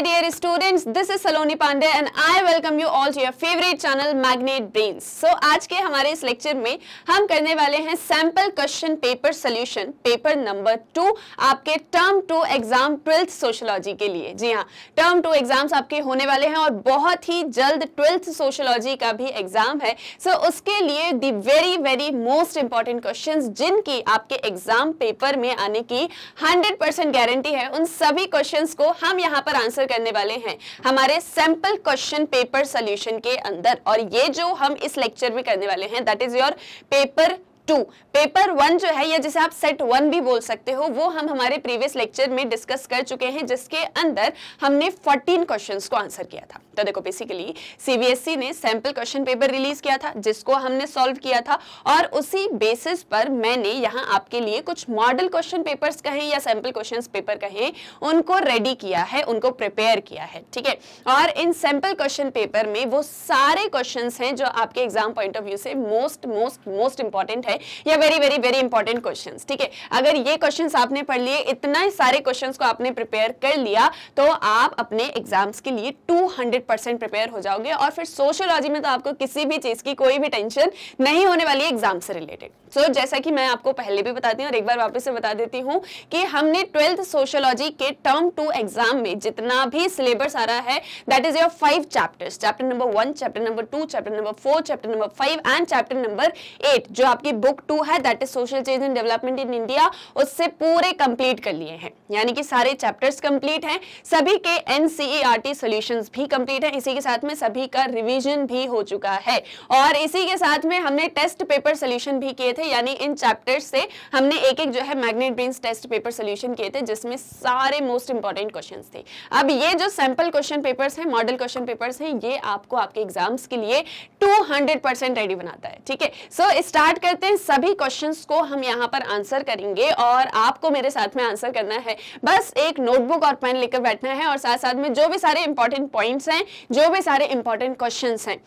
my dear students, this is Saloni Pandey and I welcome you all to your favorite channel Magnet Brains. So आज के हमारे इस lecture में हम करने वाले हैं sample question paper solution paper number two आपके term two exam twelfth sociology के लिए जी हाँ टर्म टू एग्जाम्स आपके होने वाले हैं और बहुत ही जल्द ट्वेल्थ सोशोलॉजी का भी एग्जाम है सो so, उसके लिए the very very most important question जिनकी आपके एग्जाम पेपर में आने की हंड्रेड गारंटी है उन सभी क्वेश्चन को हम यहाँ पर आंसर करने वाले हैं हमारे सैंपल क्वेश्चन पेपर सोल्यूशन के अंदर और ये जो हम इस लेक्चर में करने वाले हैं that is your paper two paper one जो है या जिसे आप सेट वन भी बोल सकते हो वो हम हमारे प्रीवियस लेक्चर में डिस्कस कर चुके हैं जिसके अंदर हमने 14 क्वेश्चंस को आंसर किया था तो देखो बेसिकली सीबीएसई e ने सैंपल क्वेश्चन पेपर रिलीज किया था जिसको हमने सॉल्व किया था और उसी बेसिस पर मैंने यहाँ आपके लिए कुछ मॉडल क्वेश्चन पेपर कहे या सैंपल क्वेश्चन पेपर कहे उनको रेडी किया है उनको प्रिपेयर किया है ठीक है और इन सैंपल क्वेश्चन पेपर में वो सारे क्वेश्चन हैं जो आपके एग्जाम पॉइंट ऑफ व्यू से मोस्ट मोस्ट मोस्ट इंपॉर्टेंट है या very very very important question ठीक है अगर ये क्वेश्चन आपने पढ़ लिए इतना सारे क्वेश्चन को आपने प्रिपेयर कर लिया तो आप अपने एग्जाम्स के लिए टू परसेंट प्रिपेयर हो जाओगे और फिर सोशियोलॉजी में तो आपको किसी भी चीज़ की कोई भी टेंशन नहीं होने वाली एग्जाम से रिलेटेड सो so, जैसा कि मैं आपको पहले भी बताती हूँ और एक बार वापस से बता देती हूँ कि हमने ट्वेल्थ सोशोलॉजी के टर्म टू एग्जाम में जितना भी सिलेबस आ रहा है that is your five chapters chapter number one chapter number two chapter number four chapter number five and chapter number eight जो आपकी बुक टू है that is social change and development in India उससे पूरे complete कर लिए हैं यानी कि सारे चैप्टर्स कंप्लीट हैं सभी के एनसीईआरटी सॉल्यूशंस e भी कंप्लीट है इसी के साथ में सभी का रिविजन भी हो चुका है और इसी के साथ में हमने टेस्ट पेपर सोल्यूशन भी किए थे यानी इन चैप्टर्स से हमने एक एक जो है magnet brain test paper solution किए थे जिसमें सारे मोस्ट इंपॉर्टेंट क्वेश्चन थे अब ये जो सैंपल क्वेश्चन पेपर्स हैं मॉडल क्वेश्चन पेपर्स हैं ये आपको आपके एग्जाम्स के लिए 200 रेडी बनाता है ठीक है सो स्टार्ट करते हैं सभी क्वेश्चन को हम यहाँ पर आंसर करेंगे और आपको मेरे साथ में आंसर करना है बस एक नोटबुक और पेन लेकर बैठना है और साथ साथ में जो भी सारे इंपॉर्टेंट पॉइंट्स हैं जो भी सारे इंपॉर्टेंट क्वेश्चन हैं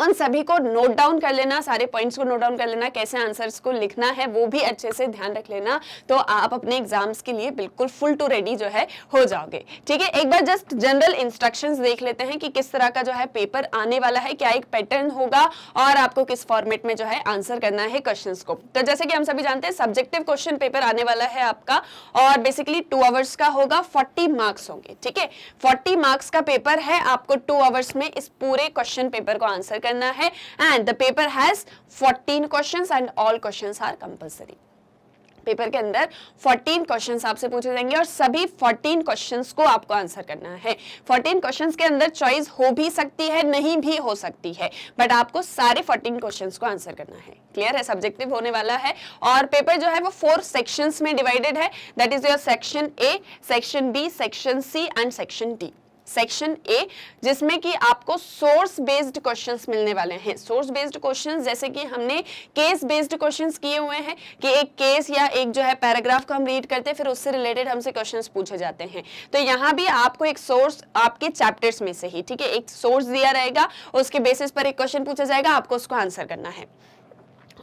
उन सभी को नोट डाउन कर लेना सारे पॉइंट्स को नोट डाउन कर लेना कैसे आंसर्स को लिखना है वो भी अच्छे से ध्यान रख लेना तो आप अपने एग्जाम्स के लिए बिल्कुल फुल टू रेडी जो है हो जाओगे ठीक है एक बार जस्ट जनरल इंस्ट्रक्शंस देख लेते हैं कि किस तरह का जो है पेपर आने वाला है क्या एक पैटर्न होगा और आपको किस फॉर्मेट में जो है आंसर करना है क्वेश्चन को तो जैसे कि हम सभी जानते हैं सब्जेक्टिव क्वेश्चन पेपर आने वाला है आपका और बेसिकली टू आवर्स का होगा फोर्टी मार्क्स होंगे ठीक है फोर्टी मार्क्स का पेपर है आपको टू आवर्स में इस पूरे क्वेश्चन पेपर को आंसर आंसर करना है and the paper has 14 questions and all questions are compulsory paper के अंदर 14 क्वेश्चंस आपसे पूछे जाएंगे और सभी 14 क्वेश्चंस को आपको आंसर करना है 14 क्वेश्चंस के अंदर चॉइस हो भी सकती है नहीं भी हो सकती है बट आपको सारे 14 क्वेश्चंस को आंसर करना है क्लियर है सब्जेक्टिव होने वाला है और पेपर जो है वो फोर सेक्शंस में डिवाइडेड है that is your section A section B section C and section D section A जिसमें कि आपको सोर्स बेस्ड क्वेश्चंस मिलने वाले हैं सोर्स बेस्ड क्वेश्चंस जैसे कि हमने केस बेस्ड क्वेश्चंस किए हुए हैं कि एक केस या एक जो है पैराग्राफ को हम रीड करते हैं फिर उससे रिलेटेड हमसे क्वेश्चंस पूछे जाते हैं तो यहाँ भी आपको एक सोर्स आपके चैप्टर्स में से ही ठीक है एक सोर्स दिया रहेगा उसके बेसिस पर एक क्वेश्चन पूछा जाएगा आपको उसको आंसर करना है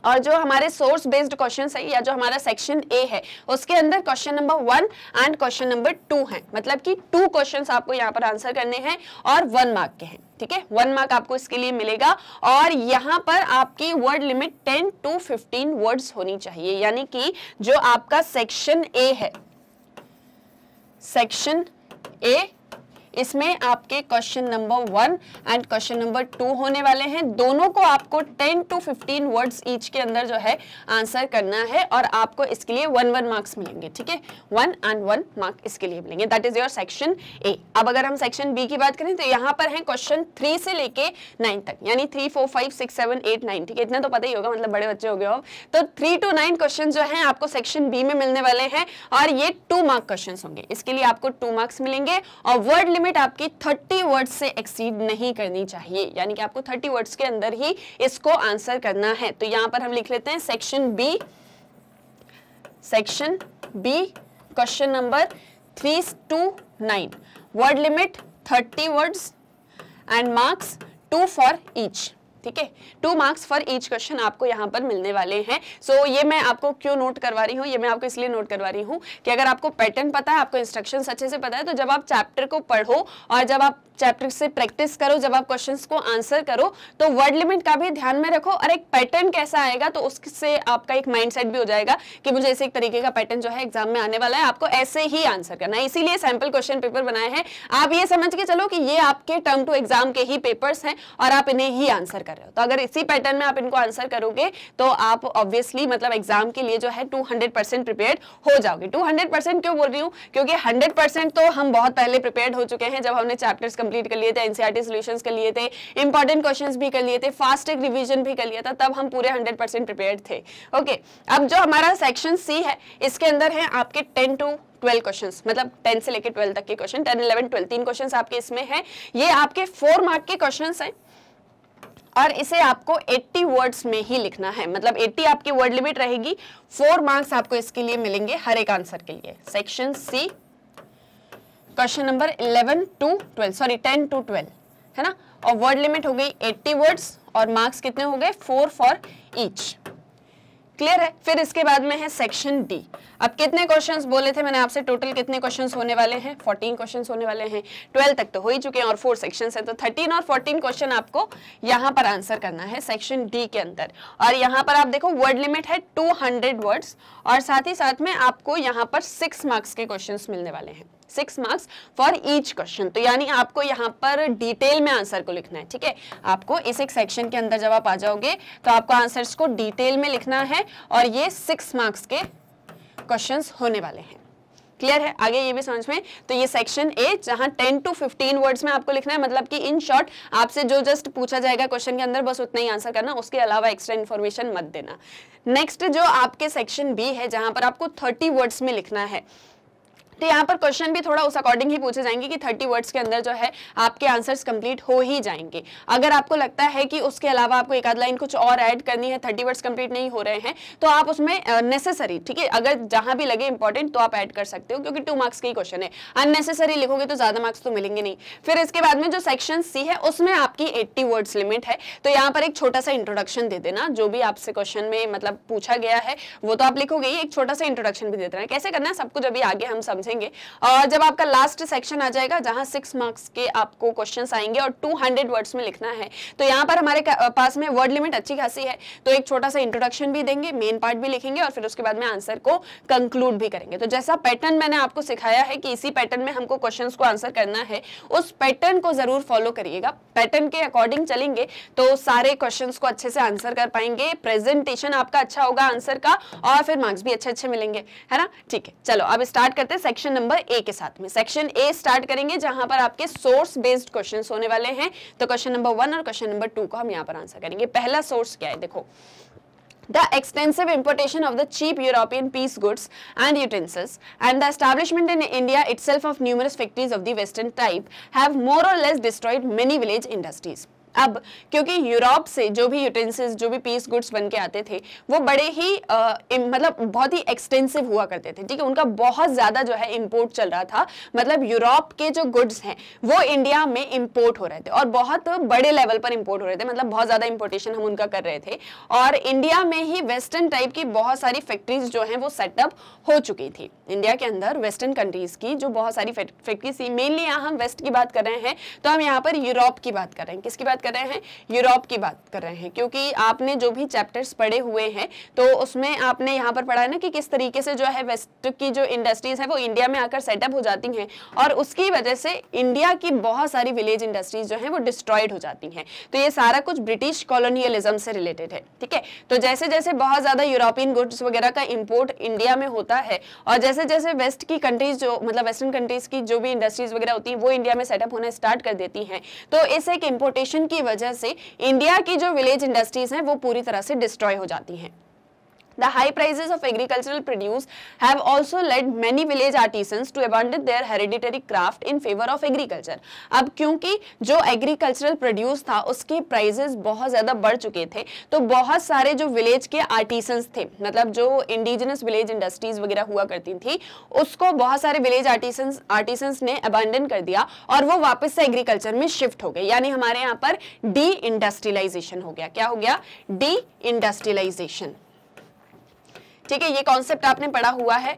और जो हमारे सोर्स बेस्ड क्वेश्चन है या जो हमारा सेक्शन ए है उसके अंदर question number one and question number two है मतलब कि टू क्वेश्चन आपको यहाँ पर आंसर करने हैं और वन मार्क के हैं ठीक है वन मार्क आपको इसके लिए मिलेगा और यहाँ पर आपकी word limit ten to fifteen words होनी चाहिए यानी कि जो आपका सेक्शन ए है सेक्शन ए इसमें आपके question number one and question number two होने वाले हैं दोनों को आपको ten to fifteen words each के अंदर जो है आंसर करना है और आपको इसके लिए वन वन मार्क्स मिलेंगे ठीक है वन एंड वन मार्क इसके लिए मिलेंगे that is your section A अब अगर हम सेक्शन बी की बात करें तो यहाँ पर है क्वेश्चन थ्री से लेके नाइन तक यानी three four five six seven eight nine ठीक है इतना तो पता ही होगा मतलब बड़े बच्चे हो गए हो तो थ्री टू नाइन क्वेश्चन जो है आपको सेक्शन बी में मिलने वाले हैं और ये टू मार्क क्वेश्चन होंगे इसके लिए आपको टू मार्क्स मिलेंगे और वर्ड लिमिट लिमिट आपकी 30 वर्ड्स से एक्सीड नहीं करनी चाहिए यानी कि आपको 30 वर्ड्स के अंदर ही इसको आंसर करना है तो यहां पर हम लिख लेते हैं section B section B question number three to nine word limit 30 words and marks two for each ठीक है two marks for each question आपको यहाँ पर मिलने वाले हैं सो so, ये मैं आपको क्यों नोट करवा रही हूँ ये मैं आपको इसलिए नोट करवा रही हूँ कि अगर आपको पैटर्न पता है आपको इंस्ट्रक्शन अच्छे से पता है तो जब आप चैप्टर को पढ़ो और जब आप चैप्टर से प्रैक्टिस करो जब आप क्वेश्चंस को आंसर करो तो वर्ड लिमिट का भी ध्यान में रखो और एक पैटर्न कैसा आएगा तो उससे आपका एक माइंडसेट भी हो जाएगा कि मुझे ऐसे एक तरीके का पैटर्न जो है एग्जाम में आने वाला है आपको ऐसे ही आंसर करना है इसीलिए सैंपल क्वेश्चन पेपर बनाए हैं आप ये समझ के चलो कि ये आपके टर्म टू एग्जाम के ही पेपर्स हैं और आप इन्हें ही आंसर कर कर रहे हो तो अगर इसी पैटर्न में आप इनको आंसर करोगे तो आप ऑब्वियसली मतलब एग्जाम के लिए जो है टू हंड्रेड परसेंट प्रिपेयर हो जाओगे टू हंड्रेड परसेंट क्यों बोल रही हूँ क्योंकि हंड्रेड परसेंट तो हम बहुत पहले प्रिपेयर हो चुके हैं जब हमने चैप्टर्स कंप्लीट कर लिए थे एनसीआरटी सोल्यूशन e कर लिए थे इंपॉर्टेंट क्वेश्चन भी कर लिए थे फास्ट एक रिविजन भी कर लिया था तब हम पूरे हंड्रेड परसेंट प्रिपेयर थे ओके okay, अब जो हमारा सेक्शन सी है इसके अंदर है आपके टेन टू 12 क्वेश्चन मतलब 10 से लेकर 12 तक के क्वेश्चन 10, 11, 12 तीन क्वेश्चंस आपके इसमें हैं ये आपके फोर मार्क के क्वेश्चंस हैं और इसे आपको 80 वर्ड्स में ही लिखना है मतलब 80 आपकी वर्ड लिमिट रहेगी फोर मार्क्स आपको इसके लिए मिलेंगे हर एक आंसर के लिए section C question number 11 to 12 sorry 10 to 12 है ना और वर्ड लिमिट हो गई 80 वर्ड्स और मार्क्स कितने हो गए फोर फॉर ईच क्लियर है फिर इसके बाद में है सेक्शन डी अब कितने क्वेश्चन बोले थे मैंने आपसे टोटल कितने क्वेश्चन होने वाले हैं फोर्टीन क्वेश्चन होने वाले हैं ट्वेल्व तक तो हो ही चुके हैं और फोर सेक्शन है तो थर्टीन और फोर्टीन क्वेश्चन आपको यहाँ पर आंसर करना है सेक्शन डी के अंदर और यहाँ पर आप देखो वर्ड लिमिट है टू हंड्रेड वर्ड्स और साथ ही साथ में आपको यहाँ पर सिक्स मार्क्स के क्वेश्चन मिलने वाले हैं six marks for each question तो यानी आपको यहाँ पर डिटेल में आंसर को लिखना है ठीक है आपको इस एक सेक्शन के अंदर जब आप आ जाओगे तो आपको आंसर्स को डिटेल में लिखना है और ये सिक्स मार्क्स के क्वेश्चन होने वाले हैं क्लियर है आगे ये भी समझ में तो ये सेक्शन ए जहां 10 टू 15 वर्ड्स में आपको लिखना है मतलब कि इन शॉर्ट आपसे जो जस्ट पूछा जाएगा क्वेश्चन के अंदर बस उतना ही आंसर करना उसके अलावा एक्स्ट्रा इन्फॉर्मेशन मत देना नेक्स्ट जो आपके सेक्शन बी है जहां पर आपको 30 वर्ड्स में लिखना है तो यहाँ पर क्वेश्चन भी थोड़ा उस अकॉर्डिंग ही पूछे जाएंगे कि थर्टी वर्ड्स के अंदर जो है आपके आंसर्स कंप्लीट हो ही जाएंगे अगर आपको लगता है कि उसके अलावा आपको एक आध लाइन कुछ और ऐड करनी है थर्टी वर्ड्स कंप्लीट नहीं हो रहे हैं तो आप उसमें नेसेसरी ठीक है अगर जहां भी लगे इंपॉर्टेंट तो आप ऐड कर सकते हो क्योंकि टू मार्क्स के ही क्वेश्चन है अननेसेसरी लिखोगे तो ज्यादा मार्क्स तो मिलेंगे नहीं फिर इसके बाद में जो सेक्शन सी है उसमें आपकी एट्टी वर्ड्स लिमिट है तो यहाँ पर एक छोटा सा इंट्रोडक्शन दे देना जो भी आपसे क्वेश्चन में मतलब पूछा गया है वो तो आप लिखोगे एक छोटा सा इंट्रोडक्शन भी देते हैं कैसे करना है सबको जब आगे हम समझ समझेंगे और जब आपका लास्ट सेक्शन आ जाएगा जहां सिक्स मार्क्स के आपको क्वेश्चन आएंगे और टू हंड्रेड वर्ड्स में लिखना है तो यहाँ पर हमारे पास में वर्ड लिमिट अच्छी खासी है तो एक छोटा सा इंट्रोडक्शन भी देंगे मेन पार्ट भी लिखेंगे और फिर उसके बाद में आंसर को कंक्लूड भी करेंगे तो जैसा पैटर्न मैंने आपको सिखाया है कि इसी पैटर्न में हमको क्वेश्चन को आंसर करना है उस पैटर्न को जरूर फॉलो करिएगा पैटर्न के अकॉर्डिंग चलेंगे तो सारे क्वेश्चन को अच्छे से आंसर कर पाएंगे प्रेजेंटेशन आपका अच्छा होगा आंसर का और फिर मार्क्स भी अच्छे अच्छे मिलेंगे है ना ठीक है चलो अब स्टार्ट करते हैं सेक्शन नंबर ए के साथ में सेक्शन ए स्टार्ट करेंगे जहां पर आपके सोर्स बेस्ड क्वेश्चन होने वाले हैं तो क्वेश्चन नंबर वन और क्वेश्चन नंबर टू को हम यहाँ पर आंसर करेंगे पहला सोर्स क्या है देखो the extensive importation of the cheap European peace goods and utensils and the establishment in India itself of numerous factories of the western type have more or less destroyed many village industries. अब क्योंकि Europe से जो भी utensils जो भी piece goods बन के आते थे वो बड़े ही आ, मतलब बहुत ही एक्सटेंसिव हुआ करते थे ठीक है उनका बहुत ज़्यादा जो है इम्पोर्ट चल रहा था मतलब यूरोप के जो गुड्स हैं वो इंडिया में इंपोर्ट हो रहे थे और बहुत बड़े लेवल पर इम्पोर्ट हो रहे थे मतलब बहुत ज़्यादा इंपोर्टेशन हम उनका कर रहे थे और इंडिया में ही वेस्टर्न टाइप की बहुत सारी फैक्ट्रीज जो है वो सेटअप हो चुकी थी इंडिया के अंदर वेस्टर्न कंट्रीज़ की जो बहुत सारी फैक्ट्रीज थी मेनली यहाँ हम वेस्ट की बात कर रहे हैं तो हम यहाँ पर यूरोप की बात कर रहे हैं किसकी बात कर रहे हैं यूरोप की बात कर रहे हैं क्योंकि आपने जो भी चैप्टर्स पढ़े हुए हैं तो उसमें आपने यहाँ पर पढ़ा है ना कि किस तरीके से जो है वेस्ट की जो इंडस्ट्रीज है वो इंडिया में आकर सेटअप हो जाती हैं और उसकी वजह से इंडिया की बहुत सारी विलेज इंडस्ट्रीज जो है वो डिस्ट्रॉयड हो जाती हैं तो ये सारा कुछ ब्रिटिश कॉलोनियलिज्म से रिलेटेड है ठीक है तो जैसे जैसे बहुत ज़्यादा यूरोपियन गुड्स वगैरह का इम्पोर्ट इंडिया में होता है और जैसे जैसे वेस्ट की कंट्रीज जो मतलब वेस्टर्न कंट्रीज की जो भी इंडस्ट्रीज वगैरह होती है वो इंडिया में सेटअप होना स्टार्ट कर देती हैं तो इस एक इम्पोर्टेशन की वजह से इंडिया की जो विलेज इंडस्ट्रीज हैं वो पूरी तरह से डिस्ट्रॉय हो जाती हैं The high prices of agricultural produce have also led many village artisans to abandon their hereditary craft in favor of agriculture. अब क्योंकि जो agricultural produce था उसके prices बहुत ज़्यादा बढ़ चुके थे तो बहुत सारे जो village के artisans थे मतलब जो indigenous village industries वगैरह हुआ करती थी उसको बहुत सारे village artisans artisans ने abandon कर दिया और वो वापस से agriculture में shift हो गए यानी हमारे यहाँ पर de-industrialization हो गया क्या हो गया de-industrialization ठीक है ये कॉन्सेप्ट आपने पढ़ा हुआ है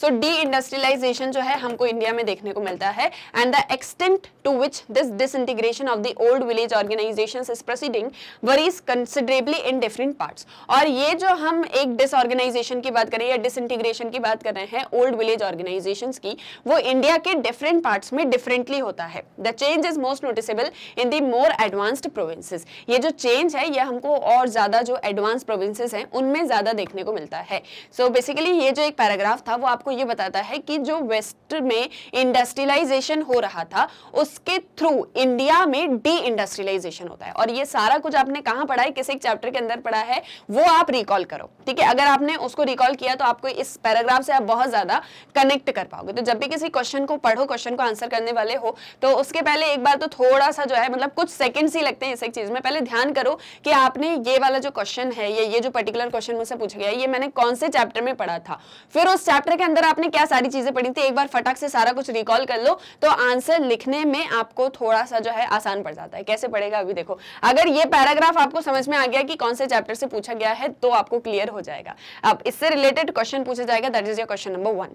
सो डी इंडस्ट्रियलाइजेशन जो है हमको इंडिया में देखने को मिलता है and the extent to which this disintegration of the old village organisation is proceeding varies considerably in different parts और ये जो हम एक डिसऑर्गेनाइजेशन की बात करें या डिसइंटीग्रेशन की बात कर रहे हैं ओल्ड विलेज ऑर्गेनाइजेशन की वो इंडिया के डिफरेंट पार्ट्स में डिफरेंटली होता है the change is most noticeable in the more advanced provinces ये जो चेंज है ये हमको और ज़्यादा जो एडवांस प्रोविंसेस हैं उनमें ज़्यादा देखने को मिलता है सो so बेसिकली ये जो एक पैराग्राफ था वो आप आपको ये बताता है कि जो वेस्ट में इंडस्ट्रियलाइजेशन हो रहा था उसके थ्रू इंडिया में डी इंडस्ट्रियलाइजेशन होता है और ये सारा कुछ आपने कहाँ पढ़ा है किसी चैप्टर के अंदर पढ़ा है वो आप रिकॉल करो ठीक है अगर आपने उसको रिकॉल किया तो आपको इस पैराग्राफ से आप बहुत ज्यादा कनेक्ट कर पाओगे तो जब भी किसी क्वेश्चन को पढ़ो क्वेश्चन को आंसर करने वाले हो तो उसके पहले एक बार तो थोड़ा सा जो है मतलब कुछ सेकेंड्स ही लगते हैं इस एक चीज में पहले ध्यान करो कि आपने ये वाला जो क्वेश्चन है ये ये जो पर्टिकुलर क्वेश्चन मुझसे पूछा गया ये मैंने कौन से चैप्टर में पढ़ा था फिर उस चैप्टर के अंदर आपने क्या सारी चीजें पढ़ी थी एक बार फटाक से सारा कुछ रिकॉल कर लो तो आंसर लिखने में आपको थोड़ा सा जो है आसान पड़ जाता है कैसे पड़ेगा अभी देखो अगर ये पैराग्राफ आपको समझ में आ गया कि कौन से चैप्टर से पूछा गया है तो आपको क्लियर हो जाएगा अब इससे रिलेटेड क्वेश्चन पूछा जाएगा that is your question number one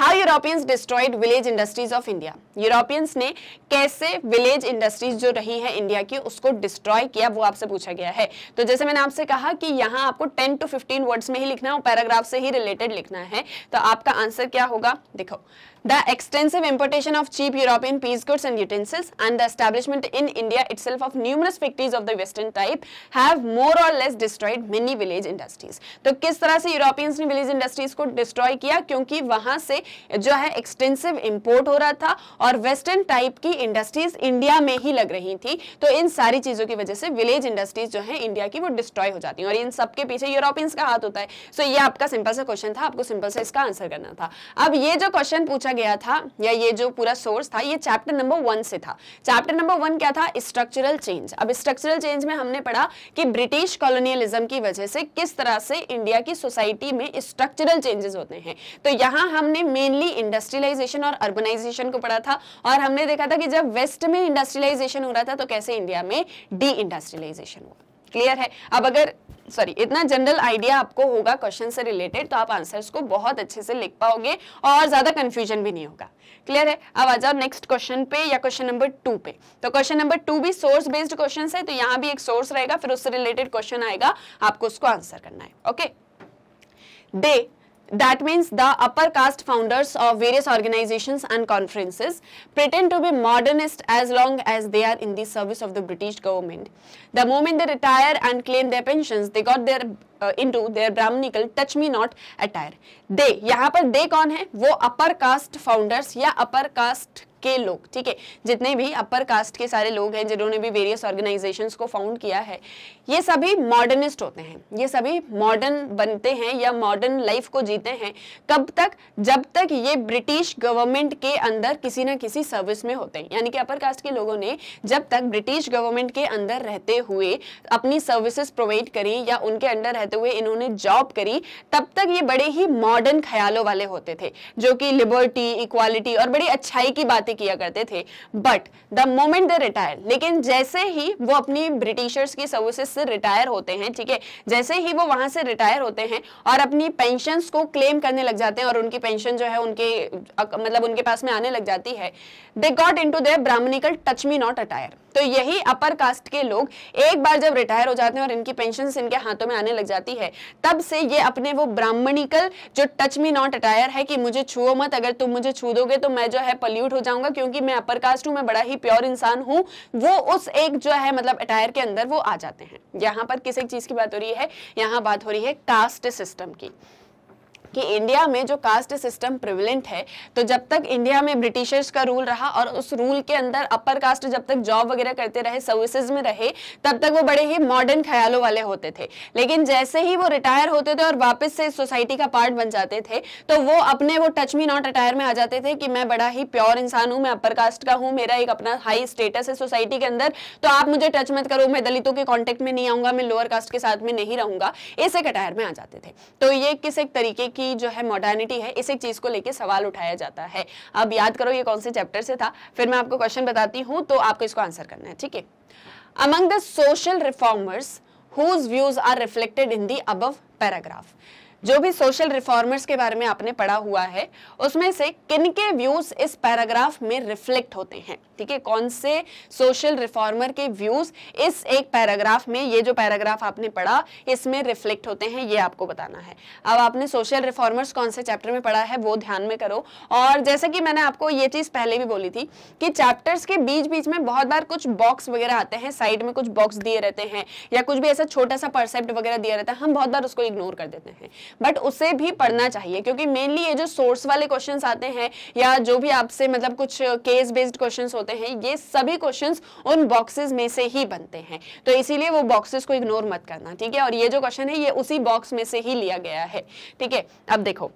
how Europeans destroyed village industries of India Europeans ने कैसे विलेज इंडस्ट्रीज जो रही है इंडिया की उसको डिस्ट्रॉय किया वो आपसे पूछा गया है तो जैसे मैंने आपसे कहा कि यहाँ आपको टेन टू फिफ्टीन वर्ड्स में ही लिखना है और पैराग्राफ से ही रिलेटेड लिखना है तो आपका आंसर क्या होगा देखो extensive importation of cheap cheap European piece goods and utensils and the establishment in India itself of numerous factories of the western type have more or less destroyed many village industries. तो किस तरह से Europeans ने village industries को destroy किया क्योंकि वहां से जो है एक्सटेंसिव इंपोर्ट हो रहा था और वेस्टर्न टाइप की इंडस्ट्रीज इंडिया में ही लग रही थी तो इन सारी चीजों की वजह से विलेज इंडस्ट्रीज जो है इंडिया की वो डिस्ट्रॉय हो जाती है और इन सबके पीछे यूरोपियंस का हाथ होता है सो so, ये आपका सिंपल सा क्वेश्चन था आपको सिंपल से इसका आंसर करना था अब ये जो क्वेश्चन पूछा पूछा गया था या ये जो पूरा सोर्स था ये चैप्टर नंबर वन से था चैप्टर नंबर वन क्या था स्ट्रक्चरल चेंज अब स्ट्रक्चरल चेंज में हमने पढ़ा कि ब्रिटिश कॉलोनियलिज्म की वजह से किस तरह से इंडिया की सोसाइटी में स्ट्रक्चरल चेंजेस होते हैं तो यहाँ हमने मेनली इंडस्ट्रियलाइजेशन और अर्बनाइजेशन को पढ़ा था और हमने देखा था कि जब वेस्ट में इंडस्ट्रियलाइजेशन हो रहा था तो कैसे इंडिया में डी इंडस्ट्रियलाइजेशन हुआ क्लियर है अब अगर सॉरी इतना जनरल आइडिया आपको होगा क्वेश्चन से रिलेटेड तो आप आंसर्स को बहुत अच्छे से लिख पाओगे और ज़्यादा कंफ्यूजन भी नहीं होगा क्लियर है अब आ जाओ नेक्स्ट क्वेश्चन पे या क्वेश्चन नंबर टू पे तो क्वेश्चन नंबर टू भी सोर्स बेस्ड क्वेश्चन है तो यहाँ भी एक सोर्स रहेगा फिर उससे रिलेटेड क्वेश्चन आएगा आपको उसको आंसर करना है okay they that means the upper caste founders of various organizations and conferences pretend to be modernist as long as they are in the service of the British government. The moment they retire and claim their pensions, they got their uh, into their Brahminical touch me not attire. They, यहाँ पर दे कौन है वो upper caste founders या upper caste. के लोग ठीक है जितने भी अपर कास्ट के सारे लोग हैं जिन्होंने भी वेरियस ऑर्गेनाइजेशन को फाउंड किया है ये सभी मॉडर्निस्ट होते हैं ये सभी मॉडर्न बनते हैं या मॉडर्न लाइफ को जीते हैं कब तक जब तक ये ब्रिटिश गवर्नमेंट के अंदर किसी ना किसी सर्विस में होते हैं यानी कि अपर कास्ट के लोगों ने जब तक ब्रिटिश गवर्नमेंट के अंदर रहते हुए अपनी सर्विसेज प्रोवाइड करी या उनके अंडर रहते हुए इन्होंने जॉब करी तब तक ये बड़े ही मॉडर्न ख्यालों वाले होते थे जो कि लिबर्टी इक्वालिटी और बड़ी अच्छाई की बातें बातें किया करते थे but the moment the retire लेकिन जैसे ही वो अपनी ब्रिटिशर्स की सर्विसेज से रिटायर होते हैं ठीक है जैसे ही वो वहां से रिटायर होते हैं और अपनी पेंशन को क्लेम करने लग जाते हैं और उनकी पेंशन जो है उनके मतलब उनके पास में आने लग जाती है they got into their Brahmanical touch me not attire तो यही अपर कास्ट के लोग एक बार जब रिटायर हो जाते हैं और इनकी पेंशन इनके हाथों में आने लग जाती है तब से ये अपने वो ब्राह्मणिकल जो टच मी नॉट अटायर है कि मुझे छुओ मत अगर तुम मुझे छू दोगे तो मैं जो है पल्यूट हो जाऊंगा चाहूंगा क्योंकि मैं अपर कास्ट हूँ मैं बड़ा ही प्योर इंसान हूं वो उस एक जो है मतलब अटायर के अंदर वो आ जाते हैं यहाँ पर किस एक चीज की बात हो रही है यहाँ बात हो रही है कास्ट सिस्टम की कि इंडिया में जो कास्ट सिस्टम प्रिविलेंट है तो जब तक इंडिया में ब्रिटिशर्स का रूल रहा और उस रूल के अंदर अपर कास्ट जब तक जॉब वगैरह करते रहे सर्विसेज में रहे तब तक वो बड़े ही मॉडर्न ख्यालों वाले होते थे लेकिन जैसे ही वो रिटायर होते थे और वापस से सोसाइटी का पार्ट बन जाते थे तो वो अपने वो टच मी नॉट अटायर में आ जाते थे कि मैं बड़ा ही प्योर इंसान हूँ मैं अपर कास्ट का हूँ मेरा एक अपना हाई स्टेटस है सोसाइटी के अंदर तो आप मुझे टच मत करो मैं दलितों के कॉन्टेक्ट में नहीं आऊंगा मैं लोअर कास्ट के साथ में नहीं रहूंगा इस एक अटायर में आ जाते थे तो ये किस एक तरीके की की जो है मॉडर्निटी है इस एक चीज़ को लेकर सवाल उठाया जाता है अब याद करो ये कौन से चैप्टर से था फिर मैं आपको क्वेश्चन बताती हूँ तो आपको इसको आंसर करना है ठीक है among the social reformers whose views are reflected in the अब पैराग्राफ जो भी सोशल रिफॉर्मर्स के बारे में आपने पढ़ा हुआ है उसमें से किन के व्यूज इस पैराग्राफ में रिफ्लेक्ट होते हैं ठीक है कौन से सोशल रिफॉर्मर के व्यूज इस एक पैराग्राफ में ये जो पैराग्राफ आपने पढ़ा इसमें रिफ्लेक्ट होते हैं ये आपको बताना है अब आपने सोशल रिफॉर्मर्स कौन से चैप्टर में पढ़ा है वो ध्यान में करो और जैसे कि मैंने आपको ये चीज पहले भी बोली थी कि चैप्टर्स के बीच बीच में बहुत बार कुछ बॉक्स वगैरह आते हैं साइड में कुछ बॉक्स दिए रहते हैं या कुछ भी ऐसा छोटा सा परसेप्ट वगैरह दिया रहता है हम बहुत बार उसको इग्नोर कर देते हैं बट उसे भी पढ़ना चाहिए क्योंकि मेनली ये जो सोर्स वाले क्वेश्चन आते हैं या जो भी आपसे मतलब कुछ केस बेस्ड क्वेश्चन होते हैं ये सभी क्वेश्चन उन बॉक्सेज में से ही बनते हैं तो इसीलिए वो बॉक्सेज को इग्नोर मत करना ठीक है और ये जो क्वेश्चन है ये उसी बॉक्स में से ही लिया गया है ठीक है अब देखो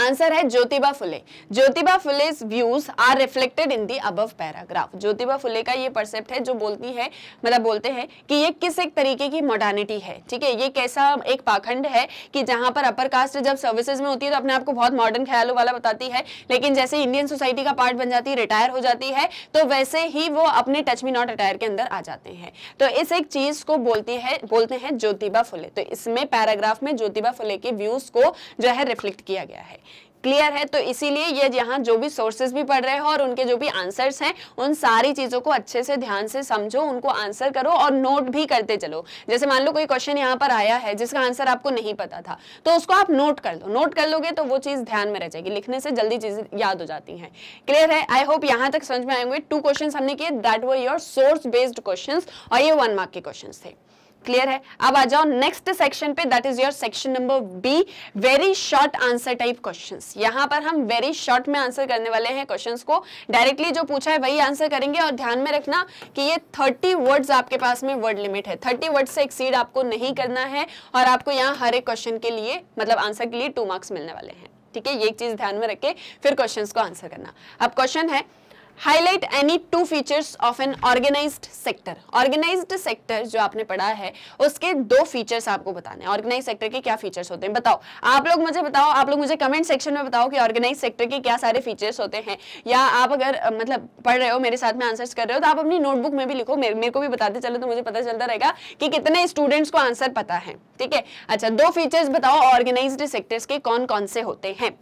आंसर है Jyotiba Phule Jyotiba Phule views are reflected in the अब पैराग्राफ ज्योतिबा फुले का ये परसेप्ट है जो बोलती है मतलब बोलते हैं कि ये किस एक तरीके की मॉडर्निटी है ठीक है ये कैसा एक पाखंड है कि जहाँ पर अपर कास्ट जब सर्विसेज में होती है तो अपने आपको बहुत मॉडर्न ख्यालों वाला बताती है लेकिन जैसे इंडियन सोसाइटी का पार्ट बन जाती है रिटायर हो जाती है तो वैसे ही वो अपने टच मी नॉट रिटायर के अंदर आ जाते हैं तो इस एक चीज को बोलती है बोलते हैं ज्योतिबा फुले तो इसमें पैराग्राफ में ज्योतिबा फुले के व्यूज को जो है रिफ्लेक्ट किया गया है क्लियर है तो इसीलिए ये यहाँ जो भी सोर्सेज भी पढ़ रहे हो और उनके जो भी आंसर्स हैं उन सारी चीज़ों को अच्छे से ध्यान से समझो उनको आंसर करो और नोट भी करते चलो जैसे मान लो कोई क्वेश्चन यहाँ पर आया है जिसका आंसर आपको नहीं पता था तो उसको आप नोट कर लो नोट कर लोगे तो वो चीज़ ध्यान में रह जाएगी लिखने से जल्दी चीज़ें याद हो जाती है क्लियर है आई होप यहाँ तक समझ में आएंगे टू क्वेश्चन हमने किए दैट वो योर सोर्स बेस्ड क्वेश्चन और ये वन मार्क के क्वेश्चन थे क्लियर है अब आ जाओ नेक्स्ट सेक्शन पे that is your section number B very short answer type question यहां पर हम वेरी शॉर्ट में आंसर करने वाले हैं क्वेश्चन को डायरेक्टली जो पूछा है वही आंसर करेंगे और ध्यान में रखना कि ये थर्टी वर्ड्स आपके पास में वर्ड लिमिट है थर्टी वर्ड से एक्सीड आपको नहीं करना है और आपको यहाँ हर एक क्वेश्चन के लिए मतलब आंसर के लिए टू मार्क्स मिलने वाले हैं ठीक है ये एक चीज ध्यान में रखे फिर क्वेश्चन को आंसर करना अब क्वेश्चन है highlight any two features of an organised sector organised sector जो आपने पढ़ा है उसके दो फीचर्स आपको बताने हैं ऑर्गेनाइज सेक्टर के क्या फीचर्स होते हैं बताओ आप लोग मुझे बताओ आप लोग मुझे कमेंट सेक्शन में बताओ कि ऑर्गेनाइज सेक्टर के क्या सारे फीचर्स होते हैं या आप अगर मतलब पढ़ रहे हो मेरे साथ में आंसर्स कर रहे हो तो आप अपनी नोटबुक में भी लिखो मेरे, मेरे को भी बताते चलो तो मुझे पता चलता रहेगा कि कितने स्टूडेंट्स को आंसर पता है ठीक है अच्छा दो फीचर्स बताओ ऑर्गेनाइज सेक्टर्स के कौन कौन से होते हैं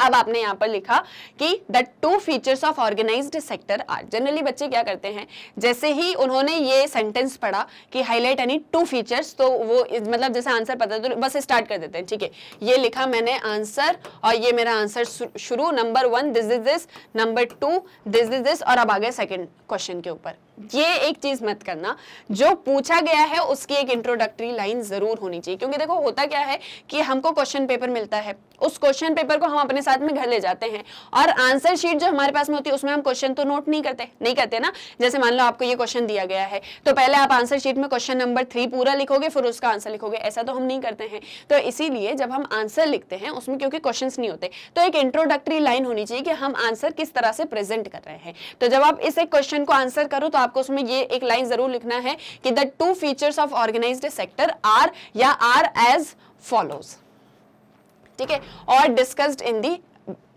अब आपने यहाँ पर लिखा कि the two features of organise sector are generally बच्चे क्या करते हैं जैसे ही उन्होंने ये सेंटेंस पढ़ा कि हाईलाइट एनी टू फीचर्स तो वो मतलब जैसे आंसर पता तो बस स्टार्ट कर देते हैं ठीक है ये लिखा मैंने आंसर और ये मेरा आंसर शुरू number one this is this number two this is this और अब आ गए सेकेंड क्वेश्चन के ऊपर ये एक चीज मत करना जो पूछा गया है उसकी एक इंट्रोडक्टरी लाइन जरूर होनी चाहिए क्योंकि देखो होता क्या है कि हमको क्वेश्चन पेपर मिलता है उस क्वेश्चन पेपर को हम अपने साथ में घर ले जाते हैं और आंसर शीट जो हमारे पास में होती है उसमें हम क्वेश्चन तो नोट नहीं करते नहीं करते ना जैसे मान लो आपको ये क्वेश्चन दिया गया है तो पहले आप आंसर शीट में क्वेश्चन नंबर थ्री पूरा लिखोगे फिर उसका आंसर लिखोगे ऐसा तो हम नहीं करते हैं तो इसीलिए जब हम आंसर लिखते हैं उसमें क्योंकि क्वेश्चन नहीं होते तो एक इंट्रोडक्टरी लाइन होनी चाहिए कि हम आंसर किस तरह से प्रेजेंट कर रहे हैं तो जब आप इस एक क्वेश्चन को आंसर करो तो आपको उसमें ये एक लाइन जरूर लिखना है कि the two features of organise sector are या आर एज फॉलोज ठीक है और डिस्कस्ड इन दी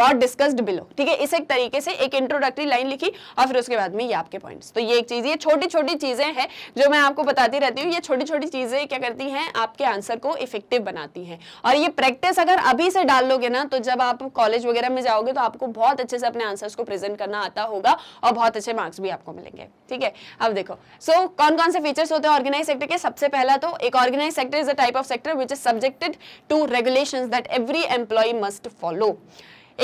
और डिस्कस्ड बिलो ठीक है इस एक तरीके से एक इंट्रोडक्टरी लाइन लिखी और फिर उसके बाद में ये आपके पॉइंट्स तो ये एक चीज़ ये छोटी छोटी चीज़ें हैं जो मैं आपको बताती रहती हूँ ये छोटी छोटी चीज़ें क्या करती हैं आपके आंसर को इफेक्टिव बनाती हैं और ये प्रैक्टिस अगर अभी से डाल लोगे ना तो जब आप कॉलेज वगैरह में जाओगे तो आपको बहुत अच्छे से अपने आंसर को प्रेजेंट करना आता होगा और बहुत अच्छे मार्क्स भी आपको मिलेंगे ठीक है अब देखो सो so, कौन कौन से फीचर्स होते हैं ऑर्गेनाइज सेक्टर के सबसे पहला तो एक organise sector is a type of sector which is subjected to regulation that every employ must follow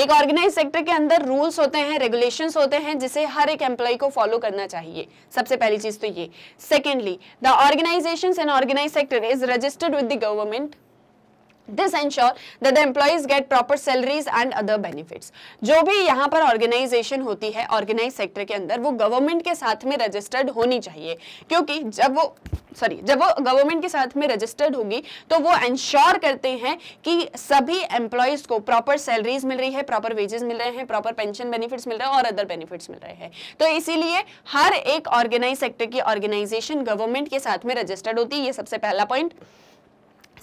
एक ऑर्गेनाइज सेक्टर के अंदर रूल्स होते हैं रेगुलेशन होते हैं जिसे हर एक एम्प्लॉय को फॉलो करना चाहिए सबसे पहली चीज तो ये secondly the organisation and organise sector is registered with the government this ensure the employees get proper salaries and other benefits जो भी यहाँ पर ऑर्गेनाइजेशन होती है ऑर्गेनाइज सेक्टर के अंदर वो गवर्नमेंट के साथ में रजिस्टर्ड होनी चाहिए क्योंकि जब वो सॉरी जब वो गवर्नमेंट के साथ में रजिस्टर्ड होगी तो वो इंश्योर करते हैं कि सभी एम्प्लॉयज को प्रॉपर सैलरीज मिल रही है प्रॉपर वेजेस मिल रहे हैं प्रॉपर पेंशन बेनिफिट्स मिल रहे हैं और अदर बेनिफिट्स मिल रहे हैं तो इसीलिए हर एक ऑर्गेनाइज सेक्टर की ऑर्गेनाइजेशन गवर्नमेंट के साथ में रजिस्टर्ड होती है ये सबसे पहला पॉइंट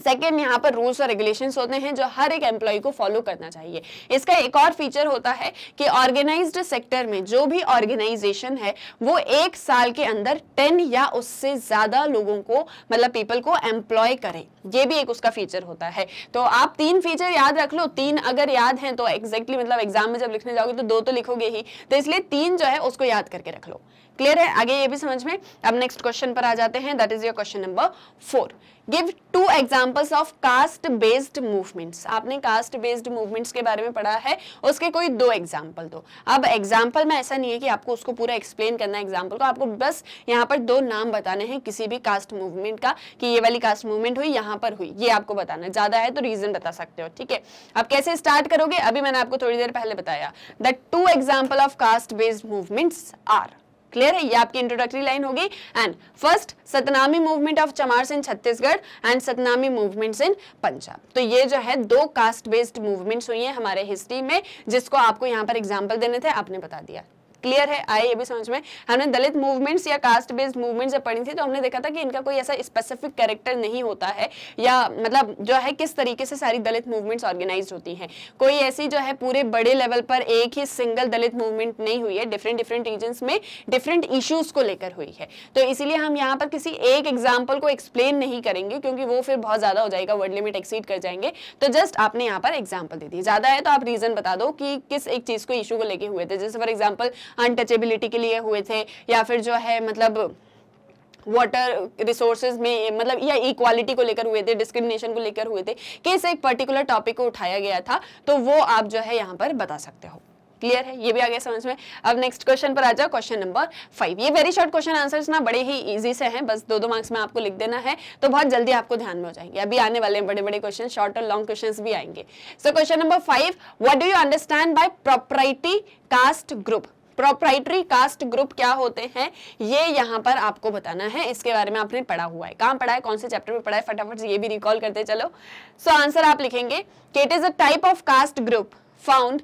सेकेंड यहाँ पर रूल्स और रेगुलेशन होते हैं जो हर एक एम्प्लॉय को फॉलो करना चाहिए इसका एक और फीचर होता है कि ऑर्गेनाइज सेक्टर में जो भी ऑर्गेनाइजेशन है वो एक साल के अंदर टेन या उससे ज्यादा लोगों को मतलब पीपल को एम्प्लॉय करें ये भी एक उसका फीचर होता है तो आप तीन फीचर याद रख लो तीन अगर याद हैं तो एग्जैक्टली exactly, मतलब एग्जाम में जब लिखने जाओगे तो दो तो लिखोगे ही तो इसलिए तीन जो है उसको याद करके रख लो क्लियर है आगे ये भी समझ में अब नेक्स्ट क्वेश्चन पर आ जाते हैं that is your question number four give two examples of caste based movements आपने कास्ट बेस्ड मूवमेंट्स के बारे में पढ़ा है उसके कोई दो एग्जाम्पल दो अब एग्जाम्पल में ऐसा नहीं है कि आपको उसको पूरा एक्सप्लेन करना है एग्जाम्पल को आपको बस यहाँ पर दो नाम बताने हैं किसी भी कास्ट मूवमेंट का कि ये वाली कास्ट मूवमेंट हुई यहाँ पर हुई ये आपको बताना ज्यादा है तो रीजन बता सकते हो ठीक है अब कैसे स्टार्ट करोगे अभी मैंने आपको थोड़ी देर पहले बताया the two example of caste based movements are clear है ये आपकी इंट्रोडक्टरी लाइन होगी and first Satnami movement of Chamars in Chhattisgarh and Satnami movements in Punjab तो ये जो है दो कास्ट बेस्ड मूवमेंट्स हुई हैं हमारे हिस्ट्री में जिसको आपको यहाँ पर एग्जाम्पल देने थे आपने बता दिया क्लियर है आए ये भी समझ में हमने दलित मूवमेंट्स या कास्ट बेस्ड मूवमेंट जब पढ़ी थी तो हमने देखा था कि इनका कोई ऐसा स्पेसिफिक कैरेक्टर नहीं होता है या मतलब जो है किस तरीके से सारी दलित मूवमेंट्स ऑर्गेनाइज होती हैं कोई ऐसी जो है पूरे बड़े लेवल पर एक ही सिंगल दलित मूवमेंट नहीं हुई है डिफरेंट डिफरेंट रीजन में डिफरेंट इश्यूज को लेकर हुई है तो इसीलिए हम यहाँ पर किसी एक एग्जाम्पल को एक्सप्लेन नहीं करेंगे क्योंकि वो फिर बहुत ज्यादा हो जाएगा वर्ड लिमिट एक्सीड कर जाएंगे तो जस्ट आपने यहाँ पर एग्जाम्पल दे दी ज्यादा है तो आप रीजन बता दो कि किस एक चीज को इशू को लेके हुए थे जैसे फॉर एग्जाम्पल अनटचेबिलिटी के लिए हुए थे या फिर जो है मतलब वाटर रिसोर्सेज में मतलब या इक्वालिटी को लेकर हुए थे डिस्क्रिमिनेशन को लेकर हुए थे किस एक पर्टिकुलर टॉपिक को उठाया गया था तो वो आप जो है यहाँ पर बता सकते हो क्लियर है ये भी आ गया समझ में अब नेक्स्ट क्वेश्चन पर आ जाओ क्वेश्चन नंबर फाइव ये वेरी शॉर्ट क्वेश्चन आंसर्स ना बड़े ही इजी से हैं बस दो दो मार्क्स में आपको लिख देना है तो बहुत जल्दी आपको ध्यान में हो जाएंगे अभी आने वाले हैं बड़े बड़े क्वेश्चन शॉर्ट और लॉन्ग क्वेश्चन भी आएंगे so question number five what do you understand by propriety caste group proprietary caste group क्या होते हैं ये यहाँ पर आपको बताना है इसके बारे में आपने पढ़ा हुआ है कहाँ पढ़ा है कौन से चैप्टर में पढ़ा है फटाफट से ये भी रिकॉल करते चलो सो so, आंसर आप लिखेंगे कि it is a type of caste group found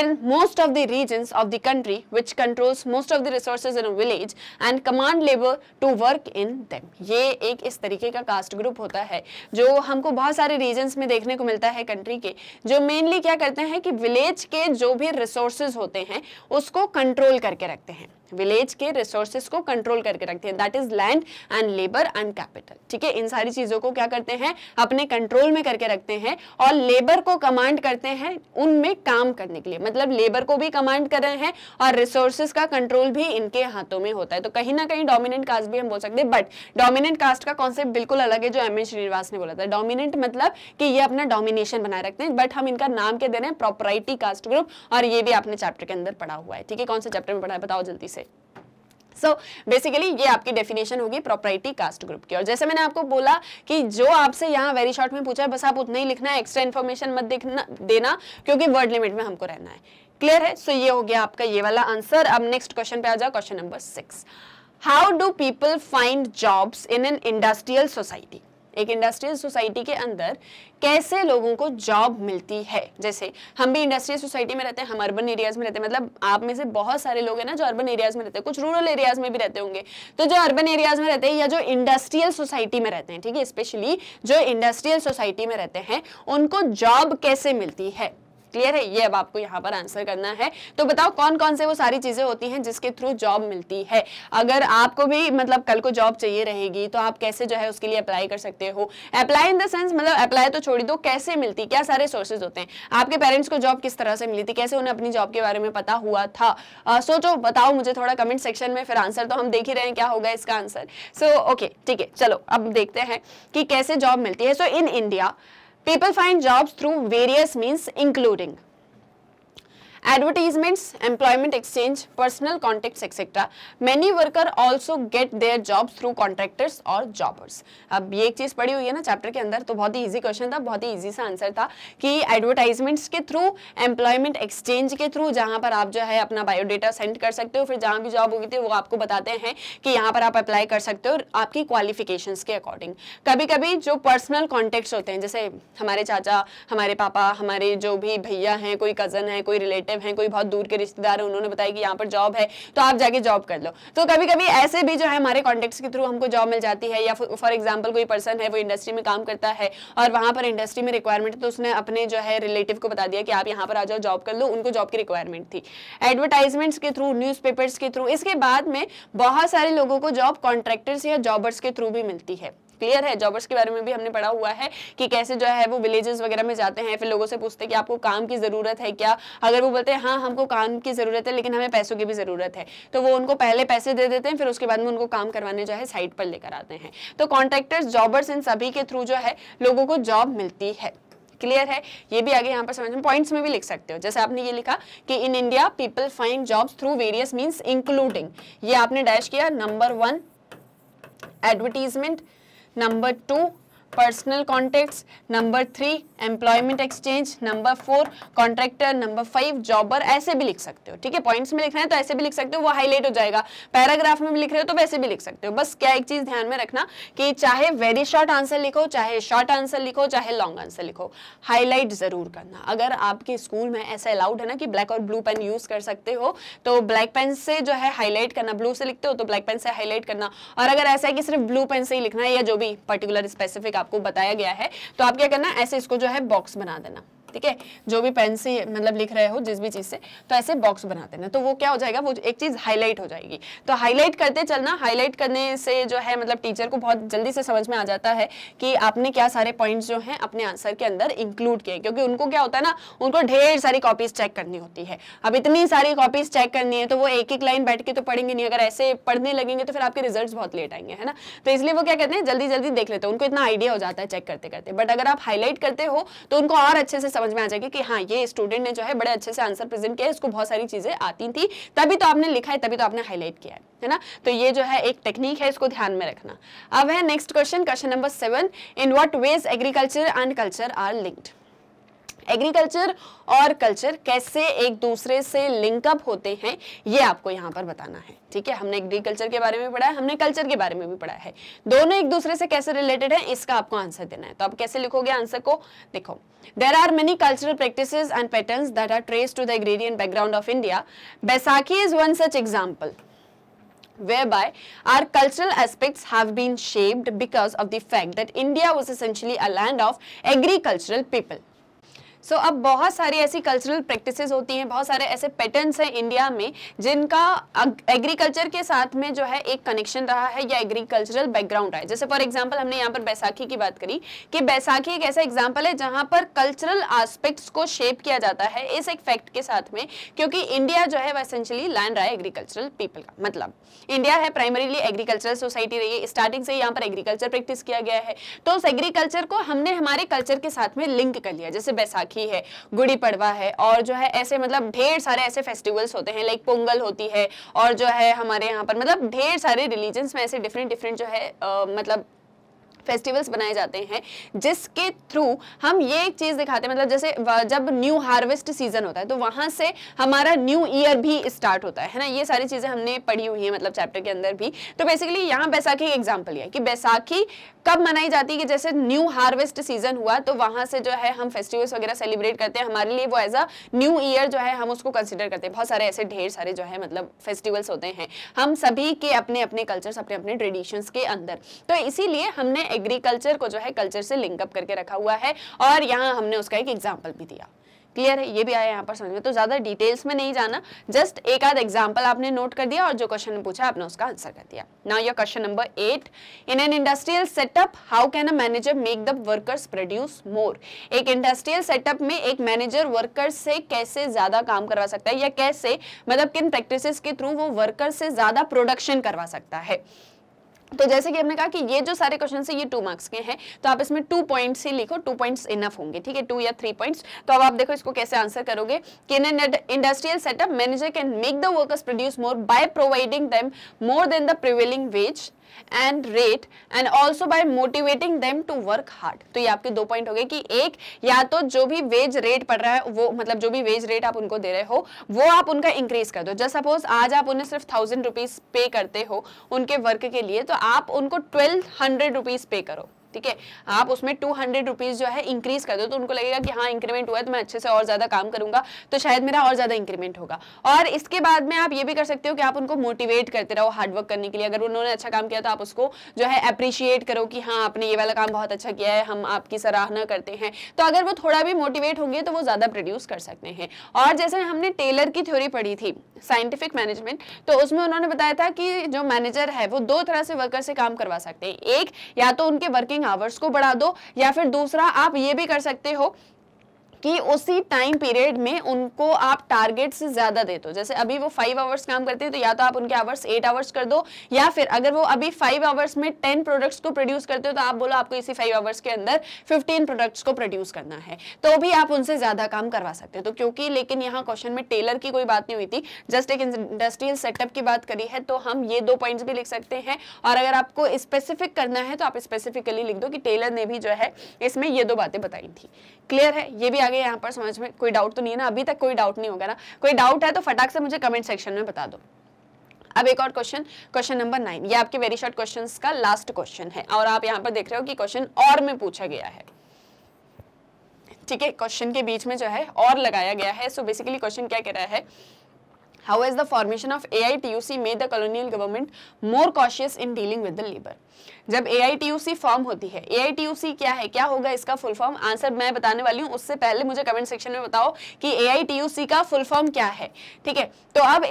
in most of the regions of the country which controls most of the resources in a village and command labor to work in them ye ek is tarike ka caste group hota hai jo humko bahut sare regions mein dekhne ko milta hai country ke jo mainly kya karte hain ki village ke jo bhi resources hote hain usko control karke rakhte hain village के resources को control करके रखते हैं that is land and labour and capital ठीक है इन सारी चीज़ों को क्या करते हैं अपने कंट्रोल में करके रखते हैं और लेबर को कमांड करते हैं उनमें काम करने के लिए मतलब लेबर को भी कमांड कर रहे हैं और रिसोर्सेज का कंट्रोल भी इनके हाथों में होता है तो कहीं ना कहीं डोमिनेंट कास्ट भी हम बोल सकते हैं बट डोमिनेंट कास्ट का कॉन्सेप्ट बिल्कुल अलग है जो एम एन श्रीनिवास ने बोला था डोमिनेंट मतलब कि ये अपना डोमिनेशन बनाए रखते हैं बट हम इनका नाम क्या दे रहे हैं प्रॉपराइटी कास्ट ग्रुप और ये भी आपने चैप्टर के अंदर पढ़ा हुआ है ठीक है कौन से चैप्टर में पढ़ा है बताओ जल्दी से से सो so, बेसिकली ये आपकी डेफिनेशन होगी प्रॉपर्टी कास्ट ग्रुप की और जैसे मैंने आपको बोला कि जो आपसे यहाँ वेरी शॉर्ट में पूछा है बस आप उतना ही लिखना है एक्स्ट्रा इन्फॉर्मेशन मत देखना देना क्योंकि वर्ड लिमिट में हमको रहना है क्लियर है सो so, ये हो गया आपका ये वाला आंसर अब नेक्स्ट क्वेश्चन पे आ जाओ question number six how do people find jobs in an industrial society एक इंडस्ट्रियल सोसाइटी के अंदर कैसे लोगों को जॉब मिलती है जैसे हम भी इंडस्ट्रियल सोसाइटी में रहते हैं हम अर्बन एरियाज में रहते हैं मतलब आप में से बहुत सारे लोग हैं ना जो अर्बन एरियाज में रहते हैं कुछ रूरल एरियाज में भी रहते होंगे तो जो अर्बन एरियाज में रहते हैं या जो इंडस्ट्रियल सोसाइटी में रहते हैं ठीक है स्पेशली जो इंडस्ट्रियल सोसाइटी में रहते हैं उनको जॉब कैसे मिलती है क्लियर है ये अब आपको यहाँ पर आंसर करना है तो बताओ कौन कौन से वो सारी चीजें होती हैं जिसके थ्रू जॉब मिलती है अगर आपको भी मतलब कल को जॉब चाहिए रहेगी तो आप कैसे जो है उसके लिए अप्लाई कर सकते हो अप्लाई इन द सेंस मतलब अप्लाई तो छोड़ी दो कैसे मिलती क्या सारे सोर्सेज होते हैं आपके पेरेंट्स को जॉब किस तरह से मिली थी कैसे उन्हें अपनी जॉब के बारे में पता हुआ था सोचो बताओ मुझे थोड़ा कमेंट सेक्शन में फिर आंसर तो हम देख ही रहे हैं क्या होगा इसका आंसर सो ओके ठीक है चलो अब देखते हैं कि कैसे जॉब मिलती है so in India People find jobs through various means including advertisements, employment exchange personal contacts, etcetera many worker also get their job through contractors और जॉबर्स अब ये एक चीज पड़ी हुई है ना चैप्टर के अंदर तो बहुत ही इजी क्वेश्चन था बहुत ही इजी सा आंसर था कि एडवर्टाइजमेंट्स के थ्रू एम्प्लॉयमेंट एक्सचेंज के थ्रू जहाँ पर आप जो है अपना बायोडेटा सेंड कर सकते हो फिर जहाँ भी जॉब होगी थी तो वो आपको बताते हैं कि यहाँ पर आप अप्लाई कर सकते हो आपकी क्वालिफिकेशन के अकॉर्डिंग कभी कभी जो पर्सनल कॉन्टेक्ट्स होते हैं जैसे हमारे चाचा हमारे पापा हमारे जो भी भैया हैं कोई कज़न है कोई रिलेटिव रिलेटिव हैं कोई बहुत दूर के रिश्तेदार हैं उन्होंने बताया कि यहाँ पर जॉब है तो आप जाके जॉब कर लो तो कभी कभी ऐसे भी जो है हमारे कॉन्टेक्ट्स के थ्रू हमको जॉब मिल जाती है या फॉर एग्जाम्पल कोई पर्सन है वो इंडस्ट्री में काम करता है और वहाँ पर इंडस्ट्री में रिक्वायरमेंट है तो उसने अपने जो है रिलेटिव को बता दिया कि आप यहाँ पर आ जाओ जॉब कर लो उनको जॉब की रिक्वायरमेंट थी एडवर्टाइजमेंट्स के थ्रू न्यूज़ के थ्रू इसके बाद में बहुत सारे लोगों को जॉब कॉन्ट्रैक्टर्स या जॉबर्स के थ्रू भी मिलती है क्लियर है जॉबर्स के बारे में भी हमने पढ़ा हुआ है कि कैसे जो है वो विलेजेस वगैरह में जाते हैं फिर लोगों से पूछते हैं कि आपको काम की ज़रूरत है क्या अगर वो बोलते हैं हाँ हमको काम की ज़रूरत है लेकिन हमें पैसों की भी ज़रूरत है तो वो उनको पहले पैसे दे देते हैं फिर उसके बाद में उनको काम करवाने जो है साइट पर लेकर आते हैं तो कॉन्ट्रेक्टर्स जॉबर्स इन सभी के थ्रू जो है लोगों को जॉब मिलती है क्लियर है ये भी आगे यहाँ पर समझ में पॉइंट्स में भी लिख सकते हो जैसे आपने ये लिखा कि in India people find jobs through various means including ये आपने डैश किया number one advertisement number two personal contact number three employment exchange number four contractor number five jobber ऐसे भी लिख सकते हो ठीक है पॉइंट्स में लिख रहे हैं तो ऐसे भी लिख सकते हो वो हाईलाइट हो जाएगा पैराग्राफ में भी लिख रहे हो तो वैसे भी लिख सकते हो बस क्या एक चीज ध्यान में रखना कि चाहे वेरी शॉर्ट आंसर लिखो चाहे शॉर्ट आंसर लिखो चाहे लॉन्ग आंसर लिखो हाईलाइट जरूर करना अगर आपके स्कूल में ऐसा अलाउड है ना कि ब्लैक और ब्लू पेन यूज कर सकते हो तो ब्लैक पेन से जो है हाईलाइट करना ब्लू से लिखते हो तो ब्लैक पेन से हाईलाइट करना और अगर ऐसा है कि सिर्फ ब्लू पेन से ही लिखना है या जो भी पर्टिकुलर स्पेसिफिक आपको बताया गया है तो आप क्या करना ऐसे इसको जो है बॉक्स बना देना ठीक है जो भी पेन से मतलब लिख रहे हो जिस भी चीज़ से तो ऐसे बॉक्स बनाते ना तो वो क्या हो जाएगा वो एक चीज़ हाईलाइट हो जाएगी तो हाईलाइट करते चलना हाईलाइट करने से जो है मतलब टीचर को बहुत जल्दी से समझ में आ जाता है कि आपने क्या सारे पॉइंट जो है अपने आंसर के अंदर इंक्लूड किए क्योंकि उनको क्या होता है ना उनको ढेर सारी कॉपीज चेक करनी होती है अब इतनी सारी कॉपीज चेक करनी है तो वो एक एक लाइन बैठ के तो पढ़ेंगे नहीं अगर ऐसे पढ़ने लगेंगे तो फिर आपके रिजल्ट बहुत लेट आएंगे है ना तो इसलिए वो क्या कहते हैं जल्दी जल्दी देख लेते हैं उनको इतना आइडिया हो जाता है चेक करते करते बट अगर आप हाईलाइट करते हो तो उनको और अच्छे से समझ समझ में आ जाएगी कि हाँ ये स्टूडेंट ने जो है बड़े अच्छे से आंसर प्रेजेंट किया इसको बहुत सारी चीज़ें आती थी तभी तो आपने लिखा है तभी तो आपने हाईलाइट किया है है ना तो ये जो है एक टेक्निक है इसको ध्यान में रखना अब है next question question number seven in what ways agriculture and culture are linked agriculture और कल्चर कैसे एक दूसरे से लिंकअप होते हैं ये आपको यहाँ पर बताना है ठीक है हमने एग्रीकल्चर के बारे में पढ़ा है हमने कल्चर के बारे में भी पढ़ा है दोनों एक दूसरे से कैसे रिलेटेड है इसका आपको आंसर देना है तो आप कैसे लिखोगे आंसर को देखो there are many cultural practice and pattern that are trace to the agrarian background of India Baisakhi is one such example whereby our cultural aspects have been shaped because of the fact that India was essentially a land of agricultural people. So so, अब बहुत सारी ऐसी cultural practices होती हैं बहुत सारे ऐसे patterns हैं इंडिया में जिनका एग्रीकल्चर के साथ में जो है एक कनेक्शन रहा है या एग्रीकल्चरल बैकग्राउंड रहा है जैसे फॉर एग्जाम्पल हमने यहाँ पर बैसाखी की बात करी कि बैसाखी एक ऐसा एग्जाम्पल है जहाँ पर कल्चरल आस्पेक्ट्स को शेप किया जाता है इस एक फैक्ट के साथ में क्योंकि इंडिया जो है वह एसेंशली लैंड रहा है एग्रीकल्चरल पीपल का मतलब इंडिया है प्राइमरीली एग्रीकल्चरल सोसाइटी रही है स्टार्टिंग से यहाँ पर एग्रीकल्चर प्रैक्टिस किया गया है तो उस एग्रीकल्चर को हमने हमारे कल्चर के साथ में लिंक कर लिया जैसे बैसाखी बैसाखी है गुड़ी पड़वा है और जो है ऐसे मतलब ढेर सारे ऐसे फेस्टिवल्स होते हैं लाइक पोंगल होती है और जो है हमारे यहाँ पर मतलब ढेर सारे रिलीजन्स में ऐसे डिफरेंट डिफरेंट जो है आ, मतलब फेस्टिवल्स बनाए जाते हैं जिसके थ्रू हम ये एक चीज़ दिखाते हैं मतलब जैसे जब न्यू हार्वेस्ट सीजन होता है तो वहां से हमारा न्यू ईयर भी स्टार्ट होता है ना ये सारी चीज़ें हमने पढ़ी हुई है मतलब चैप्टर के अंदर भी तो बेसिकली यहाँ बैसाखी एग्जाम्पल है कि बैसाखी कब मनाई जाती है कि जैसे न्यू हार्वेस्ट सीजन हुआ तो वहां से जो है हम फेस्टिवल्स वगैरह सेलिब्रेट करते हैं हमारे लिए वो एज अ न्यू ईयर जो है हम उसको कंसिडर करते हैं बहुत सारे ऐसे ढेर सारे जो है मतलब फेस्टिवल्स होते हैं हम सभी के अपने अपने कल्चर्स अपने अपने ट्रेडिशंस के अंदर तो इसीलिए हमने एग्रीकल्चर को जो है कल्चर से लिंकअप करके रखा हुआ है और यहाँ हमने उसका एक एग्जाम्पल भी दिया क्लियर है ये भी आया यहाँ पर समझ में तो ज़्यादा डिटेल्स में नहीं जाना जस्ट एक आध एग्जाम्पल आपने नोट कर दिया और जो क्वेश्चन पूछा आपने उसका आंसर कर दिया now your question number eight in an industrial setup how can a manager make the workers produce more एक इंडस्ट्रियल सेटअप में एक मैनेजर वर्कर्स से कैसे ज़्यादा काम करवा सकता है या कैसे मतलब किन प्रैक्टिस के थ्रू वो वर्कर्स से ज़्यादा प्रोडक्शन करवा सकता है तो जैसे कि हमने कहा कि ये जो सारे क्वेश्चन है ये टू मार्क्स के हैं तो आप इसमें टू पॉइंट्स ही लिखो टू पॉइंट्स इनफ होंगे ठीक है टू या थ्री पॉइंट्स तो अब आप देखो इसको कैसे आंसर करोगे कि in industrial setup manager can make the workers produce more by providing them more than the prevailing wage and rate and also by motivating them to work hard तो ये आपके दो पॉइंट हो गए कि एक या तो जो भी वेज रेट पड़ रहा है वो मतलब जो भी वेज रेट आप उनको दे रहे हो वो आप उनका इंक्रीज कर दो जस्ट सपोज आज आप उन्हें सिर्फ थाउजेंड रुपीज पे करते हो उनके वर्क के लिए तो आप उनको ट्वेल्व हंड्रेड रुपीज पे करो ठीक है आप उसमें टू हंड्रेड रुपीज़ जो है इंक्रीज कर दो तो उनको लगेगा कि हाँ इंक्रीमेंट हुआ है तो मैं अच्छे से और ज़्यादा काम करूंगा तो शायद मेरा और ज़्यादा इंक्रीमेंट होगा और इसके बाद में आप ये भी कर सकते हो कि आप उनको मोटिवेट करते रहो हार्डवर्क करने के लिए अगर उन्होंने अच्छा काम किया तो आप उसको जो है अप्रिशिएट करो कि हाँ आपने ये वाला काम बहुत अच्छा किया है हम आपकी सराहना करते हैं तो अगर वो थोड़ा भी मोटिवेट होंगे तो वो ज़्यादा प्रोड्यूस कर सकते हैं और जैसे हमने टेलर की थ्योरी पढ़ी थी साइंटिफिक मैनेजमेंट तो उसमें उन्होंने बताया था कि जो मैनेजर है वो दो तरह से वर्कर से काम करवा सकते हैं एक या तो उनके वर्किंग वर्किंग आवर्स को बढ़ा दो या फिर दूसरा आप ये भी कर सकते हो कि उसी टाइम पीरियड में उनको आप टारगेट से ज़्यादा दे दो जैसे अभी वो फाइव आवर्स काम करते हैं तो या तो आप उनके आवर्स एट आवर्स कर दो या फिर अगर वो अभी फाइव आवर्स में टेन प्रोडक्ट्स को प्रोड्यूस करते हो तो आप बोलो आपको इसी फाइव आवर्स के अंदर फिफ्टीन प्रोडक्ट्स को प्रोड्यूस करना है तो भी आप उनसे ज़्यादा काम करवा सकते हो तो क्योंकि लेकिन यहाँ क्वेश्चन में टेलर की कोई बात नहीं हुई थी जस्ट एक इंडस्ट्रियल सेटअप की बात करी है तो हम ये दो पॉइंट भी लिख सकते हैं और अगर आपको स्पेसिफिक करना है तो आप स्पेसिफिकली लिख दो कि टेलर ने भी जो है इसमें ये दो बातें बताई थी क्लियर है ये भी आ गया यहाँ पर समझ में कोई डाउट तो नहीं है ना अभी तक कोई डाउट नहीं होगा ना कोई डाउट है तो फटाक से मुझे कमेंट सेक्शन में बता दो अब एक और क्वेश्चन क्वेश्चन नंबर नाइन ये आपके वेरी शॉर्ट क्वेश्चन का लास्ट क्वेश्चन है और आप यहाँ पर देख रहे हो कि क्वेश्चन और में पूछा गया है ठीक है क्वेश्चन के बीच में जो है और लगाया गया है सो बेसिकली क्वेश्चन क्या कह रहा है of A I T U C may the colonial government more cautious in dealing with the labour जब सी फॉर्म होती है ए आई सी क्या है क्या होगा इसका फुल फॉर्म आंसर मैं बताने वाली हूँ उससे पहले मुझे कमेंट सेक्शन में बताओ कि सी का फुल फॉर्म क्या है ठीक है तो अब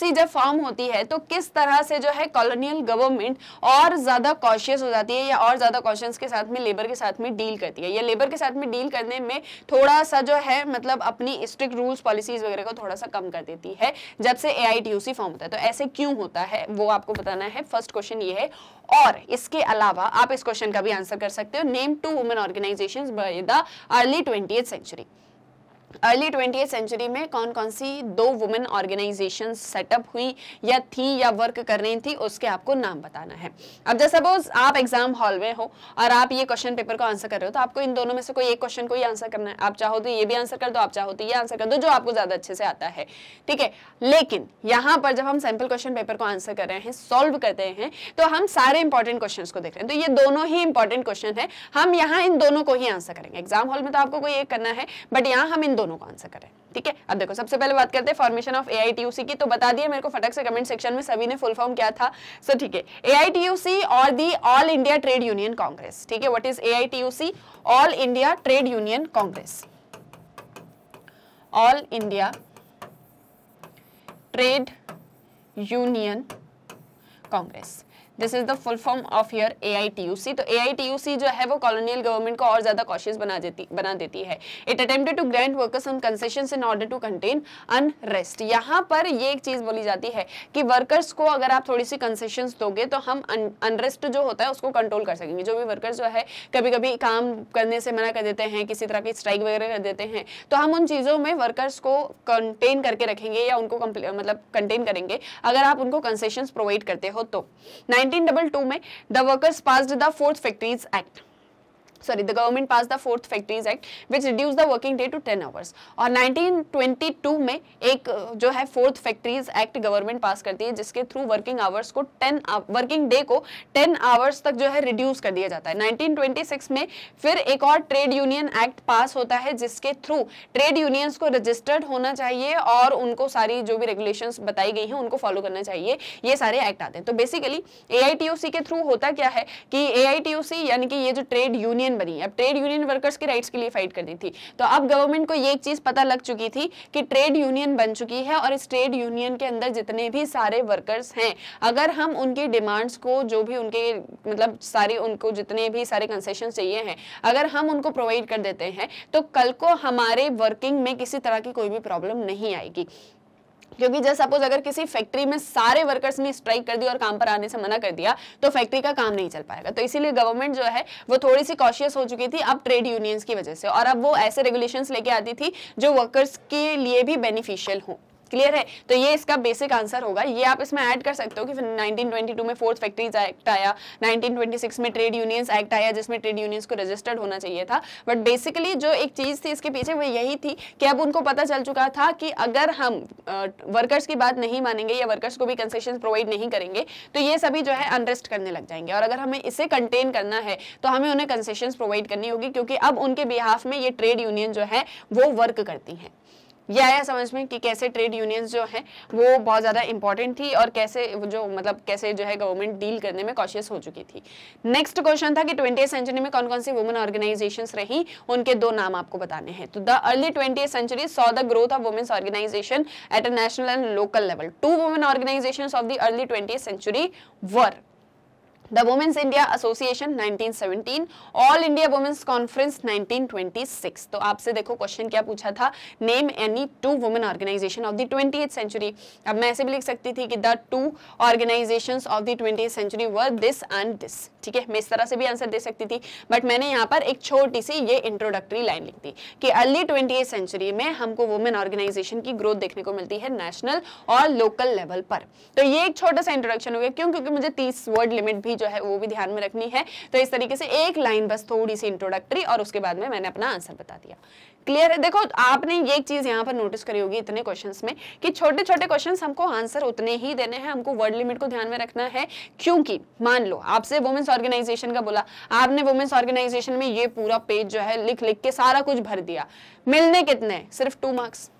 सी जब फॉर्म होती है तो किस तरह से जो है कॉलोनियल गवर्नमेंट और ज़्यादा कॉशियस हो जाती है या और ज़्यादा कॉशियस के साथ में लेबर के साथ में डील करती है या लेबर के साथ में डील करने में थोड़ा सा जो है मतलब अपनी स्ट्रिक्ट रूल्स पॉलिसीज वगैरह को थोड़ा सा कम कर देती है जब से ए फॉर्म होता है तो ऐसे क्यों होता है वो आपको बताना है फर्स्ट क्वेश्चन ये है और इसके अलावा आप इस क्वेश्चन का भी आंसर कर सकते हो name two women organisation by the early twenty century early twenty century में कौन कौन सी दो वुमेन ऑर्गेनाइजेशन सेटअप हुई या थी या वर्क कर रही थी उसके आपको नाम बताना है अब जैसे सपोज आप एग्जाम हॉल में हो और आप ये क्वेश्चन पेपर को आंसर कर रहे हो तो आपको इन दोनों में से कोई एक क्वेश्चन को ही आंसर करना है आप चाहो तो ये भी आंसर कर दो आप चाहो तो ये आंसर कर दो जो आपको ज्यादा अच्छे से आता है ठीक है लेकिन यहाँ पर जब हम सैंपल क्वेश्चन पेपर को आंसर कर रहे हैं सोल्व करते हैं तो हम सारे इंपॉर्टेंट क्वेश्चन को देख रहे हैं तो ये दोनों ही इंपॉर्टेंट क्वेश्चन है हम यहाँ इन दोनों को ही आंसर करेंगे एग्जाम हॉल में तो आपको कोई एक करना है बट यहाँ हम इन दोनों दोनों का आंसर करें ठीक है अब देखो सबसे पहले बात करते हैं फॉर्मेशन ऑफ ए की तो बता दिए मेरे को फटक से कमेंट सेक्शन में सभी ने फुल फॉर्म क्या था सो ठीक है ए और the All India Trade Union Congress ठीक है what is a All India Trade Union Congress All India Trade Union Congress this is the full form of your AITUC तो एआईटीयूसी जो है वो कॉलोनियल गवर्नमेंट को और ज्यादा कॉशियस बना देती बना देती है it attempted to grant workers some concessions in order to contain unrest यहाँ पर ये एक चीज बोली जाती है कि वर्कर्स को अगर आप थोड़ी सी कंसेशंस दोगे तो हम अनरेस्ट जो होता है उसको कंट्रोल कर सकेंगे जो भी वर्कर्स जो है कभी कभी काम करने से मना कर देते हैं किसी तरह की स्ट्राइक वगैरह कर देते हैं तो हम उन चीज़ों में वर्कर्स को कंटेन करके रखेंगे या उनको मतलब कंटेन करेंगे अगर आप उनको कंसेशन प्रोवाइड करते हो तो नाइन 1922 में the workers passed the fourth factories act sorry the government passed the fourth factories act which reduced the working day to 10 hours और 1922 में एक जो है fourth factories act government pass करती है जिसके थ्रू वर्किंग आवर्स को 10 वर्किंग डे को 10 आवर्स तक जो है रिड्यूस कर दिया जाता है 1926 में फिर एक और ट्रेड यूनियन एक्ट पास होता है जिसके थ्रू ट्रेड यूनियंस को रजिस्टर्ड होना चाहिए और उनको सारी जो भी रेगुलेशन बताई गई हैं उनको फॉलो करना चाहिए ये सारे एक्ट आते हैं तो बेसिकली ए के थ्रू होता क्या है कि ए यानी कि ये जो ट्रेड यूनियन यूनियन बनी अब ट्रेड यूनियन वर्कर्स के राइट्स के लिए फाइट करनी थी तो अब गवर्नमेंट को ये एक चीज पता लग चुकी थी कि ट्रेड यूनियन बन चुकी है और इस ट्रेड यूनियन के अंदर जितने भी सारे वर्कर्स हैं अगर हम उनकी डिमांड्स को जो भी उनके मतलब सारे उनको जितने भी सारे कंसेशन चाहिए हैं अगर हम उनको प्रोवाइड कर देते हैं तो कल को हमारे वर्किंग में किसी तरह की कोई भी प्रॉब्लम नहीं आएगी क्योंकि जैसे सपोज अगर किसी फैक्ट्री में सारे वर्कर्स ने स्ट्राइक कर दिया और काम पर आने से मना कर दिया तो फैक्ट्री का काम नहीं चल पाएगा तो इसीलिए गवर्नमेंट जो है वो थोड़ी सी कॉशियस हो चुकी थी अब ट्रेड यूनियंस की वजह से और अब वो ऐसे रेगुलेशंस लेके आती थी जो वर्कर्स के लिए भी बेनिफिशियल हों क्लियर है तो ये इसका बेसिक आंसर होगा ये आप इसमें ऐड कर सकते हो कि 1922 में फोर्थ फैक्ट्रीज एक्ट आया 1926 में ट्रेड यूनियंस एक्ट आया जिसमें ट्रेड यूनियंस को रजिस्टर्ड होना चाहिए था बट बेसिकली जो एक चीज़ थी इसके पीछे वो यही थी कि अब उनको पता चल चुका था कि अगर हम वर्कर्स की बात नहीं मानेंगे या वर्कर्स को भी कंसेशन प्रोवाइड नहीं करेंगे तो ये सभी जो है अनरेस्ट करने लग जाएंगे और अगर हमें इसे कंटेन करना है तो हमें उन्हें कंसेशन प्रोवाइड करनी होगी क्योंकि अब उनके बिहाफ में ये ट्रेड यूनियन जो है वो वर्क करती है ये आया समझ में कि कैसे ट्रेड यूनियंस जो हैं वो बहुत ज़्यादा इंपॉर्टेंट थी और कैसे जो मतलब कैसे जो है गवर्नमेंट डील करने में कॉशियस हो चुकी थी नेक्स्ट क्वेश्चन था कि ट्वेंटी सेंचुरी में कौन कौन सी वुमेन ऑर्गेनाइजेशंस रही उनके दो नाम आपको बताने हैं तो the early twenty century saw the growth of women's organisation at a national and local level two women organisation of the early twenty century work the Women's India association 1917 all India women's conference 1926 तो आपसे देखो question क्या पूछा था name any two women organisation of the twenty century अब मैं ऐसे भी लिख सकती थी कि the two organisation of the twenty century were this and this ठीक है मैं इस तरह से भी आंसर दे सकती थी बट मैंने यहाँ पर एक छोटी सी ये इंट्रोडक्टरी लाइन लिख दी कि अर्ली ट्वेंटी सेंचुरी में हमको वुमेन ऑर्गेनाइजेशन की ग्रोथ देखने को मिलती है नेशनल और लोकल लेवल पर तो ये एक छोटा सा इंट्रोडक्शन हो गया क्यों क्योंकि मुझे तीस वर्ड लिमिट भी भी जो है वो भी ध्यान में रखनी है तो इस तरीके से एक लाइन बस थोड़ी सी इंट्रोडक्टरी और उसके बाद में मैंने अपना आंसर बता दिया क्लियर है देखो आपने ये एक चीज यहाँ पर नोटिस करी होगी इतने क्वेश्चंस में कि छोटे छोटे क्वेश्चंस हमको आंसर उतने ही देने हैं हमको वर्ड लिमिट को ध्यान में रखना है क्योंकि मान लो आपसे वुमेन्स ऑर्गेनाइजेशन का बोला आपने वुमेन्स ऑर्गेनाइजेशन में ये पूरा पेज जो है लिख लिख के सारा कुछ भर दिया मिलने कितने सिर्फ टू मार्क्स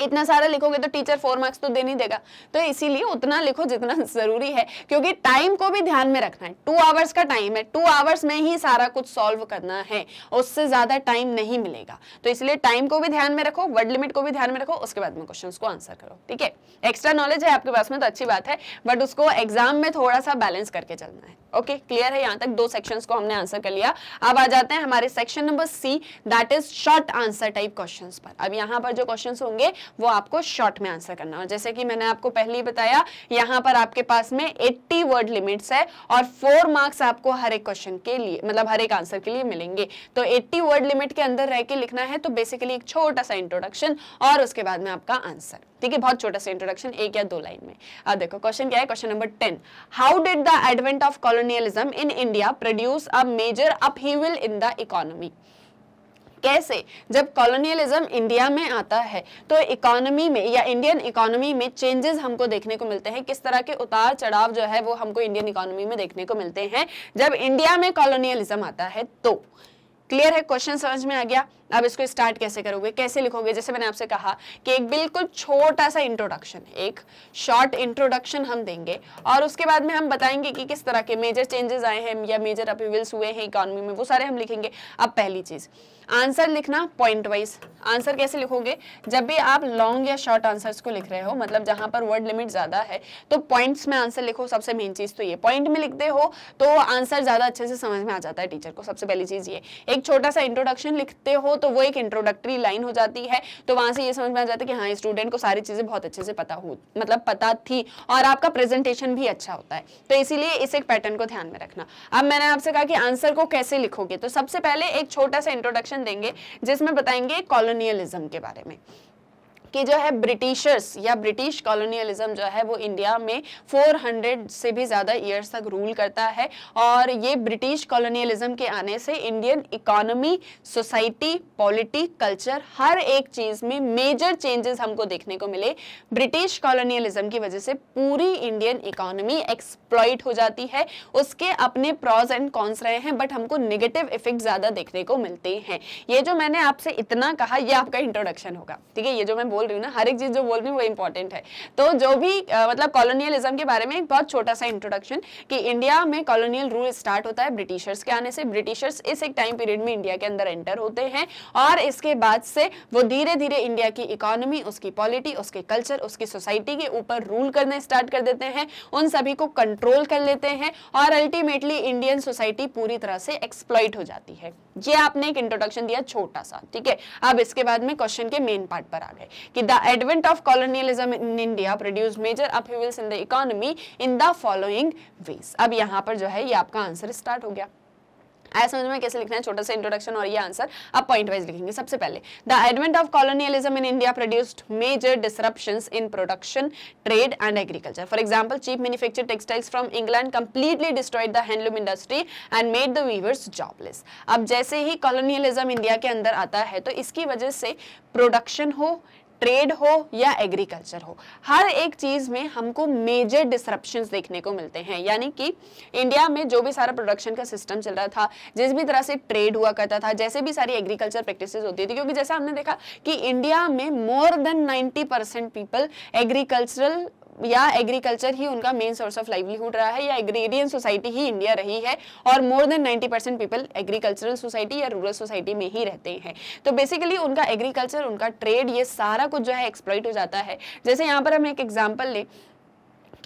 इतना सारा लिखोगे तो टीचर फोर मार्क्स तो दे नहीं देगा तो इसीलिए उतना लिखो जितना जरूरी है क्योंकि टाइम को भी ध्यान में रखना है टू आवर्स का टाइम है टू आवर्स में ही सारा कुछ सॉल्व करना है उससे ज्यादा टाइम नहीं मिलेगा तो इसलिए टाइम को भी ध्यान में रखो वर्ड लिमिट को भी ध्यान में रखो उसके बाद में क्वेश्चन को आंसर करो ठीक है एक्स्ट्रा नॉलेज है आपके पास में तो अच्छी बात है बट उसको एग्जाम में थोड़ा सा बैलेंस करके चलना है ओके okay, क्लियर है यहाँ तक दो सेक्शन को हमने आंसर कर लिया अब आ जाते हैं हमारे section number C that is short answer type question पर अब यहाँ पर जो क्वेश्चन होंगे वो आपको शॉर्ट में आंसर करना हो जैसे कि मैंने आपको पहले ही बताया यहां पर आपके पास में 80 वर्ड लिमिट्स है और फोर मार्क्स आपको हर एक क्वेश्चन के लिए मतलब हर एक आंसर के लिए मिलेंगे तो एट्टी वर्ड लिमिट के अंदर रह के लिखना है तो बेसिकली एक छोटा सा इंट्रोडक्शन और उसके बाद में आपका आंसर ठीक है बहुत छोटा सा इंट्रोडक्शन एक या दो लाइन में अब देखो क्वेश्चन क्या है question number ten how did the advent of colonialism in India produce a major upheaval in the economy कैसे जब कॉलोनियलिज्म इंडिया में आता है तो इकोनॉमी में या इंडियन इकोनॉमी में चेंजेस हमको देखने को मिलते हैं किस तरह के उतार चढ़ाव जो है वो हमको इंडियन इकोनॉमी में देखने को मिलते हैं जब इंडिया में कॉलोनियलिज्म आता है तो क्लियर है क्वेश्चन समझ में आ गया अब इसको स्टार्ट कैसे करोगे कैसे लिखोगे जैसे मैंने आपसे कहा कि एक बिल्कुल छोटा सा इंट्रोडक्शन एक शॉर्ट इंट्रोडक्शन हम देंगे और उसके बाद में हम बताएंगे कि किस तरह के मेजर चेंजेस आए हैं या मेजर अप्रूवल्स हुए हैं इकोनॉमी में वो सारे हम लिखेंगे अब पहली चीज़ आंसर लिखना पॉइंट वाइज आंसर कैसे लिखोगे जब भी आप लॉन्ग या शॉर्ट आंसर्स को लिख रहे हो मतलब जहां पर वर्ड लिमिट ज़्यादा है तो पॉइंट्स में आंसर लिखो सबसे मेन चीज़ तो ये पॉइंट में लिखते हो तो आंसर ज़्यादा अच्छे से समझ में आ जाता है टीचर को सबसे पहली चीज़ ये एक छोटा सा इंट्रोडक्शन लिखते हो तो वो एक इंट्रोडक्टरी लाइन हो जाती है तो वहां से ये समझ में आ जाता है कि हाँ स्टूडेंट को सारी चीजें बहुत अच्छे से पता हो मतलब पता थी और आपका प्रेजेंटेशन भी अच्छा होता है तो इसीलिए इस एक पैटर्न को ध्यान में रखना अब मैंने आपसे कहा कि आंसर को कैसे लिखोगे तो सबसे पहले एक छोटा सा इंट्रोडक्शन देंगे जिसमें बताएंगे कॉलोनियलिज्म के बारे में कि जो है ब्रिटिशर्स या ब्रिटिश कॉलोनियलिज्म जो है वो इंडिया में 400 से भी ज़्यादा ईयर्स तक रूल करता है और ये ब्रिटिश कॉलोनियलिज्म के आने से Indian economy society polity culture हर एक चीज़ में मेजर चेंजेस हमको देखने को मिले ब्रिटिश कॉलोनियलिज्म की वजह से पूरी इंडियन इकोनॉमी एक्सप्लॉइट हो जाती है उसके अपने प्रॉज एंड कॉन्स रहे हैं बट हमको निगेटिव इफेक्ट ज़्यादा देखने को मिलते हैं ये जो मैंने आपसे इतना कहा यह आपका इंट्रोडक्शन होगा ठीक है ये जो मैं बोल बोल रही हूँ ना हर एक चीज़ जो बोल रही हूँ वो इंपॉर्टेंट है तो जो भी आ, मतलब कॉलोनियलिज्म के बारे में एक बहुत छोटा सा इंट्रोडक्शन कि इंडिया में कॉलोनियल रूल स्टार्ट होता है ब्रिटिशर्स के आने से ब्रिटिशर्स इस एक टाइम पीरियड में इंडिया के अंदर एंटर होते हैं और इसके बाद से वो धीरे धीरे इंडिया की इकोनॉमी उसकी पॉलिटी उसके कल्चर उसकी सोसाइटी के ऊपर रूल करने स्टार्ट कर देते हैं उन सभी को कंट्रोल कर लेते हैं और अल्टीमेटली इंडियन सोसाइटी पूरी तरह से एक्सप्लॉइट हो जाती है ये आपने एक इंट्रोडक्शन दिया छोटा सा ठीक है अब इसके बाद में क्वेश्चन के मेन पार्ट पर आ गए कि the advent of colonialism in India produce major upheavals in the economy in the following ways अब यहाँ पर जो है ये आपका आंसर स्टार्ट हो गया आया समझ में कैसे लिखना है छोटा सा इंट्रोडक्शन और ये आंसर आप पॉइंट वाइज लिखेंगे सबसे पहले the advent of colonialism in India produced major disruption in production trade and agriculture for example cheap manufacture textiles from England completely destroyed the handloom industry and made the weavers jobless अब जैसे ही colonialism India के अंदर आता है तो इसकी वजह से प्रोडक्शन हो ट्रेड हो या एग्रीकल्चर हो हर एक चीज में हमको मेजर डिस्ट्रप्शन देखने को मिलते हैं यानी कि इंडिया में जो भी सारा प्रोडक्शन का सिस्टम चल रहा था जिस भी तरह से ट्रेड हुआ करता था जैसे भी सारी एग्रीकल्चर प्रैक्टिस होती थी क्योंकि जैसे हमने देखा कि इंडिया में more than 90 percent people agricultural या एग्रीकल्चर ही उनका मेन सोर्स ऑफ लाइवलीहुड रहा है या एग्रेरियन सोसाइटी ही इंडिया रही है और more than 90 percent people agricultural society या रूरल सोसाइटी में ही रहते हैं तो बेसिकली उनका एग्रीकल्चर उनका ट्रेड ये सारा कुछ जो है एक्सप्लॉइट हो जाता है जैसे यहाँ पर हम एक एग्जाम्पल लें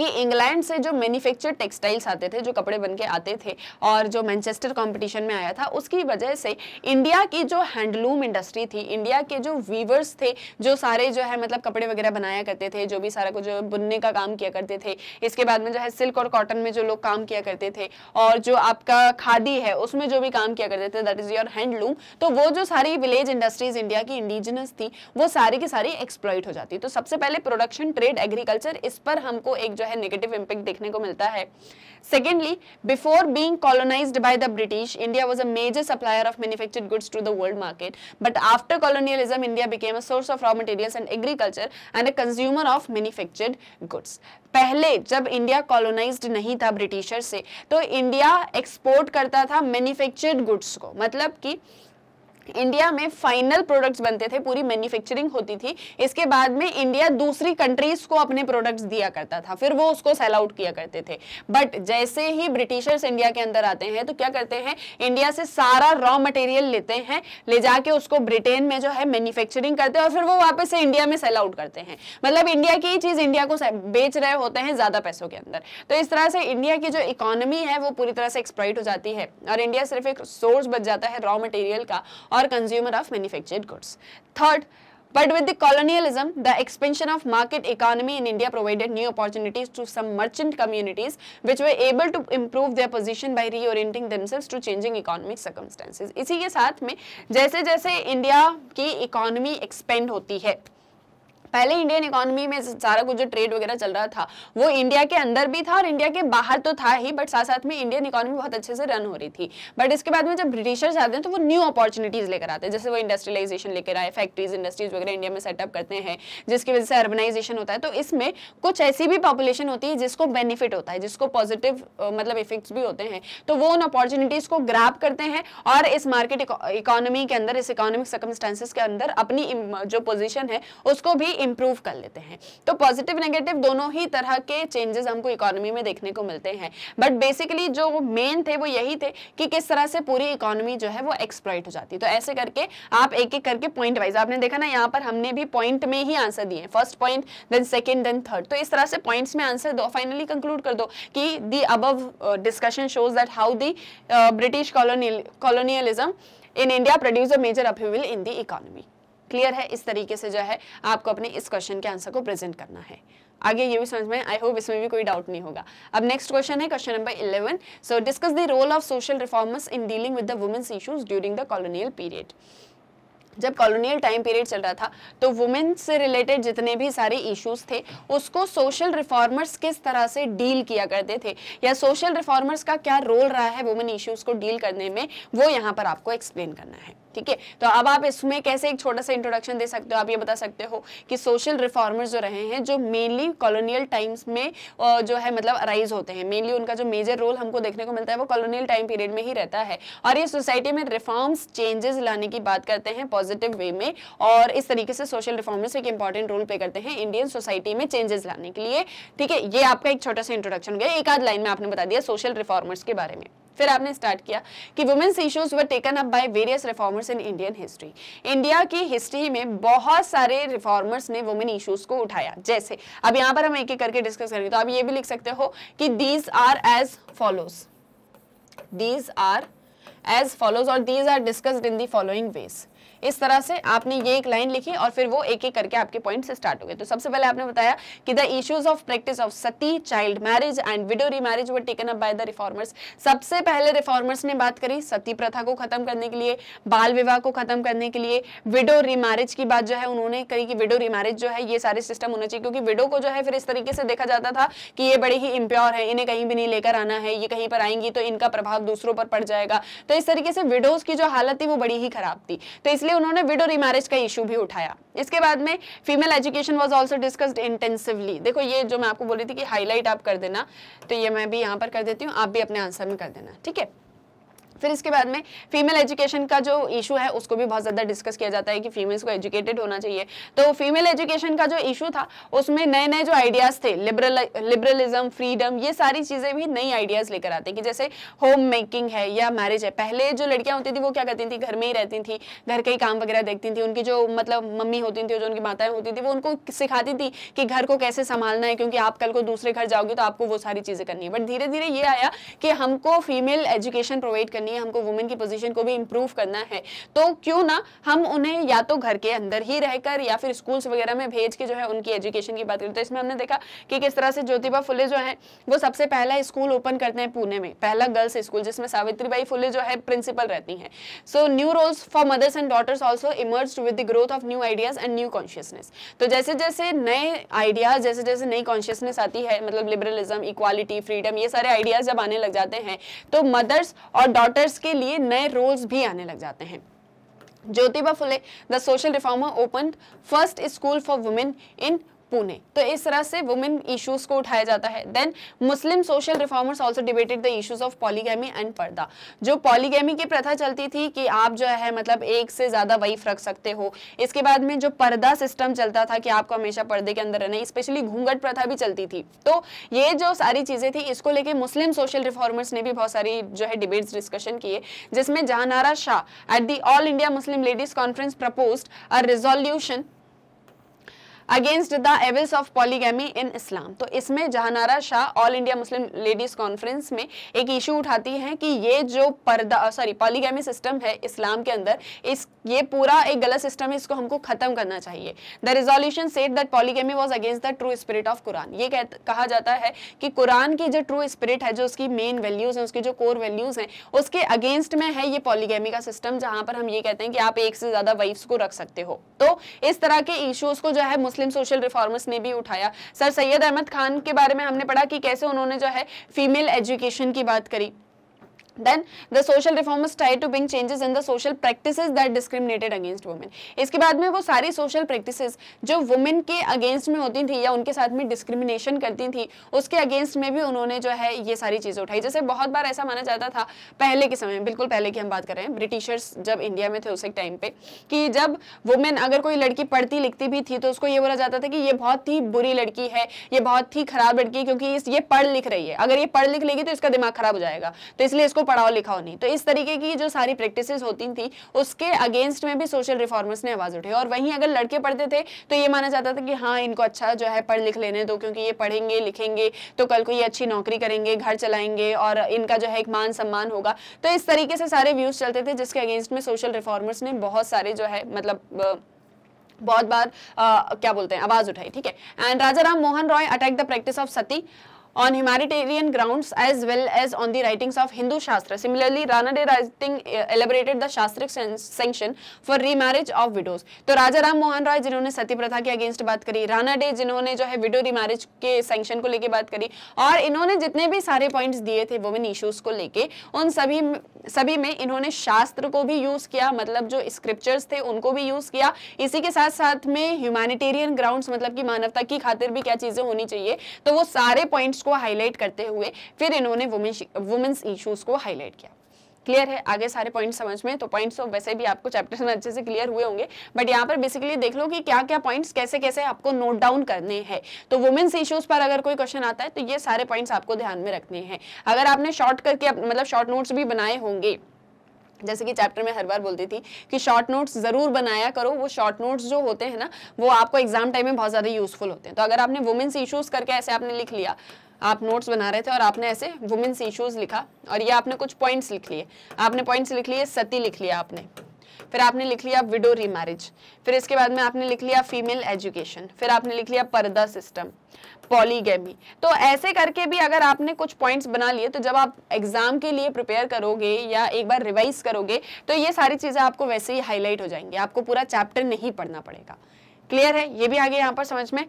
कि इंग्लैंड से जो मैन्युफैक्चर टेक्सटाइल्स आते थे जो कपड़े बन के आते थे और जो मैनचेस्टर कॉम्पिटिशन में आया था उसकी वजह से इंडिया की जो हैंडलूम इंडस्ट्री थी इंडिया के जो वीवर्स थे जो सारे जो है मतलब कपड़े वगैरह बनाया करते थे जो भी सारा कुछ बुनने का काम किया करते थे इसके बाद में जो है सिल्क और कॉटन में जो लोग काम किया करते थे और जो आपका खादी है उसमें जो भी काम किया करते थे दैट इज योर हैंडलूम तो वो जो सारी विलेज इंडस्ट्रीज इंडिया की इंडिजिनस थी वो सारी की सारी एक्सप्लॉइट हो जाती तो सबसे पहले प्रोडक्शन ट्रेड एग्रीकल्चर इस पर हमको एक जो है नेगेटिव इम्पैक्ट देखने को मिलता है secondly before being colonise by the British India was a major supplier of manufactured goods to the world market but after colonialism India became a source of raw materials and agriculture and a consumer of manufactured goods पहले जब India colonise नहीं था britisher से तो India export करता था manufactured goods को मतलब कि इंडिया में फाइनल प्रोडक्ट्स बनते थे पूरी मैन्युफैक्चरिंग होती थी इसके बाद में इंडिया दूसरी कंट्रीज को अपने प्रोडक्ट्स दिया करता था फिर वो उसको सेल आउट किया करते थे बट जैसे ही ब्रिटिशर्स इंडिया के अंदर आते हैं तो क्या करते हैं इंडिया से सारा रॉ मटेरियल लेते हैं ले जाके उसको ब्रिटेन में जो है मैन्युफैक्चरिंग करते हैं और फिर वो वापस से इंडिया में सेल आउट करते हैं मतलब इंडिया की चीज इंडिया को बेच रहे होते हैं ज्यादा पैसों के अंदर तो इस तरह से इंडिया की जो इकोनॉमी है वो पूरी तरह से एक्सप्लॉइट हो जाती है और इंडिया सिर्फ एक सोर्स बच जाता है रॉ मटेरियल का or consumer of manufactured goods. Third, but with the colonialism, the expansion of market economy in India provided new opportunities to some merchant communities which were able to improve their position by reorienting themselves to changing economic circumstances. इसी के साथ में जैसे जैसे India की economy expand होती है पहले इंडियन इकोनॉमी में सारा कुछ जो ट्रेड वगैरह चल रहा था वो इंडिया के अंदर भी था और इंडिया के बाहर तो था ही बट साथ साथ में इंडियन इकोनॉमी बहुत अच्छे से रन हो रही थी बट इसके बाद में जब ब्रिटिशर्स आते हैं तो वो न्यू अपॉर्चुनिटीज़ लेकर आते हैं जैसे वो इंडस्ट्रियलाइजेशन लेकर आए फैक्ट्रीज इंडस्ट्रीज वगैरह इंडिया में सेटअप करते हैं जिसकी वजह से अर्बनाइजेशन होता है तो इसमें कुछ ऐसी भी पॉपुलेशन होती है जिसको बेनिफिट होता है जिसको पॉजिटिव मतलब इफेक्ट्स भी होते हैं तो वो उन अपॉर्चुनिटीज़ को ग्रैप करते हैं और इस मार्केट इकोनॉमी के अंदर इस इकोनॉमिक सर्कमस्टांसिस के अंदर अपनी जो पोजिशन है उसको भी इंप्रूव कर लेते हैं तो पॉजिटिव नेगेटिव दोनों ही तरह के चेंजेस हमको इकोनॉमी में देखने को मिलते हैं बट बेसिकली जो मेन थे वो यही थे कि किस तरह से पूरी इकोनॉमी जो है वो एक्सप्लॉइट हो जाती तो ऐसे करके आप एक एक करके पॉइंट वाइज आपने देखा ना यहाँ पर हमने भी पॉइंट में ही आंसर दिए first point then second then third तो इस तरह से पॉइंट्स में आंसर दो फाइनली कंक्लूड कर दो कि the above discussion shows that how the British colonialism in India produce a major major in in economy clear है इस तरीके से जो है आपको अपने इस क्वेश्चन के आंसर को प्रेजेंट करना है आगे ये भी समझ में आई होप इसमें भी कोई डाउट नहीं होगा अब नेक्स्ट क्वेश्चन है question number eleven so discuss the role of social reformers in dealing with the women's issues during the colonial period जब कॉलोनियल टाइम पीरियड चल रहा था तो वुमेन्स से रिलेटेड जितने भी सारे इश्यूज थे उसको सोशल रिफॉर्मर्स किस तरह से डील किया करते थे या सोशल रिफॉर्मर्स का क्या रोल रहा है वुमेन इश्यूज को डील करने में वो यहाँ पर आपको एक्सप्लेन करना है ठीक है तो अब आप इसमें कैसे एक छोटा सा इंट्रोडक्शन दे सकते हो आप ये बता सकते हो कि सोशल रिफॉर्मर जो रहे हैं जो मेनली कॉलोनियल टाइम्स में जो है मतलब अराइज होते हैं मेनली उनका जो मेजर रोल हमको देखने को मिलता है वो कॉलोनियल टाइम पीरियड में ही रहता है और ये सोसाइटी में रिफॉर्म्स चेंजेस लाने की बात करते हैं पॉजिटिव वे में और इस तरीके से सोशल रिफॉर्मर्स एक इंपॉर्टेंट रोल प्ले करते हैं इंडियन सोसाइटी में चेंजेस लाने के लिए ठीक है ये आपका एक छोटा सा इंट्रोडक्शन हो गया एक आध लाइन में आपने बता दिया सोशल रिफॉर्मर्स के बारे में फिर आपने स्टार्ट किया कि women's issues were taken up by various reformers in Indian history India की हिस्ट्री में बहुत सारे रिफॉर्मर्स ने वुमेन इश्यूज को उठाया जैसे अब यहां पर हम एक एक करके डिस्कस करेंगे तो आप ये भी लिख सकते हो कि these are as follows these are as follows और these are discussed in the following ways इस तरह से आपने ये एक लाइन लिखी और फिर वो एक एक करके आपके पॉइंट स्टार्ट हो गए तो सबसे पहले आपने बताया कि the issues of practice of sati child marriage and widow remarriage were taken up by the reformers सबसे पहले रिफॉर्मर्स ने बात करी सती प्रथा को खत्म करने के लिए बाल विवाह को खत्म करने के लिए विडो रीमैरिज की बात जो है उन्होंने करी कि विडो रीमैरिज जो है ये सारे सिस्टम होना चाहिए क्योंकि विडो को जो है फिर इस तरीके से देखा जाता था कि ये बड़े ही इम्प्योर है इन्हें कहीं भी नहीं लेकर आना है ये कहीं पर आएंगी तो इनका प्रभाव दूसरों पर पड़ जाएगा तो इस तरीके से विडोज की जो हालत थी वो बड़ी ही खराब थी तो इसलिए उन्होंने विडो रिमैरिज का इशू भी उठाया इसके बाद में female education was also discussed intensively देखो ये जो मैं आपको बोल रही थी कि हाईलाइट आप कर देना तो ये मैं भी यहाँ पर कर देती हूँ आप भी अपने आंसर में कर देना ठीक है फिर इसके बाद में फीमेल एजुकेशन का जो इशू है उसको भी बहुत ज़्यादा डिस्कस किया जाता है कि फीमेल्स को एजुकेटेड होना चाहिए तो फीमेल एजुकेशन का जो इशू था उसमें नए नए जो आइडियाज़ थे लिबरल लिबरलिज्म फ्रीडम ये सारी चीज़ें भी नई आइडियाज़ लेकर आते हैं कि जैसे होम मेकिंग है या मैरिज है पहले जो लड़कियां होती थी वो क्या करती थी घर में ही रहती थी घर के ही काम वगैरह देखती थी उनकी जो मतलब मम्मी होती थी जो उनकी माताएं होती थी वो उनको सिखाती थी कि घर को कैसे संभालना है क्योंकि आप कल को दूसरे घर जाओगे तो आपको वो सारी चीज़ें करनी है बट धीरे धीरे ये आया कि हमको फीमेल एजुकेशन प्रोवाइड करनी करनी है हमको वुमेन की पोजीशन को भी इम्प्रूव करना है तो क्यों ना हम उन्हें या तो घर के अंदर ही रहकर या फिर स्कूल्स वगैरह में भेज के जो है उनकी एजुकेशन की बात करते हैं तो इसमें हमने देखा कि किस तरह से ज्योतिबा फुले जो है वो सबसे पहला स्कूल ओपन करते हैं पुणे में पहला गर्ल्स स्कूल जिसमें सावित्रीबाई फुले जो है प्रिंसिपल रहती है so new roles for mothers and daughters also emerge with the growth of new ideas and new consciousness तो जैसे जैसे नए आइडियाज जैसे जैसे नई कॉन्शियसनेस आती है मतलब लिबरलिज्म इक्वालिटी फ्रीडम ये सारे आइडियाज जब आने लग जाते हैं तो मदर्स और डॉटर वोटर्स के लिए नए रोल्स भी आने लग जाते हैं Jyotiba Phule the social reformer open first school for women in Pune तो इस तरह से वुमेन इश्यूज को उठाया जाता है then Muslim social reformers also debated the issues of polygamy and purdah जो पॉलीगैमी की प्रथा चलती थी कि आप जो है मतलब एक से ज्यादा वाइफ रख सकते हो इसके बाद में जो पर्दा सिस्टम चलता था कि आपको हमेशा पर्दे के अंदर रहना स्पेशली घूंघट प्रथा भी चलती थी तो ये जो सारी चीजें थी इसको लेके मुस्लिम सोशल रिफॉर्मर्स ने भी बहुत सारी जो है डिबेट्स डिस्कशन किए जिसमें Jahanara Shah at the All India Muslim Ladies Conference propose a resolution against the evils of polygamy in Islam तो इसमें Jahanara Shah All India Muslim Ladies Conference में एक इशू उठाती हैं कि ये जो पर्दा सॉरी पॉलीगेमी सिस्टम है इस्लाम के अंदर इस ये पूरा एक गलत सिस्टम है इसको हमको खत्म करना चाहिए the resolution said that polygamy was against the true spirit of Quran ये कह, कहा जाता है कि कुरान की जो ट्रू स्पिरिट है जो उसकी मेन वैल्यूज हैं उसकी जो कोर वैल्यूज हैं उसके अगेंस्ट में है ये पॉलीगेमी का सिस्टम जहां पर हम ये कहते हैं कि आप एक से ज्यादा वाइफ्स को रख सकते हो तो इस तरह के इशूज को जो है मुस्लिम सोशल रिफॉर्मर्स ने भी उठाया सर सैयद अहमद खान के बारे में हमने पढ़ा कि कैसे उन्होंने जो है फीमेल एजुकेशन की बात करी then the social reform is tied to bring changes in the social practices that discriminated against women इसके बाद में वो सारी social practices जो women के against में होती थी या उनके साथ में discrimination करती थी उसके against में भी उन्होंने जो है ये सारी चीज़ें उठाई जैसे बहुत बार ऐसा माना जाता था पहले के समय बिल्कुल पहले की हम बात कर रहे हैं ब्रिटिशर्स जब इंडिया में थे उस एक टाइम पे कि जब वुमेन अगर कोई लड़की पढ़ती लिखती भी थी तो उसको ये बोला जाता था कि ये बहुत ही बुरी लड़की है ये बहुत ही खराब लड़की है क्योंकि ये पढ़ लिख रही है अगर ये पढ़ लिख लेगी तो इसका दिमाग खराब हो जाएगा तो इसलिए इसको पढ़ाओ लिखाओ नहीं तो इस तरीके की जो सारी प्रैक्टिस होती थी उसके अगेंस्ट में भी सोशल रिफॉर्मर्स ने आवाज उठाई और वहीं अगर लड़के पढ़ते थे तो ये माना जाता था कि हाँ इनको अच्छा जो है पढ़ लिख लेने दो क्योंकि ये पढ़ेंगे लिखेंगे तो कल को ये अच्छी नौकरी करेंगे घर चलाएंगे और इनका जो है एक मान सम्मान होगा तो इस तरीके से सारे व्यूज चलते थे जिसके अगेंस्ट में सोशल रिफॉर्मर्स ने बहुत सारे जो है मतलब बहुत बार आ, क्या बोलते हैं आवाज उठाई ठीक है and Raja Ram Mohan Roy attack the practice of sati on humanitarian grounds as well as on the writings of Hindu Shastra. Similarly, Rana de writing elaborated the Shastric sanction for remarriage of widows. तो raja ram mohan रॉय जिन्होंने सती प्रथा के against बात करी rana de जिन्होंने जो है विडो रिमैरिज के sanction को लेके बात करी और इन्होंने जितने भी सारे पॉइंट्स दिए थे women issues को लेके उन सभी सभी में इन्होंने शास्त्र को भी यूज किया मतलब जो स्क्रिप्चर्स थे उनको भी यूज किया इसी के साथ साथ में ह्यूमैनिटेरियन ग्राउंड्स मतलब कि मानवता की खातिर भी क्या चीजें होनी चाहिए तो वो सारे पॉइंट्स को हाईलाइट करते हुए फिर इन्होंने वुमेन्स इशूज को हाईलाइट किया क्लियर है आगे सारे पॉइंट समझ में तो पॉइंट्स तो वैसे भी आपको चैप्टर में अच्छे से क्लियर हुए होंगे बट यहाँ पर बेसिकली देख लो कि क्या क्या पॉइंट्स कैसे कैसे आपको नोट डाउन करने हैं तो वुमेन्स इश्यूज पर अगर कोई क्वेश्चन आता है तो ये सारे पॉइंट्स आपको ध्यान में रखने हैं अगर आपने शॉर्ट करके मतलब शॉर्ट नोट्स भी बनाए होंगे जैसे कि चैप्टर में हर बार बोलती थी कि शॉर्ट नोट्स ज़रूर बनाया करो वो शॉर्ट नोट्स जो होते हैं ना वो आपको एग्जाम टाइम में बहुत ज़्यादा यूजफुल होते हैं तो अगर आपने वुमेन्स इश्यूज़ करके ऐसे आपने लिख लिया आप नोट्स बना रहे थे और आपने ऐसे वुमेन्स इश्यूज लिखा और ये आपने कुछ पॉइंट्स लिख लिए आपने पॉइंट्स लिख लिए सती लिख लिया आपने फिर आपने लिख लिया विडो रीमैरिज फिर इसके बाद में आपने लिख लिया फीमेल एजुकेशन फिर आपने लिख लिया पर्दा सिस्टम पॉलीगेमी तो ऐसे करके भी अगर आपने कुछ पॉइंट्स बना लिए तो जब आप एग्जाम के लिए प्रिपेयर करोगे या एक बार रिवाइज करोगे तो ये सारी चीज़ें आपको वैसे ही हाईलाइट हो जाएंगी आपको पूरा चैप्टर नहीं पढ़ना पड़ेगा क्लियर है ये भी आगे यहाँ पर समझ में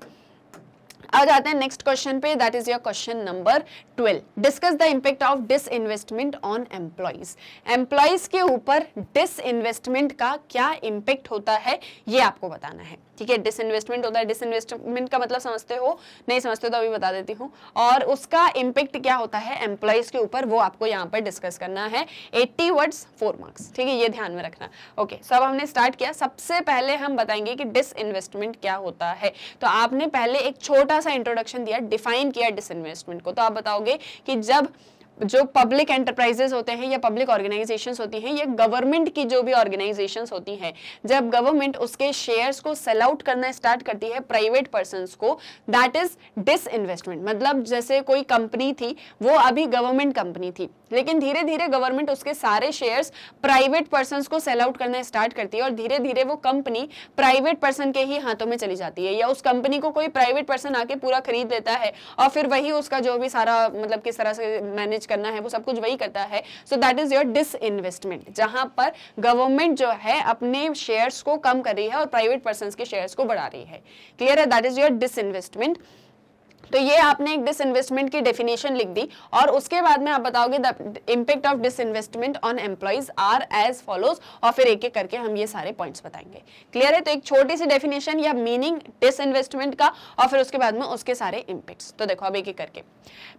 अब जाते हैं नेक्स्ट क्वेश्चन पे that is your question number twelve discuss the impact of disinvestment on employees employees के ऊपर डिस इन्वेस्टमेंट का क्या इम्पैक्ट होता है ये आपको बताना है ठीक है डिसइन्वेस्टमेंट होता है डिसइन्वेस्टमेंट का मतलब समझते हो नहीं समझते हो तो अभी बता देती हूँ और उसका इम्पेक्ट क्या होता है एम्प्लॉयज़ के ऊपर वो आपको यहाँ पर डिस्कस करना है एट्टी वर्ड्स फोर मार्क्स ठीक है ये ध्यान में रखना ओके सो सब हमने स्टार्ट किया सबसे पहले हम बताएंगे कि डिसइन्वेस्टमेंट क्या होता है तो आपने पहले एक छोटा सा इंट्रोडक्शन दिया डिफाइन किया डिसइन्वेस्टमेंट को तो आप बताओगे कि जब जो पब्लिक एंटरप्राइजेस होते हैं या पब्लिक ऑर्गेनाइजेशन होती हैं या गवर्नमेंट की जो भी ऑर्गेनाइजेशंस होती हैं जब गवर्नमेंट उसके शेयर्स को सेल आउट करना स्टार्ट करती है प्राइवेट पर्सन को दैट इज डिस इन्वेस्टमेंट मतलब जैसे कोई कंपनी थी वो अभी गवर्नमेंट कंपनी थी लेकिन धीरे धीरे गवर्नमेंट उसके सारे शेयर्स प्राइवेट पर्सन को सेल आउट करना स्टार्ट करती है और धीरे धीरे वो कंपनी प्राइवेट पर्सन के ही हाथों में चली जाती है या उस कंपनी को कोई प्राइवेट पर्सन आके पूरा खरीद लेता है और फिर वही उसका जो भी सारा मतलब किस तरह से मैनेज करना है वो सब कुछ वही करता है so that is your disinvestment जहां पर गवर्नमेंट जो है अपने शेयर्स को कम कर रही है और प्राइवेट पर्सन के शेयर्स को बढ़ा रही है क्लियर है that is your disinvestment तो ये आपने एक डिसइन्वेस्टमेंट की डेफिनेशन लिख दी और उसके बाद में आप बताओगे the impact of disinvestment on employees are as follows और फिर एक एक करके हम ये सारे पॉइंट्स बताएंगे क्लियर है तो एक छोटी सी डेफिनेशन या मीनिंग डिसइन्वेस्टमेंट का और फिर उसके बाद में उसके सारे इम्पैक्ट्स तो देखो अब एक एक करके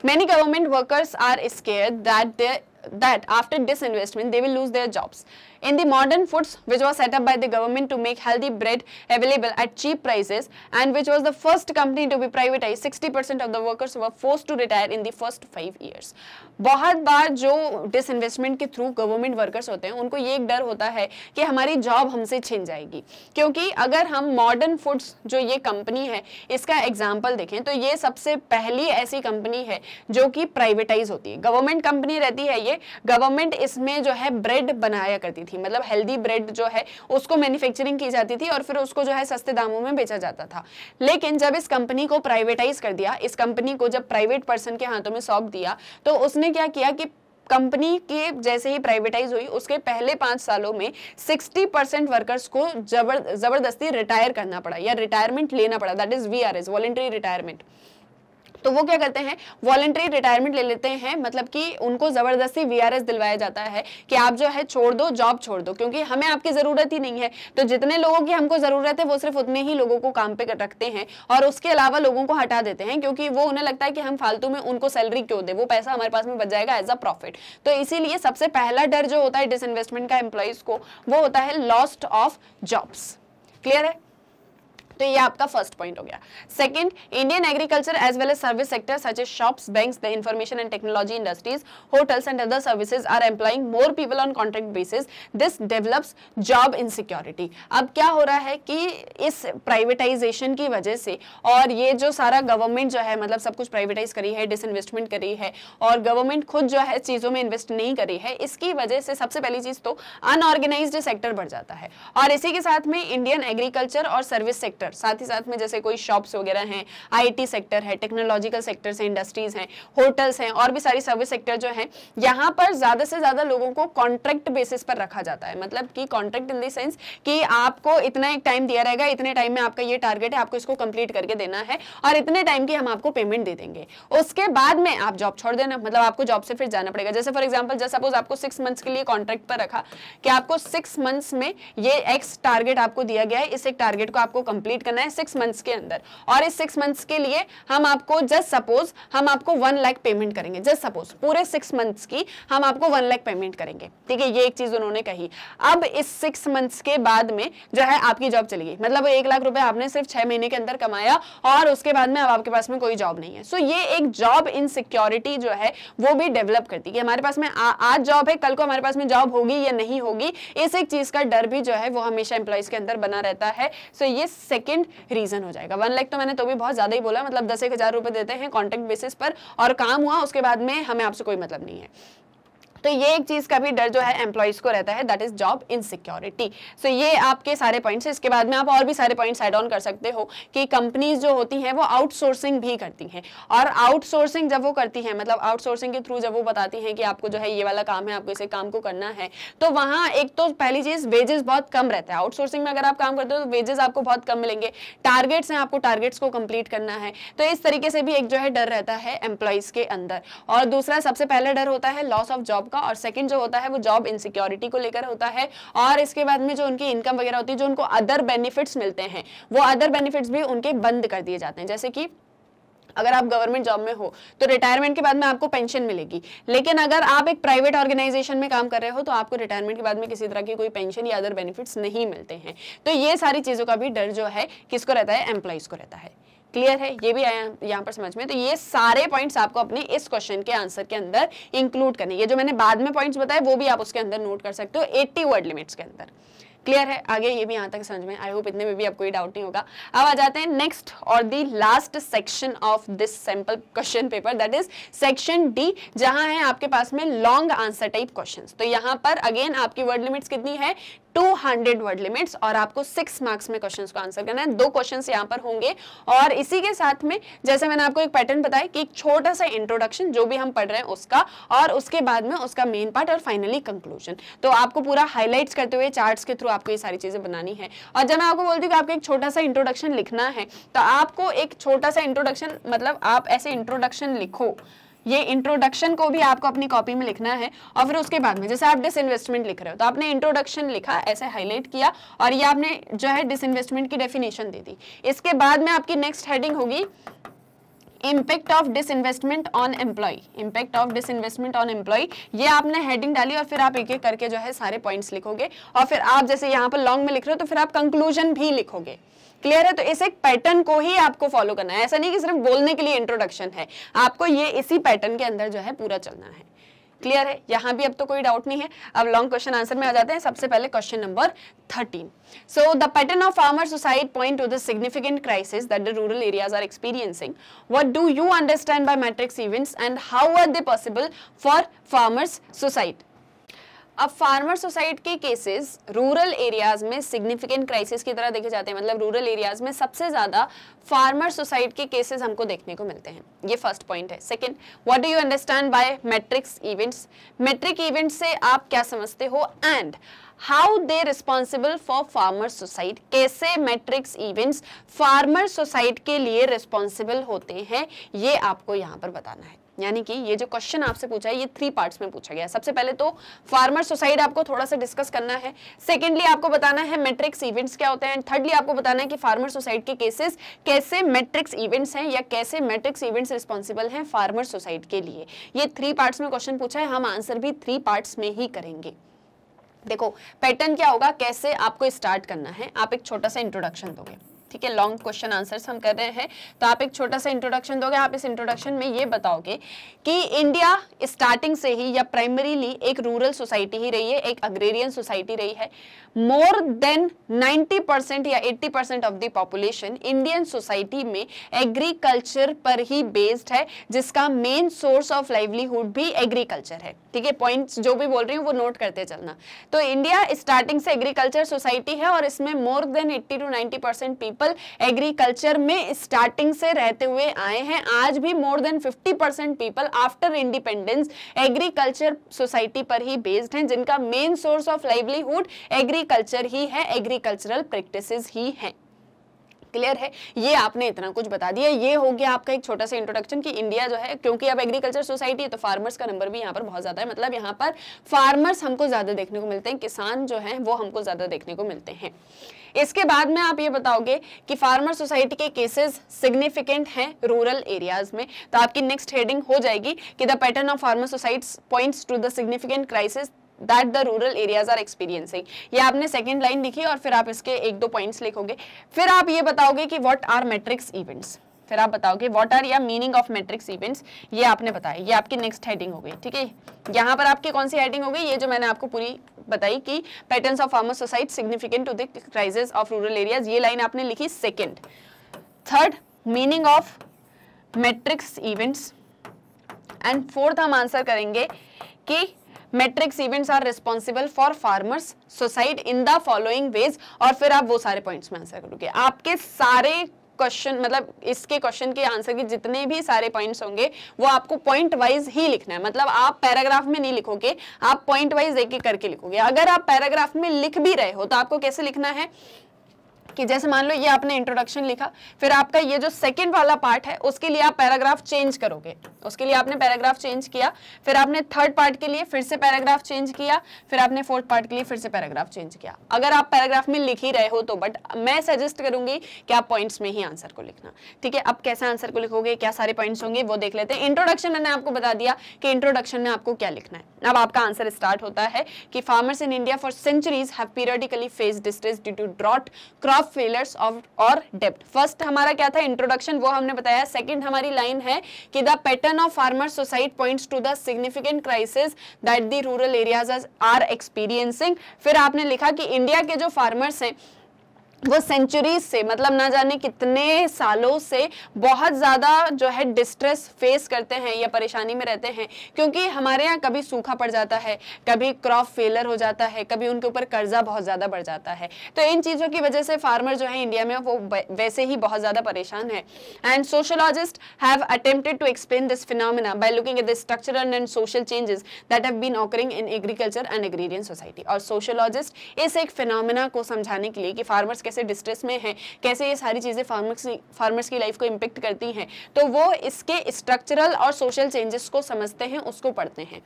many government workers are scare that that that after disinvestment they will lose their jobs in the modern foods which was set up by the government to make healthy bread available at cheap prices and which was the first company to be privatized 60% of the workers were forced to retire in the first 5 years bahut baar jo disinvestment ke through government workers hote hain unko ye ek dar hota hai ki hamari job humse chhin jayegi kyunki agar hum modern foods jo ye company hai iska example देखें to ye sabse pehli aisi company hai jo ki privatise hoti hai government company rehti hai ye government isme jo hai bread banaya karti थी मतलब healthy bread जो है उसको manufacturing की जाती थी और फिर उसको जो है सस्ते दामों में बेचा जाता था लेकिन जब इस कंपनी को प्राइवेटाइज कर दिया इस कंपनी को जब प्राइवेट पर्सन के हाथों में सौंप दिया तो उसने क्या किया कि कंपनी के जैसे ही प्राइवेटाइज हुई उसके पहले पांच सालों में 60 परसेंट वर्कर्स को जबर जबरदस्ती रिटायर करना पड़ा या रिटायरमेंट लेना पड़ा that is V R S voluntary retirement तो वो क्या करते हैं वॉलेंट्री रिटायरमेंट ले लेते हैं मतलब कि उनको ज़बरदस्ती वीआरएस दिलवाया जाता है कि आप जो है छोड़ दो जॉब छोड़ दो क्योंकि हमें आपकी ज़रूरत ही नहीं है तो जितने लोगों की हमको ज़रूरत है वो सिर्फ उतने ही लोगों को काम पे रखते हैं और उसके अलावा लोगों को हटा देते हैं क्योंकि वो उन्हें लगता है कि हम फालतू में उनको सैलरी क्यों दे वो पैसा हमारे पास में बच जाएगा एज अ प्रॉफिट तो इसीलिए सबसे पहला डर जो होता है डिसइन्वेस्टमेंट का एम्प्लॉयज़ को वो होता है लॉस्ट ऑफ जॉब्स क्लियर है तो ये आपका फर्स्ट पॉइंट हो गया second Indian agriculture as well as service sector such as shops banks the information and technology industries hotels and other services are employing more people on contract basis this develops job insecurity अब क्या हो रहा है कि इस privatisation की वजह से और ये जो सारा गवर्नमेंट जो है मतलब सब कुछ प्राइवेटाइज करी है डिसइन्वेस्टमेंट करी है और गवर्नमेंट खुद जो है चीज़ों में इन्वेस्ट नहीं करी है इसकी वजह से सबसे पहली चीज़ तो अनऑर्गेनाइज सेक्टर बढ़ जाता है और इसी के साथ में इंडियन एग्रीकल्चर और सर्विस सेक्टर सेक्टर साथ ही साथ में जैसे कोई शॉप्स वगैरह हैं आईटी सेक्टर है टेक्नोलॉजिकल सेक्टर है इंडस्ट्रीज हैं होटल्स हैं और भी सारी सर्विस सेक्टर जो है यहाँ पर ज़्यादा से ज़्यादा लोगों को कॉन्ट्रैक्ट बेसिस पर रखा जाता है मतलब कि कॉन्ट्रैक्ट इन देंस कि आपको इतना एक टाइम दिया रहेगा इतने टाइम में आपका ये टारगेट है आपको इसको कंप्लीट करके देना है और इतने टाइम की हम आपको पेमेंट दे देंगे उसके बाद में आप जॉब छोड़ देना मतलब आपको जॉब से फिर जाना पड़ेगा जैसे फॉर एग्जाम्पल जैसे सपोज आपको सिक्स मंथ्स के लिए कॉन्ट्रैक्ट पर रखा कि आपको सिक्स मंथ्स में ये एक्स टारगेट आपको दिया गया है इस एक टारगेट को आपको कंप्लीट कंप्लीट करना है सिक्स मंथ्स के अंदर और इस सिक्स मंथ्स के लिए हम आपको जस्ट सपोज हम आपको वन लाख पेमेंट करेंगे जस्ट सपोज पूरे सिक्स मंथ्स की हम आपको वन लाख पेमेंट करेंगे ठीक है ये एक चीज उन्होंने कही अब इस सिक्स मंथ्स के बाद में जो है आपकी जॉब चली गई मतलब एक लाख रुपए आपने सिर्फ छह महीने के अंदर कमाया और उसके बाद में अब आपके पास में कोई जॉब नहीं है सो ये एक जॉब इनसिक्योरिटी जो है वो भी डेवलप करती है हमारे पास में आ, आज जॉब है कल को हमारे पास में जॉब होगी या नहीं होगी इस एक चीज का डर भी जो है वो हमेशा एम्प्लॉयज के अंदर बना रहता है सो so, ये सेकेंड सेकेंड रीजन हो जाएगा वन लाख तो मैंने तो भी बहुत ज्यादा ही बोला मतलब दस एक हजार रुपए देते हैं कॉन्ट्रेक्ट बेसिस पर और काम हुआ उसके बाद में हमें आपसे कोई मतलब नहीं है तो ये एक चीज़ का भी डर जो है एम्प्लॉयज़ को रहता है that is job insecurity so ये आपके सारे पॉइंट्स इसके बाद में आप और भी सारे पॉइंट्स एड ऑन कर सकते हो कि कंपनीज जो होती हैं वो आउटसोर्सिंग भी करती हैं और आउटसोर्सिंग जब वो करती हैं मतलब आउटसोर्सिंग के थ्रू जब वो बताती हैं कि आपको जो है ये वाला काम है आपको इसे काम को करना है तो वहां एक तो पहली चीज़ वेजेस बहुत कम रहता है आउटसोर्सिंग में अगर आप काम करते हो तो वेजेस आपको बहुत कम मिलेंगे टारगेट्स हैं आपको टारगेट्स को कंप्लीट करना है तो इस तरीके से भी एक जो है डर रहता है एम्प्लॉयज़ के अंदर और दूसरा सबसे पहला डर होता है लॉस ऑफ जॉब का और सेकंड जो होता है वो जॉब इनसिक्योरिटी को लेकर होता है और इसके बाद में जो उनकी इनकम वगैरह होती है जो उनको अदर बेनिफिट्स मिलते हैं वो अदर बेनिफिट्स भी उनके बंद कर दिए जाते हैं जैसे कि अगर आप गवर्नमेंट जॉब में हो तो रिटायरमेंट के बाद में आपको पेंशन मिलेगी लेकिन अगर आप एक प्राइवेट ऑर्गेनाइजेशन में काम कर रहे हो तो आपको रिटायरमेंट के बाद में किसी तरह की कोई पेंशन या अदर बेनिफिट्स नहीं मिलते हैं तो ये सारी चीज़ों का भी डर जो है किसको रहता है एम्प्लॉयज़ को रहता है क्लियर है ये भी आया यहाँ पर समझ में तो ये सारे पॉइंट्स आपको अपने इस क्वेश्चन के आंसर के अंदर इंक्लूड करने ये जो मैंने बाद में पॉइंट्स बताए वो भी आप उसके अंदर नोट कर सकते हो एट्टी वर्ड लिमिट्स के अंदर क्लियर है आगे ये भी यहाँ तक समझ में आई होप इतने में भी आपको डाउट नहीं होगा अब आ जाते हैं नेक्स्ट और the last section of this sample question paper that is section D जहां है आपके पास में लॉन्ग आंसर टाइप क्वेश्चन तो यहाँ पर अगेन आपकी वर्ड लिमिट्स कितनी है 200 वर्ड लिमिट्स और आपको सिक्स मार्क्स में क्वेश्चंस को आंसर करना है दो क्वेश्चंस यहाँ पर होंगे और इसी के साथ में जैसे मैंने आपको एक पैटर्न बताया कि एक छोटा सा इंट्रोडक्शन जो भी हम पढ़ रहे हैं उसका और उसके बाद में उसका मेन पार्ट और फाइनली कंक्लूजन तो आपको पूरा हाईलाइट करते हुए चार्ट के थ्रू आपको ये सारी चीज़ें बनानी है और जब मैं आपको बोलती हूँ कि आपको एक छोटा सा इंट्रोडक्शन लिखना है तो आपको एक छोटा सा इंट्रोडक्शन मतलब आप ऐसे इंट्रोडक्शन लिखो ये इंट्रोडक्शन को भी आपको अपनी कॉपी में लिखना है और फिर उसके बाद में जैसे आप डिसइन्वेस्टमेंट लिख रहे हो तो आपने इंट्रोडक्शन लिखा ऐसे हाईलाइट किया और ये आपने जो है डिसइन्वेस्टमेंट की डेफिनेशन दे दी इसके बाद में आपकी नेक्स्ट हेडिंग होगी impact of disinvestment on employ impact of disinvestment on employ ये आपने हेडिंग डाली और फिर आप एक एक करके जो है सारे पॉइंट्स लिखोगे और फिर आप जैसे यहाँ पर लॉन्ग में लिख रहे हो तो फिर आप कंक्लूजन भी लिखोगे क्लियर है तो इस एक पैटर्न को ही आपको फॉलो करना है ऐसा नहीं कि सिर्फ बोलने के लिए इंट्रोडक्शन है आपको ये इसी पैटर्न के अंदर जो है पूरा चलना है क्लियर है यहां भी अब तो कोई डाउट नहीं है अब लॉन्ग क्वेश्चन आंसर में आ जाते हैं सबसे पहले question number thirteen so the pattern of farmer suicide point to the significant crisis that the rural areas are experiencing what do you understand by matrix events and how are they possible for farmers suicide अब farmer society के cases rural areas में significant crisis की तरह देखे जाते हैं मतलब rural areas में सबसे ज़्यादा फार्मर सोसाइटी के केसेस हमको देखने को मिलते हैं ये फर्स्ट पॉइंट है second what do you understand by matrix events matric events से आप क्या समझते हो and how they responsible for farmer society कैसे मैट्रिक्स इवेंट्स फार्मर सोसाइट के लिए रिस्पॉन्सिबल होते हैं ये आपको यहाँ पर बताना है यानी कि ये जो क्वेश्चन आपसे पूछा है ये थ्री पार्ट्स में पूछा गया सबसे पहले तो फार्मर सुसाइड आपको थोड़ा सा डिस्कस करना है सेकेंडली आपको बताना है मेट्रिक्स इवेंट्स क्या होते हैं थर्डली आपको बताना है कि फार्मर सुसाइड के केसेस कैसे मेट्रिक्स इवेंट्स हैं या कैसे मेट्रिक्स इवेंट्स रिस्पॉन्सिबल हैं फार्मर सुसाइड के लिए ये थ्री पार्ट्स में क्वेश्चन पूछा है हम आंसर भी थ्री पार्ट्स में ही करेंगे देखो पैटर्न क्या होगा कैसे आपको स्टार्ट करना है आप एक छोटा सा इंट्रोडक्शन दोगे ठीक है लॉन्ग क्वेश्चन आंसर्स हम कर रहे हैं तो आप एक छोटा सा इंट्रोडक्शन दोगे आप इस इंट्रोडक्शन में ये बताओगे कि इंडिया स्टार्टिंग से ही या प्राइमरीली एक रूरल सोसाइटी ही रही है एक अग्रेरियन सोसाइटी रही है मोर देन 90 परसेंट या 80 percent of the population Indian society में एग्रीकल्चर पर ही बेस्ड है जिसका मेन सोर्स ऑफ लाइवलीहुड भी एग्रीकल्चर है ठीक है पॉइंट जो भी बोल रही हूँ वो नोट करते चलना तो इंडिया स्टार्टिंग से एग्रीकल्चर सोसाइटी है और इसमें more than eighty to ninety people agriculture में स्टार्टिंग से रहते हुए आए हैं आज भी more than 50 percent people after independence agriculture society पर ही बेस्ड हैं जिनका main source of livelihood agriculture ही है एग्रीकल्चरल प्रैक्टिसेस ही हैं क्लियर है ये आपने इतना कुछ बता दिया ये हो गया आपका एक छोटा सा इंट्रोडक्शन कि इंडिया जो है क्योंकि अब एग्रीकल्चर सोसाइटी है तो फार्मर्स का नंबर भी यहाँ पर बहुत ज्यादा है मतलब यहाँ पर फार्मर्स हमको ज्यादा देखने को मिलते हैं किसान जो है वो हमको ज्यादा देखने को मिलते हैं इसके बाद में आप ये बताओगे कि फार्मर सोसाइटी के केसेस सिग्निफिकेंट हैं रूरल एरियाज में तो आपकी नेक्स्ट हेडिंग हो जाएगी कि the pattern of farmer societies points to the significant crisis that the rural areas are experiencing ये आपने सेकेंड लाइन लिखी और फिर आप इसके एक दो पॉइंट्स लिखोगे फिर आप ये बताओगे कि वॉट आर मेट्रिक्स इवेंट्स फिर आप बताओगे वॉट आर या मीनिंग ऑफ मेट्रिक्स इवेंट्स ये आपने बताया ये आपकी नेक्स्ट हेडिंग हो गई ठीक है यहाँ पर आपकी कौन सी हेडिंग हो गई ये जो मैंने आपको पूरी बताई कि patterns of farmer society significant to the crisis of rural areas ये लाइन आपने लिखी second third meaning of matrix events and fourth हम आंसर करेंगे कि matrix events are responsible for farmers suicide in the following ways और फिर आप वो सारे पॉइंट्स में आंसर करोगे आपके सारे क्वेश्चन मतलब इसके क्वेश्चन के आंसर के जितने भी सारे पॉइंट्स होंगे वो आपको पॉइंट वाइज ही लिखना है मतलब आप पैराग्राफ में नहीं लिखोगे आप पॉइंट वाइज एक एक करके लिखोगे अगर आप पैराग्राफ में लिख भी रहे हो तो आपको कैसे लिखना है कि जैसे मान लो ये आपने इंट्रोडक्शन लिखा फिर आपका ये जो सेकंड वाला पार्ट है उसके लिए आप पैराग्राफ चेंज करोगे उसके लिए आपने पैराग्राफ चेंज किया फिर आपने थर्ड पार्ट के लिए फिर से पैराग्राफ चेंज किया फिर आपने फोर्थ पार्ट के लिए फिर से पैराग्राफ चेंज किया अगर आप पैराग्राफ में लिख ही रहे हो तो बट मैं सजेस्ट करूंगी कि आप पॉइंट्स में ही आंसर को लिखना ठीक है आप कैसे आंसर को लिखोगे क्या सारे पॉइंट्स होंगे वो देख लेते हैं इंट्रोडक्शन मैंने आपको बता दिया कि इंट्रोडक्शन में आपको क्या लिखना है अब आपका आंसर स्टार्ट होता है कि farmers in India for centuries have periodically face distress due to drought crop of failures of और डेप्ट फर्स्ट हमारा क्या था इंट्रोडक्शन वो हमने बताया सेकंड हमारी लाइन है कि the pattern of farmer society points to the significant crisis that the rural areas are experiencing फिर आपने लिखा कि इंडिया के जो फार्मर्स हैं वो सेंचुरीज से मतलब ना जाने कितने सालों से बहुत ज़्यादा जो है डिस्ट्रेस फेस करते हैं या परेशानी में रहते हैं क्योंकि हमारे यहाँ कभी सूखा पड़ जाता है कभी क्रॉप फेलर हो जाता है कभी उनके ऊपर कर्जा बहुत ज़्यादा बढ़ जाता है तो इन चीज़ों की वजह से फार्मर जो है इंडिया में वो वैसे ही बहुत ज़्यादा परेशान है and sociologist have attempted to explain this phenomena by looking at the structural and social changes that have been occurring in agriculture and agrarian society और सोशोलॉजिस्ट इस एक फिनोमिना को समझाने के लिए कि फार्मर्स कैसे डिस्ट्रेस में हैं कैसे ये सारी चीज़ें फार्मर्स फार्मर्स की लाइफ को इम्पेक्ट करती हैं तो वो इसके स्ट्रक्चरल और सोशल चेंजेस को समझते हैं उसको पढ़ते हैं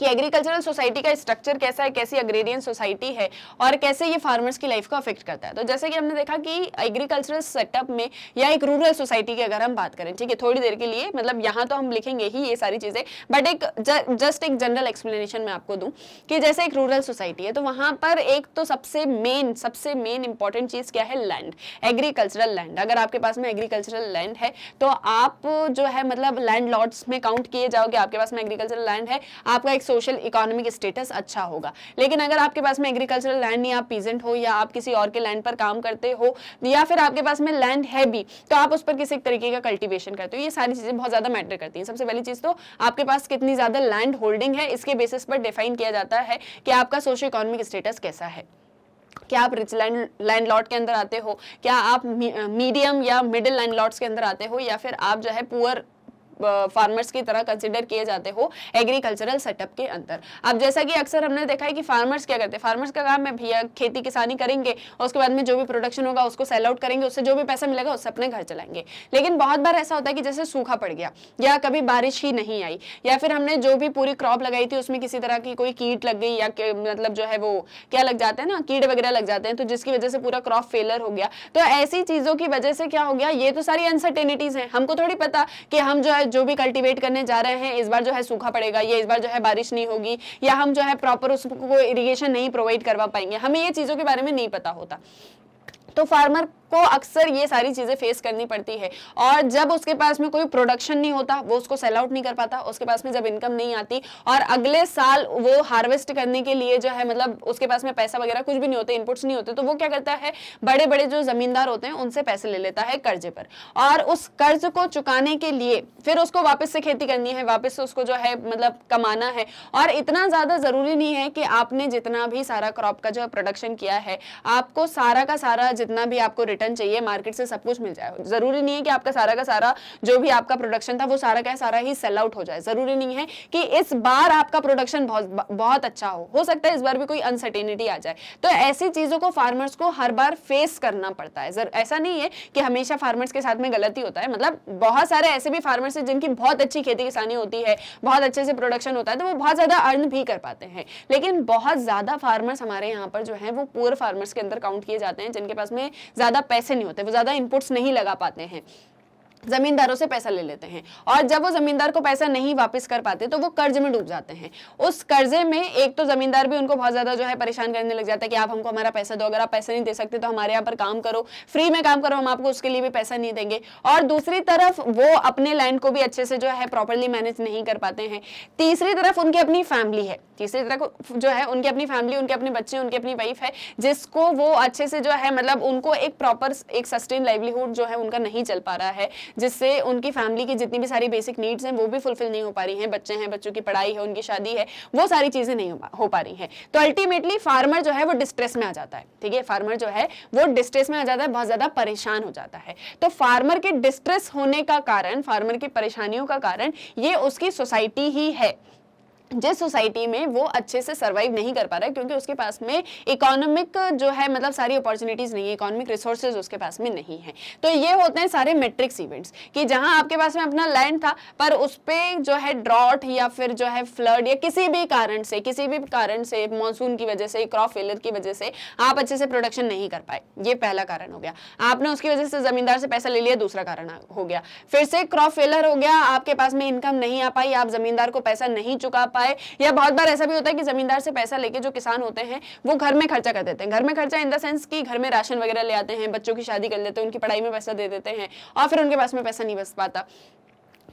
कि एग्रीकल्चरल सोसाइटी का स्ट्रक्चर कैसा है कैसी अग्रेरियन सोसाइटी है और कैसे ये फार्मर्स की लाइफ को अफेक्ट करता है तो जैसे कि हमने देखा कि एग्रीकल्चरल सेटअप में या एक रूरल सोसाइटी की अगर हम बात करें ठीक है थोड़ी देर के लिए मतलब यहाँ तो हम लिखेंगे ही ये सारी चीज़ें बट एक जस्ट एक जनरल एक्सप्लेनेशन मैं आपको दूँ कि जैसे एक रूरल सोसाइटी है तो वहां पर एक तो सबसे मेन सबसे मेन इंपॉर्टेंट चीज़ क्या है लैंड एग्रीकल्चरल लैंड अगर आपके पास में एग्रीकल्चरल लैंड है तो आप जो है मतलब लैंड लॉट्स में काउंट किए जाओगे आपके पास में एग्रीकल्चरल लैंड है आपका एक सोशल इकोनॉमिक स्टेटस अच्छा होगा लेकिन अगर आपके पास में एग्रीकल्चरल लैंड नहीं आप पीजेंट हो या आप किसी और के लैंड पर काम करते हो या फिर आपके पास में लैंड है भी तो आप उस पर किसी तरीके का कल्टिवेशन करते हो ये सारी चीज़ें बहुत ज़्यादा मैटर करती हैं सबसे पहली चीज़ तो आपके पास कितनी ज़्यादा लैंड होल्डिंग है इसके बेसिस पर डिफाइन किया जाता है कि आपका सोशल इकोनॉमिक स्टेटस कैसा है क्या आप रिच लैंड लैंड लॉट के अंदर आते हो क्या आप मीडियम या मिडिल लैंड लॉट्स के अंदर आते हो या फिर आप जो है पुअर फार्मर्स की तरह कंसिडर किए जाते हो एग्रीकल्चरल सेटअप के अंदर अब जैसा कि अक्सर हमने देखा है कि फार्मर्स क्या करते हैं फार्मर्स का काम है भैया खेती किसानी करेंगे और उसके बाद में जो भी प्रोडक्शन होगा उसको सेल आउट करेंगे उससे जो भी पैसा मिलेगा उससे अपने घर चलाएंगे लेकिन बहुत बार ऐसा होता है कि जैसे सूखा पड़ गया या कभी बारिश ही नहीं आई या फिर हमने जो भी पूरी क्रॉप लगाई थी उसमें किसी तरह की कोई कीट लग गई या मतलब जो है वो क्या लग जाते हैं ना कीड़े वगैरह लग जाते हैं तो जिसकी वजह से पूरा क्रॉप फेलर हो गया तो ऐसी चीजों की वजह से क्या हो गया ये तो सारी अनसर्टेनिटीज है हमको थोड़ी पता कि हम जो है जो भी कल्टीवेट करने जा रहे हैं इस बार जो है सूखा पड़ेगा या इस बार जो है बारिश नहीं होगी या हम जो है प्रॉपर उसको इरीगेशन नहीं प्रोवाइड करवा पाएंगे हमें ये चीज़ों के बारे में नहीं पता होता तो फार्मर को तो अक्सर ये सारी चीज़ें फेस करनी पड़ती है और जब उसके पास में कोई प्रोडक्शन नहीं होता वो उसको सेल आउट नहीं कर पाता उसके पास में जब इनकम नहीं आती और अगले साल वो हार्वेस्ट करने के लिए जो है मतलब उसके पास में पैसा वगैरह कुछ भी नहीं होते इनपुट्स नहीं होते तो वो क्या करता है बड़े बड़े जो जमींदार होते हैं उनसे पैसे ले लेता है कर्जे पर और उस कर्ज को चुकाने के लिए फिर उसको वापस से खेती करनी है वापस से उसको जो है मतलब कमाना है और इतना ज़्यादा ज़रूरी नहीं है कि आपने जितना भी सारा क्रॉप का जो प्रोडक्शन किया है आपको सारा का सारा जितना भी आपको रिटर्न चाहिए मार्केट से सब कुछ मिल जाए जरूरी नहीं है कि आपका सारा का सारा जो भी आपका प्रोडक्शन था वो सारा का सारा ही सेल आउट हो जाए जरूरी नहीं है कि इस बार आपका प्रोडक्शन बहुत बहुत अच्छा हो हो सकता है इस बार भी कोई अनसर्टेनिटी आ जाए तो ऐसी चीजों को फार्मर्स को हर बार फेस करना पड़ता है जर, ऐसा नहीं है कि हमेशा फार्मर्स के साथ में गलती होता है मतलब बहुत सारे ऐसे भी फार्मर्स हैं जिनकी बहुत अच्छी खेती किसानी होती है बहुत अच्छे से प्रोडक्शन होता है तो वो बहुत ज्यादा अर्न भी कर पाते हैं लेकिन बहुत ज्यादा फार्मर्स हमारे यहाँ पर जो है वो पुअर फार्मर्स के अंदर काउंट किए जाते हैं जिनके पास में ज्यादा पैसे नहीं होते वो ज़्यादा इनपुट्स नहीं लगा पाते हैं जमींदारों से पैसा ले लेते हैं और जब वो जमींदार को पैसा नहीं वापस कर पाते तो वो कर्ज में डूब जाते हैं उस कर्जे में एक तो जमींदार भी उनको बहुत ज्यादा जो है परेशान करने लग जाता है कि आप हमको हमारा पैसा दो अगर आप पैसा नहीं दे सकते तो हमारे यहाँ पर काम करो फ्री में काम करो हम आपको उसके लिए भी पैसा नहीं देंगे और दूसरी तरफ वो अपने लैंड को भी अच्छे से जो है प्रॉपरली मैनेज नहीं कर पाते हैं तीसरी तरफ उनकी अपनी फैमिली है तीसरी तरफ जो है उनकी अपनी फैमिली उनके अपने बच्चे उनकी अपनी वाइफ है जिसको वो अच्छे से जो है मतलब उनको एक प्रॉपर एक सस्टेन लाइवलीहुड जो है उनका नहीं चल पा रहा है जिससे उनकी फैमिली की जितनी भी सारी बेसिक नीड्स हैं वो भी फुलफिल नहीं हो पा रही हैं बच्चे हैं बच्चों की पढ़ाई है उनकी शादी है वो सारी चीज़ें नहीं हो पा रही हैं तो अल्टीमेटली फार्मर जो है वो डिस्ट्रेस में आ जाता है ठीक है फार्मर जो है वो डिस्ट्रेस में आ जाता है बहुत ज़्यादा परेशान हो जाता है तो फार्मर के डिस्ट्रेस होने का कारण फार्मर की परेशानियों का कारण ये उसकी सोसाइटी ही है जिस सोसाइटी में वो अच्छे से सर्वाइव नहीं कर पा रहा है क्योंकि उसके पास में इकोनॉमिक जो है मतलब सारी अपॉर्चुनिटीज़ नहीं है इकोनॉमिक रिसोर्सेज उसके पास में नहीं है तो ये होते हैं सारे मेट्रिक्स इवेंट्स कि जहां आपके पास में अपना लैंड था पर उस पर जो है ड्रॉट या फिर जो है फ्लड या किसी भी कारण से किसी भी कारण से मानसून की वजह से क्रॉप फेलियर की वजह से आप अच्छे से प्रोडक्शन नहीं कर पाए ये पहला कारण हो गया आपने उसकी वजह से ज़मींदार से पैसा ले लिया दूसरा कारण हो गया फिर से क्रॉप फेलर हो गया आपके पास में इनकम नहीं आ पाई आप ज़मींदार को पैसा नहीं चुका पाए या बहुत बार ऐसा भी होता है कि जमींदार से पैसा लेके जो किसान होते हैं वो घर में खर्चा कर देते हैं घर में खर्चा इन द सेंस कि घर में राशन वगैरह ले आते हैं बच्चों की शादी कर लेते हैं उनकी पढ़ाई में पैसा दे देते हैं और फिर उनके पास में पैसा नहीं बच पाता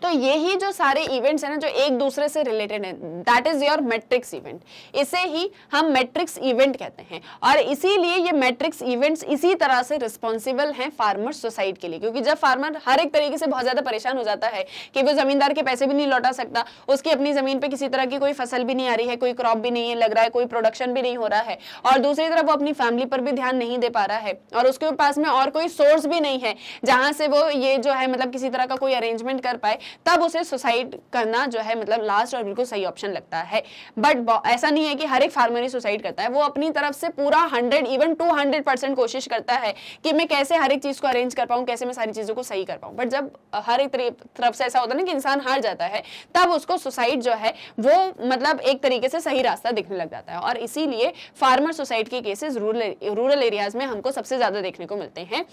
तो यही जो सारे इवेंट्स है ना जो एक दूसरे से रिलेटेड है that is your matrix event इसे ही हम मैट्रिक्स इवेंट कहते हैं और इसीलिए ये मैट्रिक्स इवेंट्स इसी तरह से रिस्पॉन्सिबल हैं फार्मर सोसाइटी के लिए क्योंकि जब फार्मर हर एक तरीके से बहुत ज्यादा परेशान हो जाता है कि वो जमींदार के पैसे भी नहीं लौटा सकता उसकी अपनी जमीन पर किसी तरह की कोई फसल भी नहीं आ रही है कोई क्रॉप भी नहीं है लग रहा है कोई प्रोडक्शन भी नहीं हो रहा है और दूसरी तरफ वो अपनी फैमिली पर भी ध्यान नहीं दे पा रहा है और उसके पास में और कोई सोर्स भी नहीं है जहां से वो ये जो है मतलब किसी तरह का कोई अरेंजमेंट कर पाए तब उसे सुसाइड करना जो है मतलब लास्ट और बिल्कुल सही ऑप्शन लगता है बट ऐसा नहीं है कि हर एक फार्मर ही सुसाइड करता है वो अपनी तरफ से पूरा hundred even two hundred percent कोशिश करता है कि मैं कैसे हर एक चीज़ को अरेंज कर पाऊँ कैसे मैं सारी चीज़ों को सही कर पाऊँ बट जब हर एक तरफ से ऐसा होता है ना कि इंसान हार जाता है तब उसको सुसाइड जो है वो मतलब एक तरीके से सही रास्ता दिखने लग जाता है और इसीलिए फार्मर सुसाइड के केसेस रूरल रूरल एरियाज में हमको सबसे ज़्यादा देखने को मिलते हैं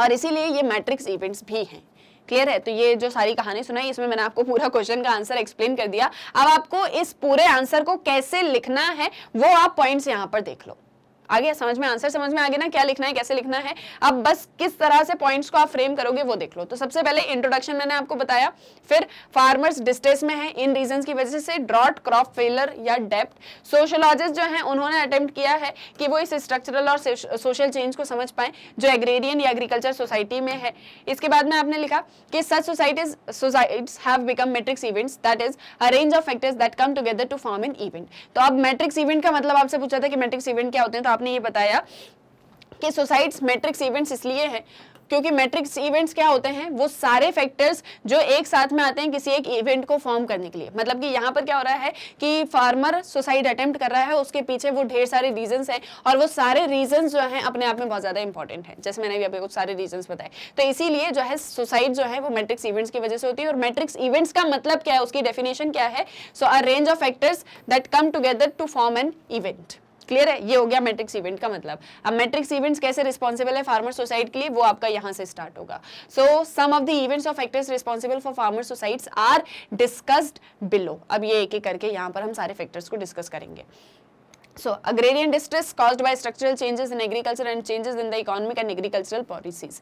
और इसीलिए ये मैट्रिक्स इवेंट्स भी हैं क्लियर है तो ये जो सारी कहानी सुनाई इसमें मैंने आपको पूरा क्वेश्चन का आंसर एक्सप्लेन कर दिया अब आपको इस पूरे आंसर को कैसे लिखना है वो आप पॉइंट्स यहाँ पर देख लो आ गया समझ में आंसर समझ में आ गया ना क्या लिखना है कैसे लिखना है अब बस किस तरह से पॉइंट्स को आप फ्रेम करोगे वो देख लो तो सबसे पहले इंट्रोडक्शन मैंने आपको बताया फिर फार्मर्स डिस्ट्रेस में है इन रीजन की वजह से ड्रॉट क्रॉप फेलर या डेप्थ सोशोलॉजिस्ट जो है उन्होंने अटेम्प्ट किया है कि वो इस स्ट्रक्चरल और सोशल चेंज को समझ पाए जो एग्रेरियन या एग्रीकल्चर सोसाइटी में है इसके बाद में आपने लिखा कि such societies societies have become matrix events that is a range of factors that come together to form an event तो अब मेट्रिक्स इवेंट का मतलब आपसे पूछा था कि मेट्रिक्स इवेंट क्या होते हैं तो आपने ये बताया कि सुसाइड्स मैट्रिक्स इवेंट्स इसलिए हैं क्योंकि मैट्रिक्स इवेंट्स क्या होते हैं वो सारे फैक्टर्स जो एक साथ में आते हैं किसी एक इवेंट को फॉर्म करने के लिए मतलब कि यहाँ पर क्या हो रहा है कि फार्मर सुसाइड अटेम्प्ट कर रहा है उसके पीछे वो ढेर सारे रीजंस हैं और वो सारे रीजंस जो हैं अपने आप में बहुत ज़्यादा इंपॉर्टेंट है जैसे मैंने भी आपको कुछ सारे रीजन बताए तो इसीलिए जो है सुसाइड जो है वो मेट्रिक्स इवेंट्स की वजह से होती है और मेट्रिक्स इवेंट्स का मतलब क्या है उसकी डेफिनेशन क्या है so a range of factors that come together to form an event clear है ये हो गया मैट्रिक्स इवेंट का मतलब अब मैट्रिक्स इवेंट्स कैसे रिस्पॉन्सिबल है फार्मर सोसाइटी के लिए वो आपका यहाँ से स्टार्ट होगा so some of the events of factors responsible for farmer societies are discussed below अब ये एक एक करके यहाँ पर हम सारे फैक्टर्स को डिस्कस करेंगे So agrarian distress caused by structural changes in agriculture and changes in the economic and agricultural policies.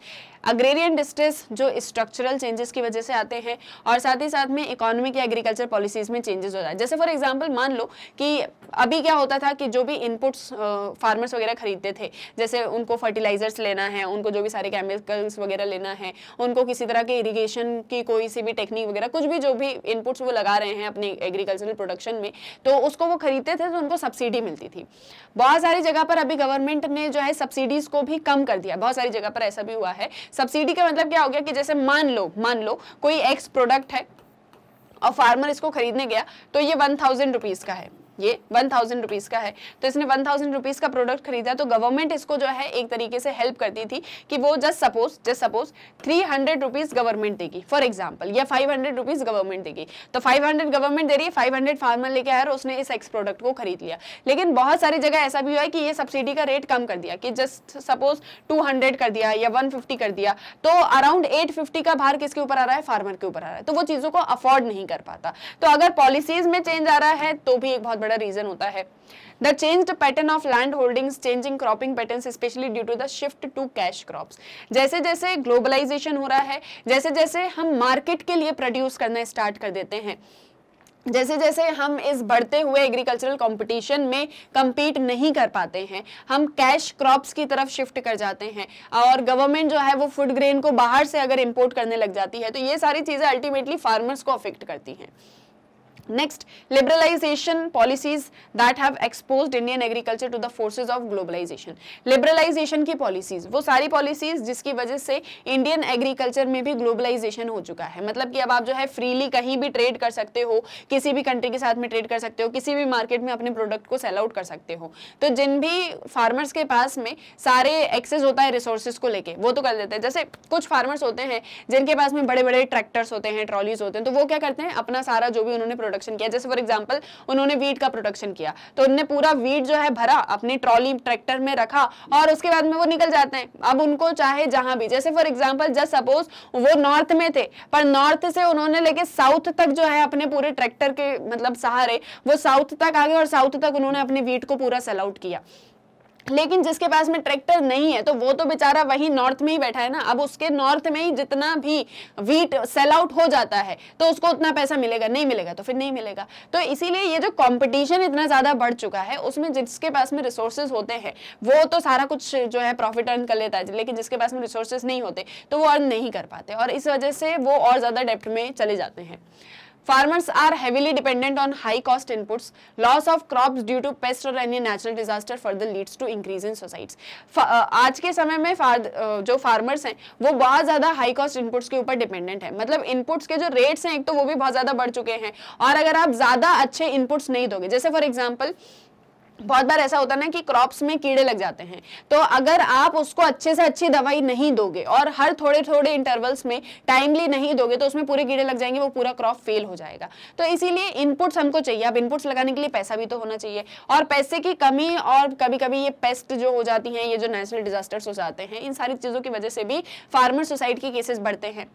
agrarian distress jo structural changes ki wajah se aate hain aur sath hi sath mein economic ya agriculture policies mein changes हो जाए jaise for example maan lo ki abhi kya hota tha ki jo bhi inputs uh, farmers wagera khareedte the jaise unko fertilizers lena hai unko jo bhi sare chemicals wagera lena hai unko kisi tarah ke irrigation ki koi si bhi technique wagera kuch bhi jo bhi inputs wo laga rahe hain apne agricultural production mein to usko wo khareedte the to unko subsidy मिलती मिलती थी बहुत सारी जगह पर अभी government ने जो है सब्सिडीज को भी कम कर दिया बहुत सारी जगह पर ऐसा भी हुआ है सब्सिडी का मतलब क्या हो गया कि जैसे मान लो मान लो कोई एक्स प्रोडक्ट है और फार्मर इसको खरीदने गया तो ये वन थाउजेंड रुपीज़ का है ये वन थाउजेंड रुपीज़ का है तो इसने वन थाउजेंड रुपीज़ का प्रोडक्ट खरीदा तो गवर्नमेंट इसको जो है एक तरीके से हेल्प करती थी कि वो just suppose just suppose three hundred rupees government देगी फॉर एग्जाम्पल या फाइव हंड्रेड रुपीज़ गवर्नमेंट देगी तो फाइव हंड्रेड गवर्नमेंट दे रही है फाइव हंड्रेड फार्मर लेके आया और उसने इस एक्स प्रोडक्ट को खरीद लिया लेकिन बहुत सारी जगह ऐसा भी हुआ है कि ये सब्सिडी का रेट कम कर दिया कि जस्ट सपोज टू हंड्रेड कर दिया या वन फिफ्टी कर दिया तो अराउंड एट फिफ्टी का भार किसके ऊपर आ रहा है फार्मर के ऊपर आ रहा है तो वो चीज़ों को अफोर्ड नहीं कर पाता तो अगर पॉलिसीज में चेंज आ रहा है तो भी एक बहुत बड़ा रीजन होता है the changed pattern of land holding changing cropping pattern specially due to the shift to cash crop जैसे जैसे ग्लोबलाइजेशन हो रहा है जैसे जैसे हम मार्केट के लिए प्रोड्यूस करना स्टार्ट कर देते हैं जैसे जैसे हम इस बढ़ते हुए एग्रीकल्चरल कंपटीशन में कम्पीट नहीं कर पाते हैं हम कैश क्रॉप्स की तरफ शिफ्ट कर जाते हैं और गवर्नमेंट जो है वो फूड ग्रेन को बाहर से अगर इंपोर्ट करने लग जाती है तो ये सारी चीज़ें अल्टीमेटली फार्मर्स को अफेक्ट करती हैं next liberalization policies that have expose Indian agriculture to the forces of globalization liberalization की पॉलिसीज वो सारी पॉलिसीज जिसकी वजह से इंडियन एग्रीकल्चर में भी ग्लोबलाइजेशन हो चुका है मतलब कि अब आप जो है फ्रीली कहीं भी ट्रेड कर सकते हो किसी भी कंट्री के साथ में ट्रेड कर सकते हो किसी भी मार्केट में अपने प्रोडक्ट को सेल आउट कर सकते हो तो जिन भी फार्मर्स के पास में सारे एक्सेस होता है रिसोर्सेज को लेकर वो तो कर देते हैं जैसे कुछ फार्मर्स होते हैं जिनके पास में बड़े बड़े ट्रैक्टर्स होते हैं ट्रॉलीज होते हैं तो वो क्या करते हैं अपना सारा जो भी उन्होंने प्रोडक्शन किया जैसे फॉर एग्जाम्पल उन्होंने वीट का प्रोडक्शन किया तो उन्होंने पूरा वीट जो है भरा अपनी ट्रॉली ट्रैक्टर में रखा और उसके बाद में वो निकल जाते हैं अब उनको चाहे जहां भी जैसे फॉर एग्जाम्पल जस्ट सपोज वो नॉर्थ में थे पर नॉर्थ से उन्होंने लेके साउथ तक जो है अपने पूरे ट्रैक्टर के मतलब सहारे वो साउथ तक आ गए और साउथ तक उन्होंने अपने वीट को पूरा सेल आउट किया लेकिन जिसके पास में ट्रैक्टर नहीं है तो वो तो बेचारा वही नॉर्थ में ही बैठा है ना अब उसके नॉर्थ में ही जितना भी वीट सेल आउट हो जाता है तो उसको उतना पैसा मिलेगा नहीं मिलेगा तो फिर नहीं मिलेगा तो इसीलिए ये जो कंपटीशन इतना ज़्यादा बढ़ चुका है उसमें जिसके पास में रिसोर्सेज होते हैं वो तो सारा कुछ जो है प्रॉफिट अर्न कर लेता है लेकिन जिसके पास में रिसोर्सेज नहीं होते तो वो अर्न नहीं कर पाते और इस वजह से वो और ज़्यादा डेप्ट में चले जाते हैं Farmers are heavily dependent on high cost inputs. Loss of crops due to pest or any natural disaster further leads to increase in suicides. आज के समय में जो farmers हैं वो बहुत ज़्यादा high cost inputs के ऊपर dependent है मतलब inputs के जो rates हैं एक तो वो भी बहुत ज़्यादा बढ़ चुके हैं और अगर आप ज़्यादा अच्छे inputs नहीं दोगे जैसे for example बहुत बार ऐसा होता है ना कि क्रॉप्स में कीड़े लग जाते हैं तो अगर आप उसको अच्छे से अच्छी दवाई नहीं दोगे और हर थोड़े थोड़े इंटरवल्स में टाइमली नहीं दोगे तो उसमें पूरे कीड़े लग जाएंगे वो पूरा क्रॉप फेल हो जाएगा तो इसीलिए इनपुट्स हमको चाहिए अब इनपुट्स लगाने के लिए पैसा भी तो होना चाहिए और पैसे की कमी और कभी कभी ये पेस्ट जो हो जाती है ये जो नेचुरल डिजास्टर्स हो जाते हैं इन सारी चीज़ों की वजह से भी फार्मर सुसाइड के केसेस बढ़ते हैं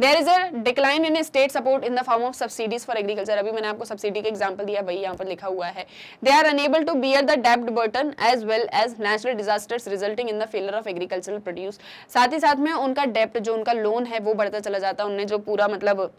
there is a decline in state support in the form of subsidies for agriculture अभी मैंने आपको सब्सिडी का एग्जाम्पल दिया भाई यहाँ पर लिखा हुआ है they are unable to be bear the debt burden as well as natural disasters resulting in the failure of agricultural produce साथ ही साथ में उनका डेप्ट जो उनका लोन है वो बढ़ता चला जाता है उन्हें जो पूरा मतलब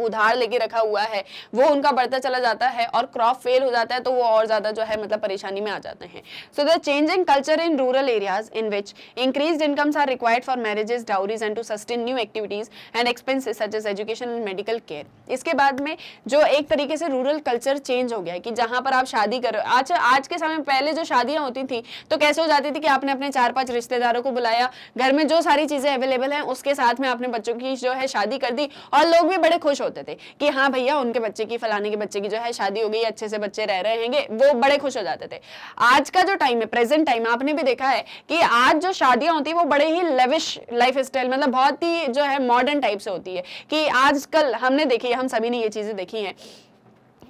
उधार लेके रखा हुआ है वो उनका बढ़ता चला जाता है और क्रॉप फेल हो जाता है तो वो और ज़्यादा जो है मतलब परेशानी में आ जाते हैं so the changing culture in rural areas in which increase incomes are required for marriages dowries and to sustain new activities and expenses such as education and medical care इसके बाद में जो एक तरीके से रूरल कल्चर चेंज हो गया है कि जहाँ पर आप शादी करो आज आज के समय पहले जो शादियाँ होती थी तो कैसे हो जाती थी कि आपने अपने चार पाँच रिश्तेदारों को बुलाया घर में जो सारी चीज़ें अवेलेबल हैं उसके साथ में आपने बच्चों की जो है शादी कर दी और लोग भी बड़े खुश खुश होते थे कि हाँ भैया उनके बच्चे की फलाने के बच्चे की जो है शादी हो गई अच्छे से बच्चे रह रहे हैं वो बड़े खुश हो जाते थे आज का जो टाइम है प्रेजेंट टाइम आपने भी देखा है कि आज जो शादियां होती है वो बड़े ही लविश लाइफ स्टाइल मतलब बहुत ही जो है मॉडर्न टाइप से होती है कि आजकल हमने देखी है हम सभी ने ये चीजें देखी हैं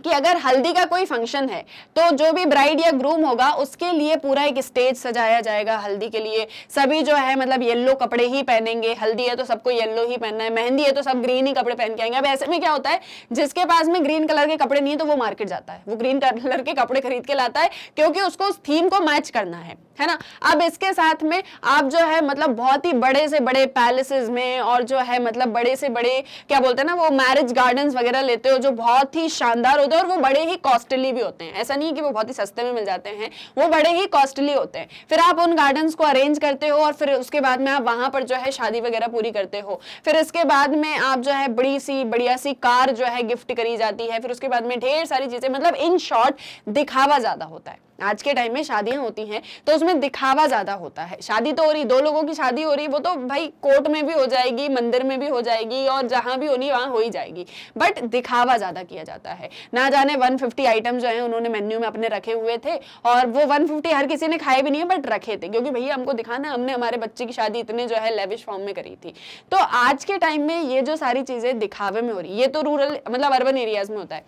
कि अगर हल्दी का कोई फंक्शन है तो जो भी ब्राइड या ग्रूम होगा उसके लिए पूरा एक स्टेज सजाया जाएगा हल्दी के लिए सभी जो है मतलब येल्लो कपड़े ही पहनेंगे हल्दी है तो सबको येल्लो ही पहनना है मेहंदी है तो सब ग्रीन ही कपड़े पहन के आएंगे अब ऐसे में क्या होता है जिसके पास में ग्रीन कलर के कपड़े नहीं है तो वो मार्केट जाता है वो ग्रीन कलर के कपड़े खरीद के लाता है क्योंकि उसको उस थीम को मैच करना है है ना अब इसके साथ में आप जो है मतलब बहुत ही बड़े से बड़े पैलेसेस में और जो है मतलब बड़े से बड़े क्या बोलते हैं ना वो मैरिज गार्डन्स वगैरह लेते हो जो बहुत ही शानदार होते हैं और वो बड़े ही कॉस्टली भी होते हैं ऐसा नहीं है कि वो बहुत ही सस्ते में मिल जाते हैं वो बड़े ही कॉस्टली होते हैं फिर आप उन गार्डन्स को अरेंज करते हो और फिर उसके बाद में आप वहां पर जो है शादी वगैरह पूरी करते हो फिर इसके बाद में आप जो है बड़ी सी बढ़िया सी कार जो है गिफ्ट करी जाती है फिर उसके बाद में ढेर सारी चीज़ें मतलब इन शॉर्ट दिखावा ज़्यादा होता है आज के टाइम में शादियां होती हैं तो उसमें दिखावा ज्यादा होता है शादी तो हो रही दो लोगों की शादी हो रही वो तो भाई कोर्ट में भी हो जाएगी मंदिर में भी हो जाएगी और जहां भी होनी वहां हो ही जाएगी बट दिखावा ज्यादा किया जाता है ना जाने 150 आइटम जो है उन्होंने मेन्यू में अपने रखे हुए थे और वो वन हर किसी ने खाए भी नहीं है बट रखे थे क्योंकि भैया हमको दिखाना हमने हमारे बच्चे की शादी इतने जो है लेविश फॉर्म में करी थी तो आज के टाइम में ये जो सारी चीजें दिखावे में हो रही ये तो रूरल मतलब अर्बन एरियाज में होता है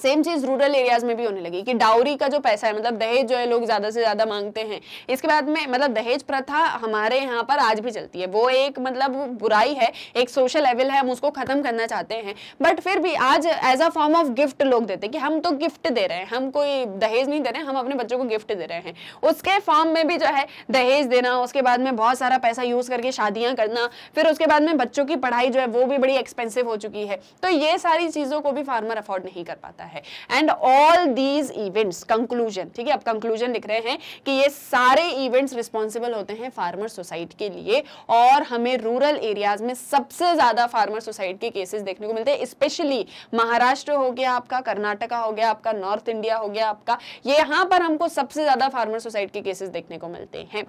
सेम चीज रूरल एरियाज में भी होने लगी कि डाउरी का जो पैसा है मतलब दहेज जो है लोग ज्यादा से ज्यादा मांगते हैं इसके बाद में मतलब दहेज प्रथा हमारे यहाँ पर आज भी चलती है वो एक मतलब बुराई है एक सोशल लेवल है हम उसको खत्म करना चाहते हैं बट फिर भी आज as a form of gift लोग देते हैं कि हम तो गिफ्ट दे रहे हैं हम कोई दहेज नहीं दे रहे हैं हम अपने बच्चों को गिफ्ट दे रहे हैं उसके फॉर्म में भी जो है दहेज देना उसके बाद में बहुत सारा पैसा यूज करके शादियां करना फिर उसके बाद में बच्चों की पढ़ाई जो है वो भी बड़ी एक्सपेंसिव हो चुकी है तो ये सारी चीजों को भी फार्मर अफोर्ड नहीं कर पाता जाता है and all these events conclusion ठीक है अब कंक्लूजन लिख रहे हैं कि ये सारे इवेंट्स रिस्पॉन्सिबल होते हैं फार्मर सोसाइटी के लिए और हमें रूरल एरियाज में सबसे ज्यादा फार्मर सोसाइटी के केसेस देखने को मिलते हैं स्पेशली महाराष्ट्र हो गया आपका कर्नाटका हो गया आपका नॉर्थ इंडिया हो गया आपका यहां पर हमको सबसे ज्यादा फार्मर सोसाइटी के केसेस देखने को मिलते हैं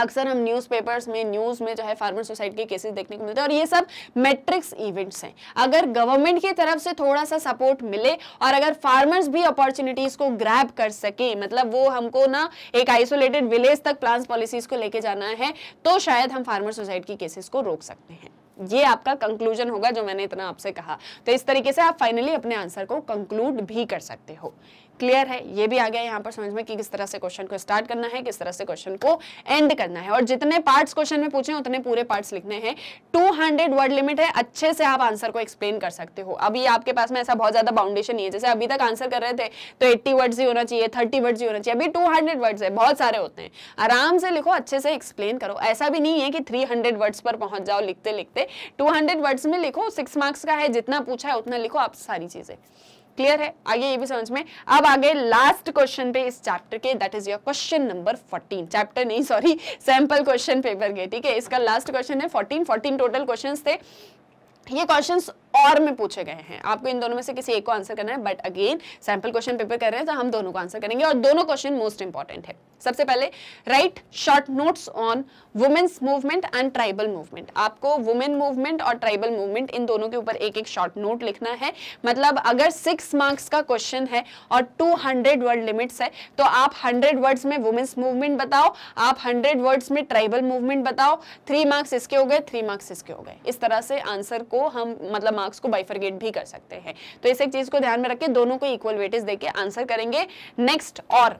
अक्सर हम न्यूज़पेपर्स में न्यूज़ में जो है फार्मर सुसाइड के केसेस देखने को मिलते हैं और ये सब मेट्रिक्स इवेंट्स हैं अगर गवर्नमेंट की तरफ से थोड़ा सा सपोर्ट मिले और अगर फार्मर्स भी अपॉर्चुनिटीज़ को ग्रैब कर सके मतलब वो हमको ना एक आइसोलेटेड विलेज तक प्लांट पॉलिसीज़ को लेके जाना है तो शायद हम फार्मर सुसाइड की केसेस को रोक सकते हैं ये आपका कंक्लूजन होगा जो मैंने इतना आपसे कहा तो इस तरीके से आप फाइनली अपने आंसर को कंक्लूड भी कर सकते हो क्लियर है ये भी आ गया यहाँ पर समझ में कि किस तरह से क्वेश्चन को स्टार्ट करना है किस तरह से क्वेश्चन को एंड करना है और जितने पार्ट्स क्वेश्चन में पूछे उतने पूरे पार्ट्स लिखने हैं 200 वर्ड लिमिट है अच्छे से आप आंसर को एक्सप्लेन कर सकते हो अभी आपके पास में ऐसा बहुत ज्यादा बाउंडेशन नहीं है जैसे अभी तक आंसर कर रहे थे तो एट्टी वर्ड्स ही होना चाहिए थर्टी वर्ड्स ही होना चाहिए अभी टू वर्ड्स है बहुत सारे होते हैं आराम से लिखो अच्छे से एक्सप्लेन करो ऐसा भी नहीं है कि थ्री वर्ड्स पर पहुंच जाओ लिखते लिखते टू वर्ड्स में लिखो सिक्स मार्क्स का है जितना पूछा है उतना लिखो आप सारी चीजें क्लियर है आगे ये भी समझ में अब आगे लास्ट क्वेश्चन पे इस चैप्टर के that is your question number 14 chapter नहीं सॉरी सैंपल क्वेश्चन पेपर के ठीक है इसका लास्ट क्वेश्चन है 14 14 टोटल क्वेश्चंस थे ये क्वेश्चंस और में पूछे गए हैं आपको इन दोनों में से किसी एक को आंसर करना है but again sample question paper कर रहे हैं तो हम दोनों को आंसर करेंगे और दोनों क्वेश्चन मोस्ट इंपॉर्टेंट है सबसे पहले write short notes on women's movement and tribal movement आपको वुमेन मूवमेंट और ट्राइबल मूवमेंट इन दोनों के ऊपर एक एक शॉर्ट नोट लिखना है मतलब अगर सिक्स मार्क्स का क्वेश्चन है और टू हंड्रेड वर्ड लिमिट्स है तो आप हंड्रेड वर्ड्स में वुमेन्स मूवमेंट बताओ आप हंड्रेड वर्ड्स में ट्राइबल मूवमेंट बताओ थ्री मार्क्स इसके हो गए थ्री मार्क्स इसके हो गए इस तरह से आंसर को हम मतलब मार्क्स को बाइफरगेट भी कर सकते हैं तो इस एक चीज को ध्यान में रखें दोनों को इक्वल वेटेज देके आंसर करेंगे नेक्स्ट और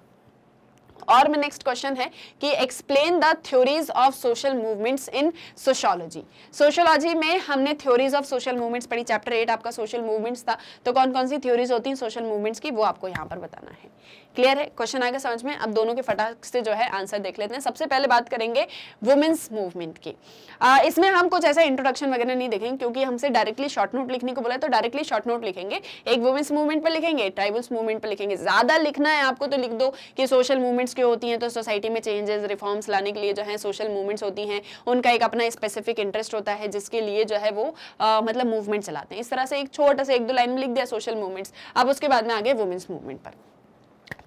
और में नेक्स्ट क्वेश्चन है कि explain the theories of social movements in sociology sociology में हमने थ्योरीज ऑफ सोशल मूवमेंट्स पढ़ी चैप्टर एट आपका सोशल मूवमेंट्स था तो कौन कौन सी थ्योरीज होती हैं सोशल मूवमेंट्स की वो आपको यहां पर बताना है क्लियर है क्वेश्चन आगे समझ में अब दोनों के फटाक से जो है आंसर देख लेते हैं सबसे पहले बात करेंगे वुमेन्स मूवमेंट की आ, इसमें हम कुछ ऐसा इंट्रोडक्शन वगैरह नहीं देखेंगे क्योंकि हमसे डायरेक्टली शॉर्ट नोट लिखने को बोला है तो डायरेक्टली शॉर्ट नोट लिखेंगे एक वुमेन्स मूवमेंट पर लिखेंगे ट्राइबल्स मूवमेंट पर लिखेंगे ज्यादा लिखना है आपको तो लिख दो कि सोशल मूवमेंट्स क्यों होती हैं तो सोसाइटी में चेंजेस रिफॉर्म्स लाने के लिए जो है सोशल मूवमेंट्स होती हैं उनका एक अपना स्पेसिफिक इंटरेस्ट होता है जिसके लिए जो है वो मतलब मूवमेंट चलाते हैं इस तरह से एक छोटा सा एक दो लाइन में लिख दिया सोशल मूवमेंट्स अब उसके बाद में आगे वुमेंस मूवमेंट पर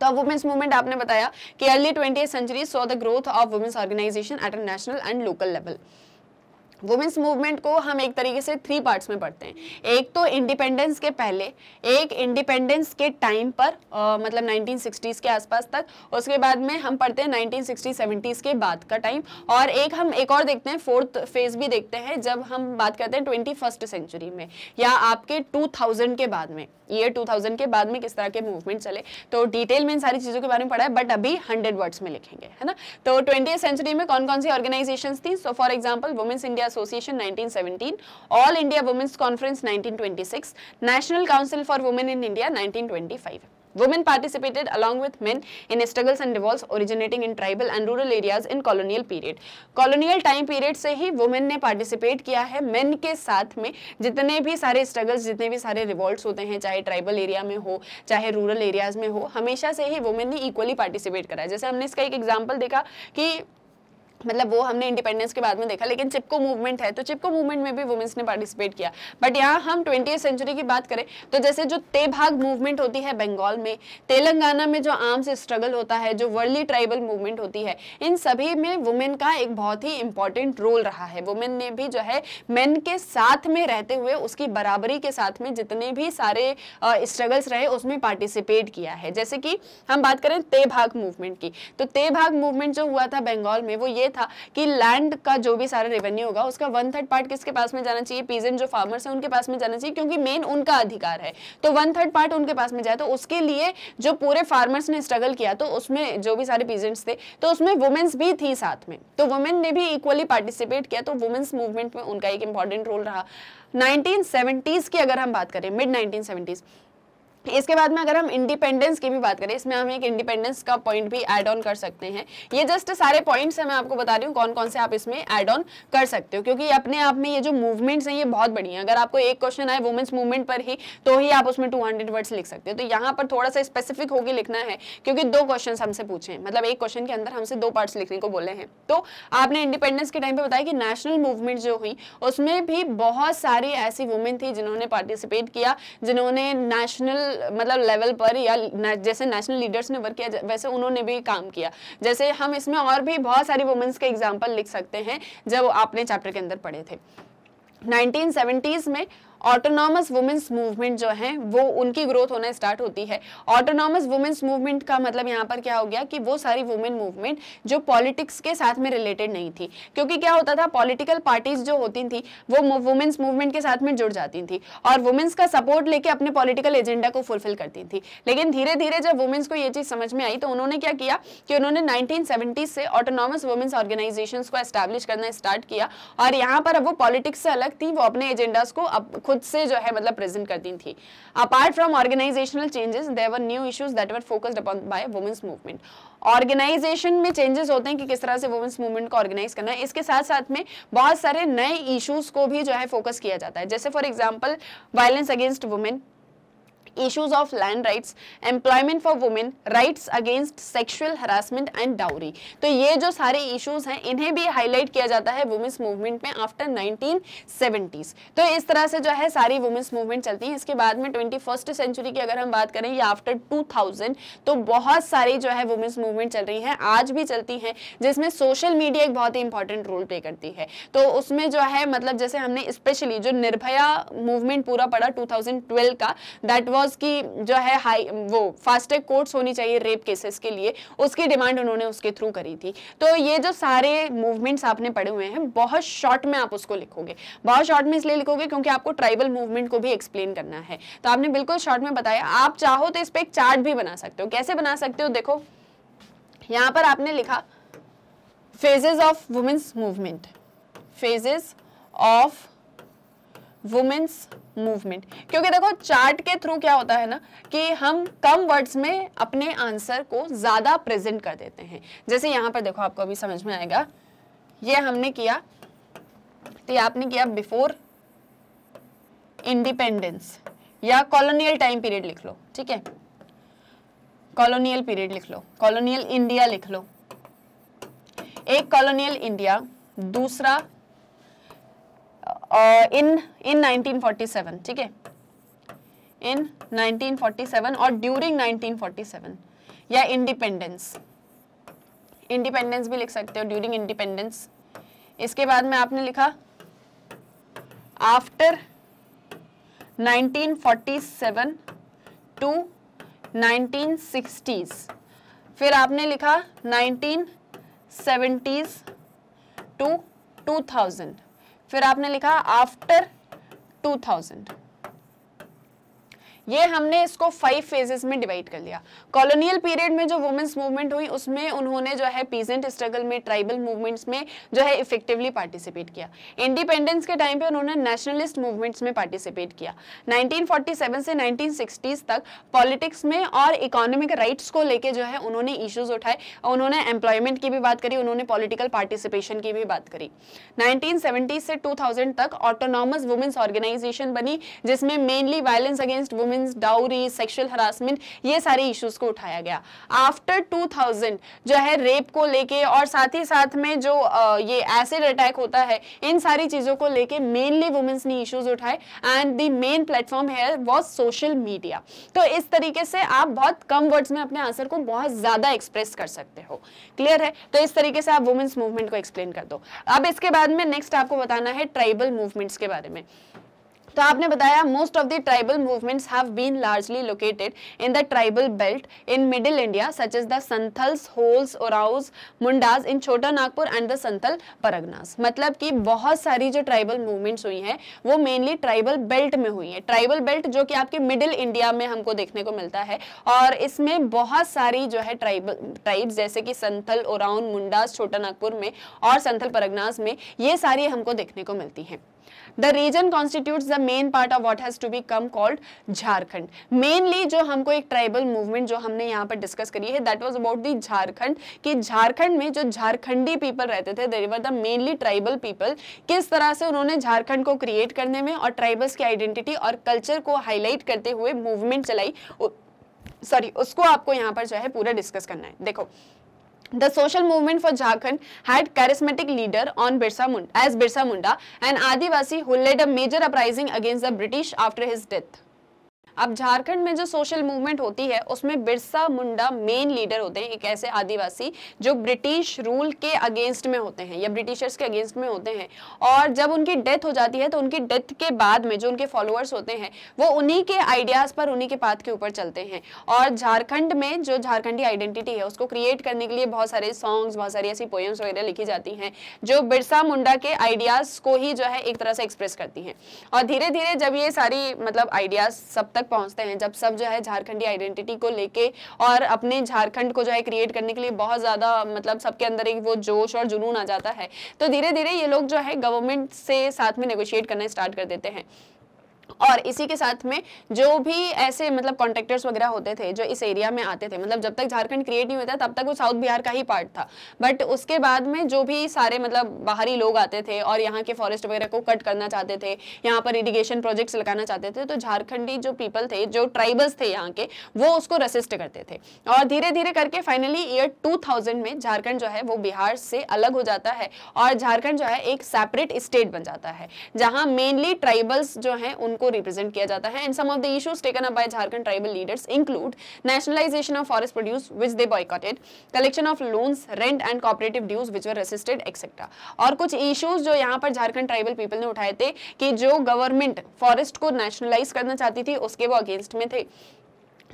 तो अब वुमेन्स मूवमेंट आपने बताया कि early twenty century so the growth of women's organisation at a national and local level women's movement को हम एक तरीके से थ्री पार्ट्स में पढ़ते हैं एक तो इंडिपेंडेंस के पहले एक इंडिपेंडेंस के टाइम पर आ, मतलब 1960s के आसपास तक उसके बाद में हम पढ़ते हैं 1960s 70s के बाद का टाइम और एक हम एक और देखते हैं फोर्थ फेज भी देखते हैं जब हम बात करते हैं ट्वेंटी सेंचुरी में या आपके टू के बाद में ईयर टू के बाद में किस तरह के मूवमेंट चले तो डिटेल में इन सारी चीज़ों के बारे में पढ़ा है बट अभी हंड्रेड वर्ड्स में लिखेंगे है ना तो ट्वेंटी सेंचुरी में कौन कौन सी ऑर्गेनाइजेशन थी so for example women's India India association 1917, all India women's conference 1926, national council for women in India 1925. Women participated along with men in struggles and revolts originating in tribal and rural areas in colonial period. Colonial time period से ही women ने participate किया है men के साथ में जितने भी सारे struggles जितने भी सारे revolts होते हैं चाहे tribal area में हो चाहे rural areas में हो हमेशा से ही women ने equally participate करा है जैसे हमने इसका एक example देखा कि मतलब वो हमने इंडिपेंडेंस के बाद में देखा लेकिन चिपको मूवमेंट है तो चिपको मूवमेंट में भी वुमेंस ने पार्टिसिपेट किया बट यहाँ हम ट्वेंटी सेंचुरी की बात करें तो जैसे जो तेभाग मूवमेंट होती है बंगाल में तेलंगाना में जो आर्म्स स्ट्रगल होता है जो वर्ली ट्राइबल मूवमेंट होती है इन सभी में वुमेन का एक बहुत ही इंपॉर्टेंट रोल रहा है वुमेन ने भी जो है मेन के साथ में रहते हुए उसकी बराबरी के साथ में जितने भी सारे स्ट्रगल्स रहे उसमें पार्टिसिपेट किया है जैसे कि हम बात करें तेभाग मूवमेंट की तो तेभाग मूवमेंट जो हुआ था बंगाल में वो ये था कि लैंड का जो भी सारा रेवेन्यू होगा उसका वन थर्ड पार्ट किसके पास में जाना चाहिए पीजेंट जो फार्मर्स हैं उनके पास में जाना चाहिए क्योंकि मेन उनका अधिकार है तो वन थर्ड पार्ट उनके पास में जाए तो उसके लिए जो पूरे फार्मर्स ने स्ट्रगल किया तो उसमें जो भी सारे पीजेंट्स थे तो उसमें वुमेन्स भी थी साथ में तो वुमेन ने भी इक्वली पार्टिसिपेट किया तो वुमेन्स मूवमेंट में उनका एक इंपॉर्टेंट रोल रहा नाइनटीन की अगर हम बात करें मिड नाइनटीन इसके बाद में अगर हम इंडिपेंडेंस की भी बात करें इसमें हम एक इंडिपेंडेंस का पॉइंट भी ऐड ऑन कर सकते हैं ये जस्ट सारे पॉइंट्स हैं मैं आपको बता रही हूँ कौन कौन से आप इसमें ऐड ऑन कर सकते हो क्योंकि अपने आप में ये जो मूवमेंट्स हैं ये बहुत बढ़िया है अगर आपको एक क्वेश्चन आए वुमेंस मूवमेंट पर ही तो ही आप उसमें टू वर्ड्स लिख सकते हो तो यहाँ पर थोड़ा सा स्पेसिफिक होगी लिखना है क्योंकि दो क्वेश्चन हमसे पूछे हैं मतलब एक क्वेश्चन के अंदर हमसे दो पार्ट्स लिखने को बोले हैं तो आपने इंडिपेंडेंस के टाइम पर बताया कि नेशनल मूवमेंट जो हुई उसमें भी बहुत सारी ऐसी वुमेन थी जिन्होंने पार्टिसिपेट किया जिन्होंने नेशनल मतलब लेवल पर या जैसे नेशनल लीडर्स ने वर्क किया वैसे उन्होंने भी काम किया जैसे हम इसमें और भी बहुत सारी वुमेंस के एग्जाम्पल लिख सकते हैं जब आपने चैप्टर के अंदर पढ़े थे 1970s में ऑटोनॉमस वुमेंस मूवमेंट जो है वो उनकी ग्रोथ होना स्टार्ट होती है ऑटोनॉमस वुमेंस मूवमेंट का मतलब यहाँ पर क्या हो गया कि वो सारी वुमेन मूवमेंट जो पॉलिटिक्स के साथ में रिलेटेड नहीं थी क्योंकि क्या होता था पॉलिटिकल पार्टीज जो होती थी वो वुमेंस मूवमेंट के साथ में जुड़ जाती थी और वुमेंस का सपोर्ट लेके अपने पॉलिटिकल एजेंडा को फुलफिल करती थी लेकिन धीरे धीरे जब वुमेंस को ये चीज़ समझ में आई तो उन्होंने क्या किया कि उन्होंने नाइनटीन से ऑटोनॉमस वुमेंस ऑर्गेनाइजेशन को एस्टैब्लिश करना स्टार्ट किया और यहाँ पर अब वो पॉलिटिक्स से अलग थी वो अपने एजेंडाज को खुद से जो है मतलब प्रेजेंट करती थी apart from organizational changes were new issues that were focused upon by women's movement organization में चेंजेस होते हैं कि किस तरह से वुमेंस मूवमेंट को ऑर्गेनाइज करना है इसके साथ साथ में बहुत सारे नए इशूज को भी जो है फोकस किया जाता है जैसे for example violence against women issues of land rights, employment for women, rights against sexual harassment and dowry. तो ये जो सारे issues हैं इन्हें भी highlight किया जाता है women's movement में after 1970s. तो इस तरह से जो है सारी women's movement चलती है इसके बाद में 21st century की अगर हम बात करें या आफ्टर 2000 तो बहुत सारी जो है वुमेन्स मूवमेंट चल रही है आज भी चलती है जिसमें सोशल मीडिया एक बहुत ही इंपॉर्टेंट रोल प्ले करती है तो उसमें जो है मतलब जैसे हमने स्पेशली जो निर्भया मूवमेंट पूरा पड़ा 2012 का दैट वॉज लॉज की जो है हाई वो फास्टेक कोर्ट्स होनी चाहिए रेप केसेस के लिए उसकी डिमांड उन्होंने उसके थ्रू करी थी तो ये जो सारे मूवमेंट्स आपने पढ़े हुए हैं बहुत शॉर्ट में आप उसको लिखोगे बहुत शॉर्ट में इसलिए लिखोगे क्योंकि आपको ट्राइबल मूवमेंट को भी एक्सप्लेन करना है तो आपने बिल्कुल शॉर्ट में बताया आप चाहो तो इस पर एक चार्ट भी बना सकते हो कैसे बना सकते हो देखो यहाँ पर आपने लिखा phases of women's movement phases of women's movement क्योंकि देखो चार्ट के थ्रू क्या होता है ना कि हम कम वर्ड्स में अपने आंसर को ज़्यादा प्रेजेंट कर देते हैं जैसे यहां पर देखो आपको अभी समझ में आएगा ये हमने किया तो ये आपने किया बिफोर इंडिपेंडेंस या कॉलोनियल टाइम पीरियड लिख लो ठीक है कॉलोनियल पीरियड लिख लो कॉलोनियल इंडिया लिख लो एक कॉलोनियल इंडिया दूसरा इन इन 1947 ठीक है इन 1947 और ड्यूरिंग 1947 या इंडिपेंडेंस इंडिपेंडेंस भी लिख सकते हो ड्यूरिंग इंडिपेंडेंस इसके बाद में आपने लिखा आफ्टर 1947 टू 1960s फिर आपने लिखा 1970s टू 2000 फिर आपने लिखा आफ्टर 2000 ये हमने इसको फाइव फेजेस में डिवाइड कर लिया कॉलोनियल पीरियड में जो वुमेन्स मूवमेंट हुई उसमें उन्होंने जो है पीजेंट स्ट्रगल में ट्राइबल मूवमेंट्स में जो है इफेक्टिवली पार्टिसिपेट किया इंडिपेंडेंस के टाइम पे उन्होंने नेशनलिस्ट मूवमेंट्स में पार्टिसिपेट किया 1947 से 1960s तक पॉलिटिक्स में और इकोनॉमिक राइट्स को लेकर जो है उन्होंने इश्यूज उठाए उन्होंने एम्प्लॉयमेंट की भी बात करी उन्होंने पॉलिटिकल पार्टिसिपेशन की भी बात करी नाइनटीन से टू तक ऑटोनॉमस वुमेन्स ऑर्गेनाइजेशन बनी जिसमें mainly violence against women disturbance dowry sexual harassment ये सारे इश्यूज को उठाया गया आफ्टर 2000 जो है रेप को लेके और साथ ही साथ में जो ये एसिड अटैक होता है इन सारी चीज़ों को लेके मेनली वुमेन्स ने इश्यूज उठाए एंड दी मेन प्लेटफॉर्म है वॉज सोशल मीडिया तो इस तरीके से आप बहुत कम वर्ड्स में अपने आंसर को बहुत ज़्यादा एक्सप्रेस कर सकते हो क्लियर है तो इस तरीके से आप वुमेन्स मूवमेंट को एक्सप्लेन कर दो अब इसके बाद में नेक्स्ट आपको बताना है ट्राइबल मूवमेंट्स के बारे में तो आपने बताया most of the tribal movements have been largely located in the tribal belt in middle India such is the Santhals Hos Oraons Mundas in Chota Nagpur and the Santhal Parganas मतलब कि बहुत सारी जो ट्राइबल मूवमेंट्स हुई हैं वो मेनली ट्राइबल बेल्ट में हुई है ट्राइबल बेल्ट जो कि आपके मिडिल इंडिया में हमको देखने को मिलता है और इसमें बहुत सारी जो है ट्राइबल ट्राइब्स जैसे कि संथल ओराउन मुंडास छोटा नागपुर में और संथल परगनास में ये सारी हमको देखने को मिलती हैं the reason constitute the main part of what has to be come called Jharkhand mainly जो हमको एक ट्राइबल मूवमेंट जो हमने यहाँ पर डिस्कस करी है that was about the Jharkhand कि झारखंड में जो झारखंडी पीपल रहते थे there were the mainly tribal people किस तरह से उन्होंने झारखंड को क्रिएट करने में और ट्राइबल्स की आइडेंटिटी और कल्चर को हाईलाइट करते हुए मूवमेंट चलाई सॉरी उसको आपको यहाँ पर जो है पूरा डिस्कस करना है देखो The social movement for Jharkhand had charismatic leader on Birsa Munda, as Birsa Munda, an Adivasi who led a major uprising against the British after his death. अब झारखंड में जो सोशल मूवमेंट होती है उसमें बिरसा मुंडा मेन लीडर होते हैं एक ऐसे आदिवासी जो ब्रिटिश रूल के अगेंस्ट में होते हैं या ब्रिटिशर्स के अगेंस्ट में होते हैं और जब उनकी डेथ हो जाती है तो उनकी डेथ के बाद में जो उनके फॉलोअर्स होते हैं वो उन्हीं के आइडियाज़ पर उन्हीं के पाथ के ऊपर चलते हैं और झारखंड में जो झारखंडी आइडेंटिटी है उसको क्रिएट करने के लिए बहुत सारे सॉन्ग्स बहुत सारी ऐसी पोएम्स वगैरह लिखी जाती हैं जो बिरसा मुंडा के आइडियाज़ को ही जो है एक तरह से एक्सप्रेस करती हैं और धीरे धीरे जब ये सारी मतलब आइडियाज़ सब तक तक पहुंचते हैं जब सब जो है झारखंडी आइडेंटिटी को लेके और अपने झारखंड को जो है क्रिएट करने के लिए बहुत ज़्यादा मतलब सबके अंदर एक वो जोश और जुनून आ जाता है तो धीरे धीरे ये लोग जो है गवर्नमेंट से साथ में नेगोशिएट करना स्टार्ट कर देते हैं और इसी के साथ में जो भी ऐसे मतलब कॉन्ट्रेक्टर्स वगैरह होते थे जो इस एरिया में आते थे मतलब जब तक झारखंड क्रिएट नहीं होता तब तक वो साउथ बिहार का ही पार्ट था बट उसके बाद में जो भी सारे मतलब बाहरी लोग आते थे और यहाँ के फॉरेस्ट वगैरह को कट करना चाहते थे यहाँ पर इरीगेशन प्रोजेक्ट्स लगाना चाहते थे तो झारखंडी जो पीपल थे जो ट्राइबल्स थे यहाँ के वो उसको रसिस्ट करते थे और धीरे धीरे करके फाइनली ईयर टू में झारखंड जो है वो बिहार से अलग हो जाता है और झारखंड जो है एक सेपरेट स्टेट बन जाता है जहाँ मेनली ट्राइबल्स जो है उनको को रिप्रेजेंट किया जाता है and some of the issues taken up by Jharkhand tribal leaders include nationalization of forest produce which they boycotted collection of loans rent and cooperative dues which were resisted etcetera और कुछ issues जो यहाँ पर Jharkhand tribal people ने उठाए थे कि जो गवर्नमेंट फॉरेस्ट को नेशनलाइज करना चाहती थी उसके वो अगेंस्ट में थे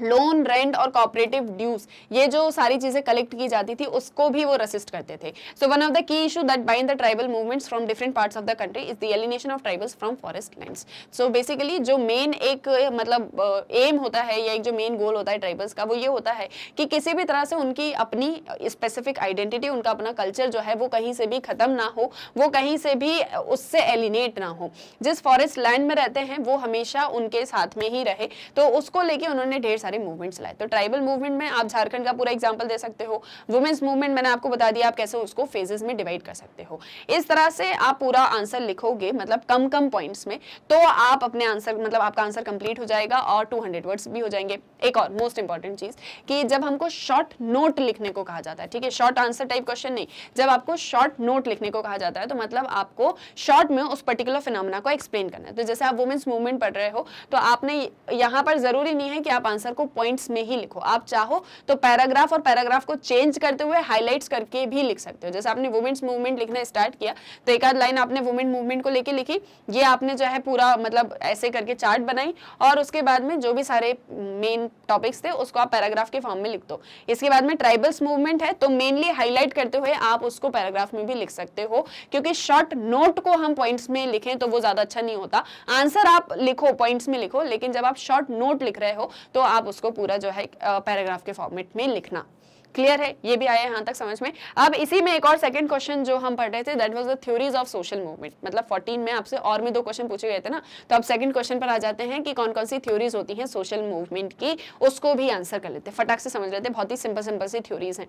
लोन रेंट और कॉपरेटिव ड्यूज ये जो सारी चीजें कलेक्ट की जाती थी उसको भी वो रसिस्ट करते थे so one of the key issue that bind the tribal movements from different parts of the country is the alienation of tribals from forest lands so basically जो मेन एक मतलब एम होता है या एक जो मेन गोल होता है ट्राइबल्स का वो ये होता है कि किसी भी तरह से उनकी अपनी स्पेसिफिक आइडेंटिटी उनका अपना कल्चर जो है वो कहीं से भी खत्म ना हो वो कहीं से भी उससे एलिनेट ना हो जिस फॉरेस्ट लैंड में रहते हैं वो हमेशा उनके साथ में ही रहे तो उसको लेके उन्होंने ढेर सारे मूवमेंट्स लाए तो ट्राइबल मूवमेंट में आप झारखंड का पूरा एग्जाम्पल दे सकते हो वुमेंस मूवमेंट मैंने आपको बता दिया आप कैसे उसको फेजेस में डिवाइड कर सकते हो इस तरह से आप पूरा आंसर लिखोगे मतलब कम कम पॉइंट्स में तो आप अपने आंसर मतलब आपका आंसर कंप्लीट हो जाएगा और टू वर्ड्स भी हो जाएंगे एक और मोस्ट इंपॉर्टेंट चीज कि जब हमको शॉर्ट नोट लिखने को कहा जाता है ठीक है शॉर्ट आंसर टाइप क्वेश्चन नहीं जब आपको शॉर्ट नोट लिखने को कहा जाता है तो मतलब आपको शॉर्ट में उस पर्टिकुलर फिनोमिना को एक्सप्लेन करना है तो जैसे आप वुमेन्स मूवमेंट पढ़ रहे हो तो आपने यहां पर जरूरी नहीं है कि आप आंसर आंसर को पॉइंट्स में ही लिखो आप चाहो तो पैराग्राफ और पैराग्राफ को चेंज करते हुए हाईलाइट करके भी लिख सकते हो जैसे आपने वुमेन्स मूवमेंट लिखना स्टार्ट किया तो एक आध लाइन आपने वुमेन मूवमेंट को लेकर लिखी ये आपने जो है पूरा मतलब ऐसे करके चार्ट बनाई और उसके बाद में जो भी सारे मेन टॉपिक्स थे उसको आप पैराग्राफ के फॉर्म में लिख दो इसके बाद में ट्राइबल्स मूवमेंट है तो मेनली हाईलाइट करते हुए आप उसको पैराग्राफ में भी लिख सकते हो क्योंकि शॉर्ट नोट को हम पॉइंट्स में लिखें तो वो ज्यादा अच्छा नहीं होता आंसर आप लिखो पॉइंट्स में लिखो लेकिन जब आप शॉर्ट नोट लिख रहे हो तो आप आप उसको पूरा जो है पैराग्राफ के फॉर्मेट में लिखना क्लियर है ये भी आया यहाँ तक समझ में अब इसी में एक और सेकंड क्वेश्चन जो हम पढ़ रहे थे that was the theories of social movement मतलब 14 में आपसे और भी दो क्वेश्चन पूछे गए थे ना तो अब सेकंड क्वेश्चन पर आ जाते हैं कि कौन कौन सी थ्योरीज होती हैं सोशल मूवमेंट की उसको भी आंसर कर लेते हैं फटाक से समझ लेते हैं बहुत ही सिंपल सिंपल सी थ्योरीज हैं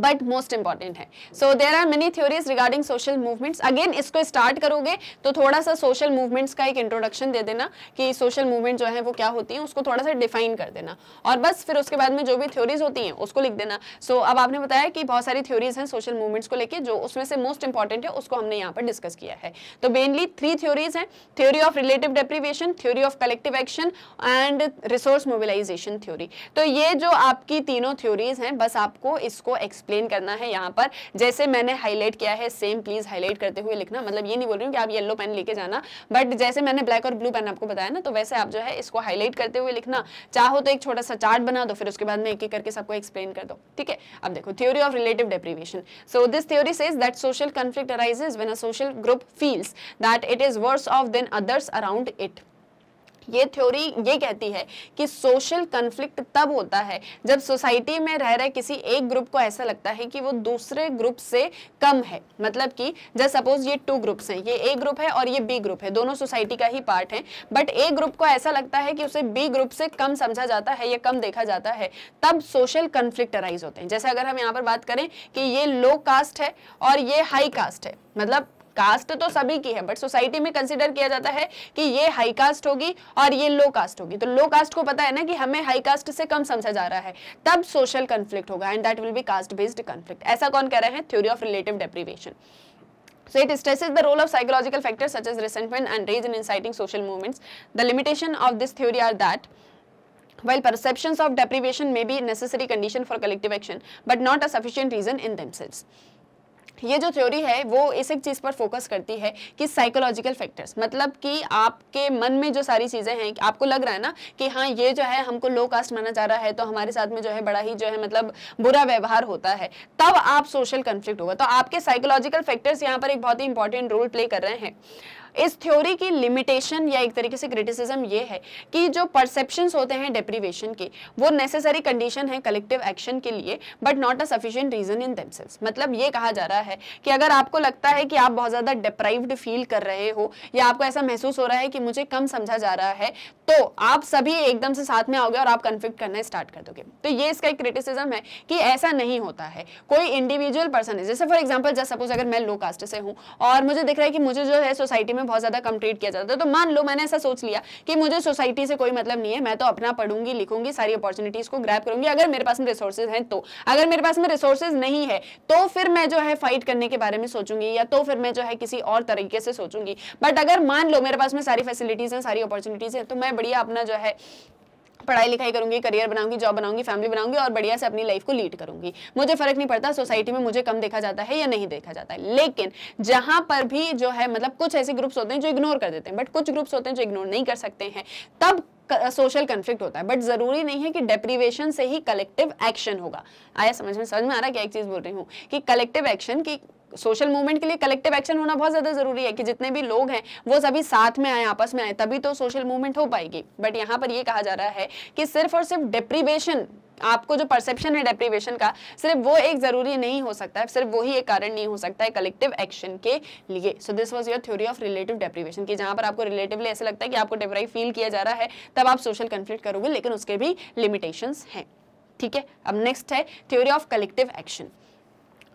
बट मोस्ट इंपॉर्टेंट है so there are many theories regarding social movements again इसको स्टार्ट करोगे तो थोड़ा सा सोशल मूवमेंट्स का एक इंट्रोडक्शन दे देना कि सोशल मूवमेंट जो है वो क्या होती है उसको थोड़ा सा डिफाइन कर देना और बस फिर उसके बाद में जो भी थ्योरीज होती हैं उसको लिख देना सो so, अब आपने बताया कि बहुत सारी थ्योरीज हैं सोशल मूवमेंट्स को लेकर जो उसमें से मोस्ट इंपॉर्टेंट है उसको हमने यहाँ पर डिस्कस किया है तो मेनली थ्री थ्योरीज हैं theory of relative deprivation theory of collective action and resource mobilization theory तो ये जो आपकी तीनों थ्योरीज हैं बस आपको इसको एक्सप्लेन एक्सप्लेन करना है यहाँ पर जैसे मैंने हाईलाइट किया है सेम प्लीज हाईलाइट करते हुए लिखना मतलब ये नहीं बोल रही हूँ कि आप येलो पेन लेके जाना बट जैसे मैंने ब्लैक और ब्लू पेन आपको बताया ना तो वैसे आप जो है इसको हाईलाइट करते हुए लिखना चाहो तो एक छोटा सा चार्ट बना दो फिर उसके बाद में एक एक करके सबको एक्सप्लेन कर दो ठीक है अब देखो theory of relative deprivation so this theory says that social conflict arises when a social group feels that it is worse off than others around it ये थ्योरी ये कहती है कि सोशल कन्फ्लिक्ट तब होता है जब सोसाइटी में रह रहे किसी एक ग्रुप को ऐसा लगता है कि वो दूसरे ग्रुप से कम है मतलब कि जब सपोज ये टू ग्रुप्स हैं ये ए ग्रुप है और ये बी ग्रुप है दोनों सोसाइटी का ही पार्ट है बट ए ग्रुप को ऐसा लगता है कि उसे बी ग्रुप से कम समझा जाता है या कम देखा जाता है तब सोशल कन्फ्लिक्ट अराइज होते हैं जैसे अगर हम यहाँ पर बात करें कि ये लो कास्ट है और ये हाई कास्ट है मतलब कास्ट तो सभी की है बट सोसाइटी में कंसिडर किया जाता है कि ये हाई कास्ट होगी और ये लो कास्ट होगी तो लो कास्ट को पता है ना कि हमें हाई कास्ट से कम समझा जा रहा है तब सोशल कंफ्लिक्ट होगा and that will be caste based conflict ऐसा कौन कह रहे हैं theory of relative deprivation So it stresses the role of psychological factors such as resentment and rage in inciting social movements. The limitation of this theory are that while perceptions of deprivation may be necessary condition for collective action but not a sufficient reason in themselves. ये जो theory है वो इस एक चीज़ पर focus करती है कि साइकोलॉजिकल फैक्टर्स मतलब कि आपके मन में जो सारी चीज़ें हैं आपको लग रहा है ना कि हाँ ये जो है हमको लो कास्ट माना जा रहा है तो हमारे साथ में जो है बड़ा ही जो है मतलब बुरा व्यवहार होता है तब आप सोशल कन्फ्लिक्ट होगा तो आपके साइकोलॉजिकल फैक्टर्स यहाँ पर एक बहुत ही इंपॉर्टेंट रोल प्ले कर रहे हैं इस थ्योरी की लिमिटेशन या एक तरीके से क्रिटिसिज्म ये है कि जो परसेप्शन होते हैं डिप्रीवेशन के वो नेसेसरी कंडीशन है कलेक्टिव एक्शन के लिए but not a sufficient reason in them मतलब ये कहा जा रहा है कि अगर आपको लगता है कि आप बहुत ज़्यादा डिप्राइव्ड फील कर रहे हो या आपको ऐसा महसूस हो रहा है कि मुझे कम समझा जा रहा है तो आप सभी एकदम से साथ में आओगे और आप कन्फ्लिक्ट करना स्टार्ट कर दोगे तो ये इसका एक क्रिटिसिज्म है कि ऐसा नहीं होता है कोई इंडिविजुअल पर्सन है जैसे फॉर एग्जाम्पल जस्ट सपोज अगर मैं लो कास्ट से हूँ और मुझे दिख रहा है कि मुझे जो है सोसाइटी में में बहुत ज़्यादा कम किया जाता है तो मान लो मैंने ऐसा सोच लिया कि मुझे सोसाइटी से कोई मतलब नहीं है मैं तो अपना पढ़ूंगी लिखूंगी सारी अपॉर्चुनिटीज़ को ग्रैप करूंगी अगर मेरे पास में रिसोर्सेज हैं तो अगर मेरे पास में रिसोर्सेज नहीं है तो फिर मैं जो है फाइट करने के बारे में सोचूंगी या तो फिर मैं जो है किसी और तरीके से सोचूंगी बट अगर मान लो मेरे पास में सारी फैसिलिटीज़ हैं सारी अपॉर्चुनिटीज़ हैं तो मैं बढ़िया अपना जो है पढ़ाई लिखाई करूंगी करियर बनाऊंगी जॉब बनाऊंगी फैमिली बनाऊंगी और बढ़िया से अपनी लाइफ को लीड करूंगी मुझे फर्क नहीं पड़ता सोसाइटी में मुझे कम देखा जाता है या नहीं देखा जाता है लेकिन जहां पर भी जो है मतलब कुछ ऐसे ग्रुप्स होते हैं जो इग्नोर कर देते हैं बट कुछ ग्रुप्स होते हैं जो इग्नोर नहीं कर सकते हैं तब सोशल कंफ्लिक्ट होता है बट जरूरी नहीं है कि डेप्रीवेशन से ही कलेक्टिव एक्शन होगा आया समझ में समझ में आ रहा है क्या एक चीज बोल रही हूँ कि कलेक्टिव एक्शन की सोशल मूवमेंट के लिए कलेक्टिव एक्शन होना बहुत ज्यादा जरूरी है कि जितने भी लोग हैं वो सभी साथ में आए आपस में आए तभी तो सोशल मूवमेंट हो पाएगी बट यहाँ पर ये कहा जा रहा है कि सिर्फ और सिर्फ डिप्रीवेशन आपको जो परसेप्शन है डेप्रीवेशन का सिर्फ वो एक जरूरी नहीं हो सकता है सिर्फ वही एक कारण नहीं हो सकता है कलेक्टिव एक्शन के लिए so this was your theory of relative deprivation की जहां पर आपको रिलेटिवली ऐसा लगता है कि आपको डेप्राइव फील किया जा रहा है तब आप सोशल कन्फ्लिक्ट करोगे लेकिन उसके भी लिमिटेशन है ठीक है अब नेक्स्ट है theory of collective action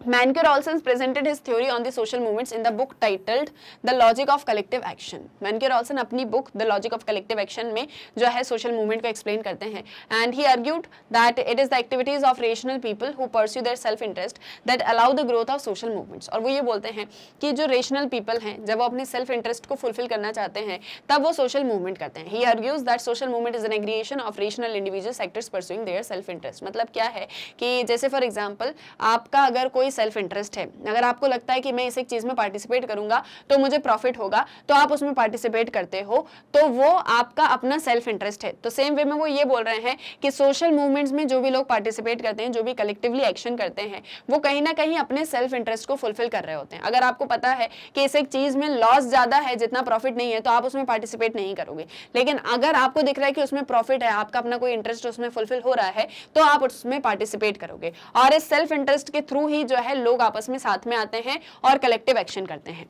Manker also has presented his theory on the social movements in the book titled The Logic of Collective Action. Manker also अपनी book The Logic of Collective Action में जो है social movement को explain करते हैं and he argued that it is the activities of rational people who pursue their self interest that allow the growth of social movements. और वो ये बोलते हैं कि जो rational people हैं जब वो अपने self interest को fulfill करना चाहते हैं तब वो social movement करते हैं He argues that social movement is an aggregation of rational individuals sectors pursuing their self interest. मतलब क्या है कि जैसे for example आपका अगर कोई भी सेल्फ इंटरेस्ट है अगर आपको लगता है कि मैं इस एक चीज़ में पार्टिसिपेट करूंगा तो मुझे प्रॉफिट होगा तो आप उसमें पार्टिसिपेट करते हो तो वो आपका अपना सेल्फ इंटरेस्ट है तो सेम वे में वो ये बोल रहे हैं कि सोशल मूवमेंट्स में जो भी लोग पार्टिसिपेट करते हैं जो भी कलेक्टिवली एक्शन करते हैं वो कहीं ना कहीं अपने सेल्फ इंटरेस्ट को फुलफिल कर रहे होते हैं अगर आपको पता है कि इस एक चीज़ में लॉस ज़्यादा है जितना प्रॉफिट नहीं है तो आप उसमें पार्टिसिपेट नहीं करोगे लेकिन अगर आपको दिख रहा है कि उसमें प्रॉफिट है आपका अपना कोई इंटरेस्ट उसमें फुलफिल हो रहा है तो आप उसमें पार्टिसिपेट करोगे और इस सेल्फ इंटरेस्ट के थ्रू ही जो है लोग आपस में साथ में आते हैं और कलेक्टिव एक्शन करते हैं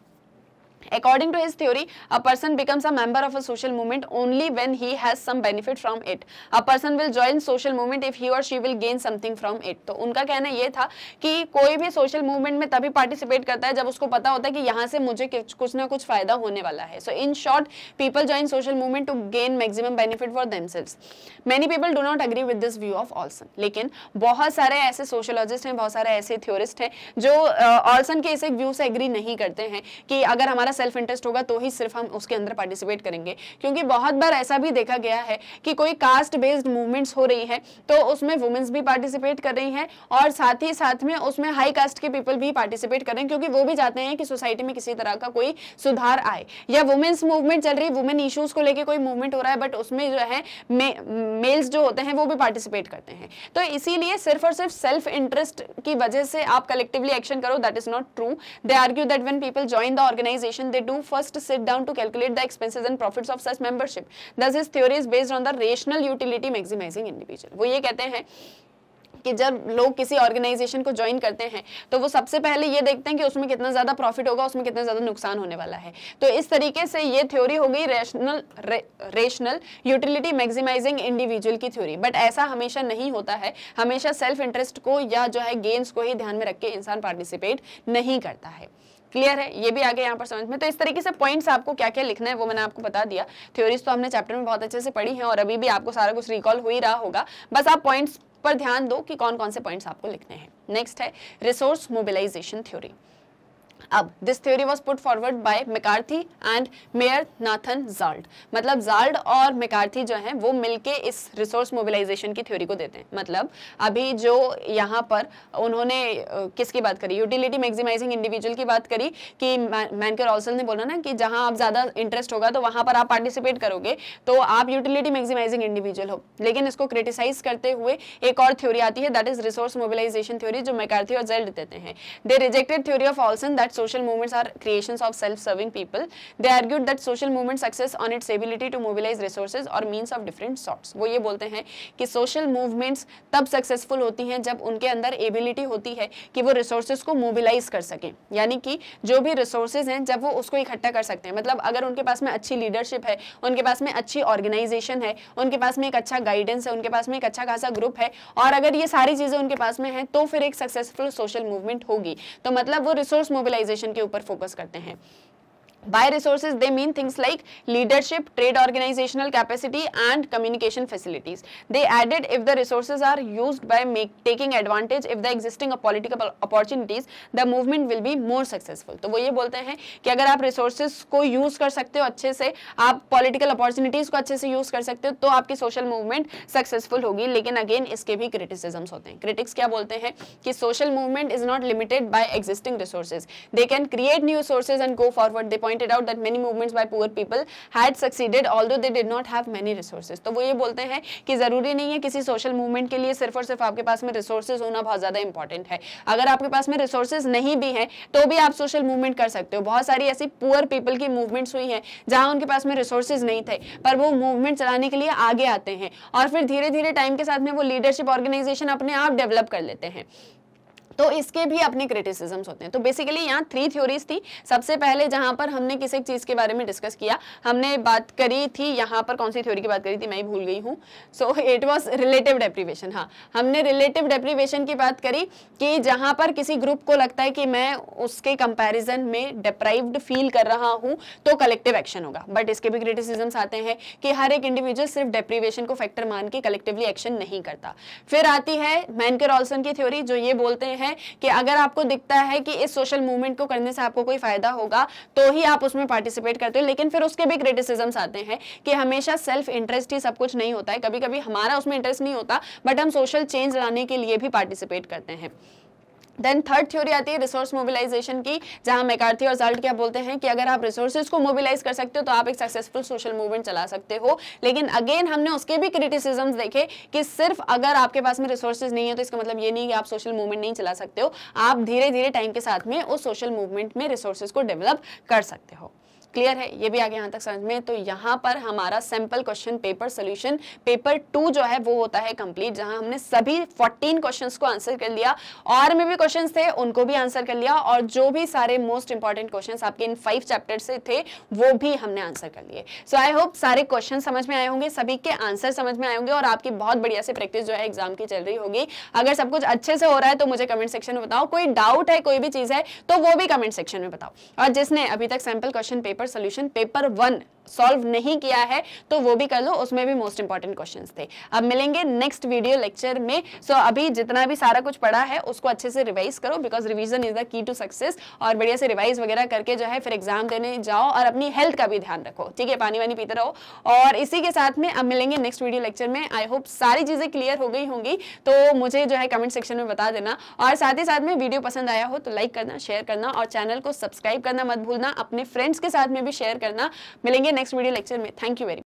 according to his theory a person becomes a member of a social movement only when he has some benefit from it a person will join social movement if he or she will gain something from it तो उनका कहना ये था कि कोई भी social movement में तभी participate करता है जब उसको पता होता है कि यहाँ से मुझे कुछ ना कुछ फायदा होने वाला है So in short, people join social movement to gain maximum benefit for themselves. Many people do not agree with this view of Olson. लेकिन बहुत सारे ऐसे sociologists हैं बहुत सारे ऐसे theorists हैं जो Olson के इस एक व्यू से एग्री नहीं करते हैं कि अगर हमारा हमारा सेल्फ इंटरेस्ट होगा तो ही सिर्फ हम उसके अंदर पार्टिसिपेट करेंगे क्योंकि बहुत बार ऐसा भी देखा गया है कि कोई कास्ट बेस्ड मूवमेंट्स हो रही है तो उसमें वुमेन्स भी पार्टिसिपेट कर रही है और साथ ही साथ में उसमें हाई कास्ट के पीपल भी पार्टिसिपेट कर रहे हैं क्योंकि वो भी चाहते हैं कि सोसाइटी में किसी तरह का कोई सुधार आए या वुमेन्स मूवमेंट चल रही है वुमेन इशूज को लेकर कोई मूवमेंट हो रहा है बट उसमें जो है मेल्स जो होते हैं वो भी पार्टिसिपेट करते हैं तो इसीलिए सिर्फ और सिर्फ सेल्फ इंटरेस्ट की वजह से आप कलेक्टिवली एक्शन करो that is not true they argue that when people join the organization calculation they do first sit down to calculate the expenses and profits of such membership thus his theory is based on the rational utility maximizing individual wo ye kehte hain कि जब लोग किसी organisation को join करते हैं तो वो सबसे पहले ये देखते हैं कि उसमें कितना ज़्यादा प्रॉफिट होगा उसमें कितना ज़्यादा नुकसान होने वाला है तो इस तरीके से ये थ्योरी हो गई रेशनल रे, रेशनल यूटिलिटी मैक्सिमाइजिंग इंडिविजुअल की थ्योरी बट ऐसा हमेशा नहीं होता है हमेशा सेल्फ इंटरेस्ट को या जो है गेंस को ही ध्यान में रख के इंसान पार्टिसिपेट नहीं करता है क्लियर है ये भी आगे यहाँ पर समझ में तो इस तरीके से पॉइंट्स आपको क्या क्या लिखना है वो मैंने आपको बता दिया थ्योरीज तो हमने चैप्टर में बहुत अच्छे से पढ़ी है और अभी भी आपको सारा कुछ रिकॉल हो ही रहा होगा बस आप पॉइंट्स पर ध्यान दो कि कौन कौन से पॉइंट्स आपको लिखने हैं नेक्स्ट है रिसोर्स मोबिलाइजेशन थ्योरी अब this theory was put forward by McCarthy and Mayer Nathan Zald मतलब जाल्ड और मेकार्थी जो है वो मिलके इस रिसोर्स मोबिलाइजेशन की थ्योरी को देते हैं मतलब अभी जो यहाँ पर उन्होंने किसकी बात करी यूटिलिटी मैक्सिमाइजिंग इंडिविजुअल की बात करी कि मैनकर ऑल्सल ने बोला ना कि जहाँ आप ज़्यादा इंटरेस्ट होगा तो वहाँ पर आप पार्टिसिपेट करोगे तो आप यूटिलिटी मैक्सिमाइजिंग इंडिविजुअल हो लेकिन इसको क्रिटिसाइज करते हुए एक और थ्योरी आती है that is resource mobilization theory जो मेकार्थी और जेल्ट देते हैं they rejected theory of Olson that social movements are creations of self-serving people. They argued that social movement success on its ability to mobilize resources or means of different sorts. वो ये बोलते हैं कि social movements तब successful होती हैं जब उनके अंदर ability होती है कि वो resources को mobilize कर सकें यानी कि जो भी resources हैं जब वो उसको इकट्ठा कर सकते हैं मतलब अगर उनके पास में अच्छी leadership है उनके पास में अच्छी organization है उनके पास में एक अच्छा guidance है उनके पास में एक अच्छा खासा group है और अगर ये सारी चीज़ें उनके पास में हैं तो फिर एक सक्सेसफुल सोशल मूवमेंट होगी तो मतलब वो रिसोर्स मोबिलाइजेशन ऑर्गेनाइजेशन के ऊपर फोकस करते हैं by resources they mean things like leadership trade organizational capacity and communication facilities they added if the resources are used by make, taking advantage of the existing political opportunities the movement will be more successful तो वो ये बोलते हैं कि अगर आप resources को use कर सकते हो अच्छे से आप political opportunities को अच्छे से use कर सकते हो तो आपकी social movement successful होगी लेकिन again इसके भी criticisms होते हैं critics क्या बोलते हैं कि social movement is not limited by existing resources they can create new sources and go forward they point pointed out that many movements by poor people had succeeded although they did not have many resources तो वो ये बोलते हैं कि ज़रूरी नहीं है किसी सोशल मूवमेंट के लिए सिर्फ और सिर्फ आपके पास में रिसोर्सेज होना बहुत ज़्यादा इंपॉर्टेंट है अगर आपके पास में रिसोर्सेज नहीं भी हैं तो भी आप सोशल मूवमेंट कर सकते हो बहुत सारी ऐसी पुअर पीपल की मूवमेंट्स हुई हैं जहाँ उनके पास में रिसोर्सेज नहीं थे पर वो मूवमेंट चलाने के लिए आगे आते हैं और फिर धीरे धीरे टाइम के साथ में वो लीडरशिप ऑर्गेनाइजेशन अपने आप डेवलप कर लेते हैं तो इसके भी अपने क्रिटिसिजम्स होते हैं तो बेसिकली यहाँ थ्री थ्योरीज थी सबसे पहले जहां पर हमने किसी एक चीज़ के बारे में डिस्कस किया हमने बात करी थी यहाँ पर कौन सी थ्योरी की बात करी थी मैं ही भूल गई हूँ so it was relative deprivation हाँ हमने रिलेटिव डेप्रीवेशन की बात करी कि जहां पर किसी ग्रुप को लगता है कि मैं उसके कंपेरिजन में डिप्राइव्ड फील कर रहा हूँ तो कलेक्टिव एक्शन होगा बट इसके भी क्रिटिसिजम्स आते हैं कि हर एक इंडिविजुअल सिर्फ डेप्रीवेशन को फैक्टर मान के कलेक्टिवली एक्शन नहीं करता फिर आती है मैनकर ऑल्सन की थ्योरी जो ये बोलते हैं है कि अगर आपको दिखता है कि इस सोशल मूवमेंट को करने से आपको कोई फायदा होगा तो ही आप उसमें पार्टिसिपेट करते हो लेकिन फिर उसके भी क्रिटिसिजम्स आते हैं कि हमेशा सेल्फ इंटरेस्ट ही सब कुछ नहीं होता है कभी कभी हमारा उसमें इंटरेस्ट नहीं होता बट हम सोशल चेंज लाने के लिए भी पार्टिसिपेट करते हैं देन थर्ड थ्योरी आती है रिसोर्स मोबिलाइजेशन की जहां मैकार्थी और जाल्ट क्या बोलते हैं कि अगर आप रिसोर्सेज को मोबिलाइज कर सकते हो तो आप एक सक्सेसफुल सोशल मूवमेंट चला सकते हो लेकिन अगेन हमने उसके भी क्रिटिसिजम्स देखे कि सिर्फ अगर आपके पास में रिसोर्सेज नहीं है तो इसका मतलब ये नहीं कि आप सोशल मूवमेंट नहीं चला सकते हो आप धीरे धीरे टाइम के साथ में उस सोशल मूवमेंट में रिसोर्सेज को डेवलप कर सकते हो क्लियर है ये भी आगे यहाँ तक समझ में तो यहाँ पर हमारा sample question paper solution paper two जो है वो होता है कंप्लीट जहाँ हमने सभी फोर्टीन क्वेश्चन को आंसर कर लिया और में भी क्वेश्चन थे उनको भी आंसर कर लिया और जो भी सारे मोस्ट इंपॉर्टेंट क्वेश्चन आपके इन फाइव चैप्टर से थे वो भी हमने आंसर कर लिए सो आई होप सारे क्वेश्चन समझ में आए होंगे सभी के आंसर समझ में आए होंगे और आपकी बहुत बढ़िया से प्रैक्टिस जो है एग्जाम की चल रही होगी अगर सब कुछ अच्छे से हो रहा है तो मुझे कमेंट सेक्शन में बताओ कोई डाउट है कोई भी चीज़ है तो वो भी कमेंट सेक्शन में बताओ और जिसने अभी तक sample question paper paper solution paper one solve नहीं किया है तो वो भी कर लो उसमें भी मोस्ट इंपॉर्टेंट क्वेश्चन थे अब मिलेंगे नेक्स्ट वीडियो लेक्चर में सो अभी जितना भी सारा कुछ पढ़ा है उसको अच्छे से रिवाइज करो because revision is the key to success और बढ़िया से रिवाइज वगैरह करके जो है फिर एग्जाम देने जाओ और अपनी हेल्थ का भी ध्यान रखो ठीक है पानी वानी पीते रहो और इसी के साथ में अब मिलेंगे नेक्स्ट वीडियो लेक्चर में आई होप सारी चीज़ें क्लियर हो गई होंगी तो मुझे जो है कमेंट सेक्शन में बता देना और साथ ही साथ में वीडियो पसंद आया हो तो लाइक करना शेयर करना और चैनल को सब्सक्राइब करना मत भूलना अपने फ्रेंड्स के साथ में भी शेयर करना मिलेंगे नेक्स्ट वीडियो लेक्चर में थैंक यू वेरी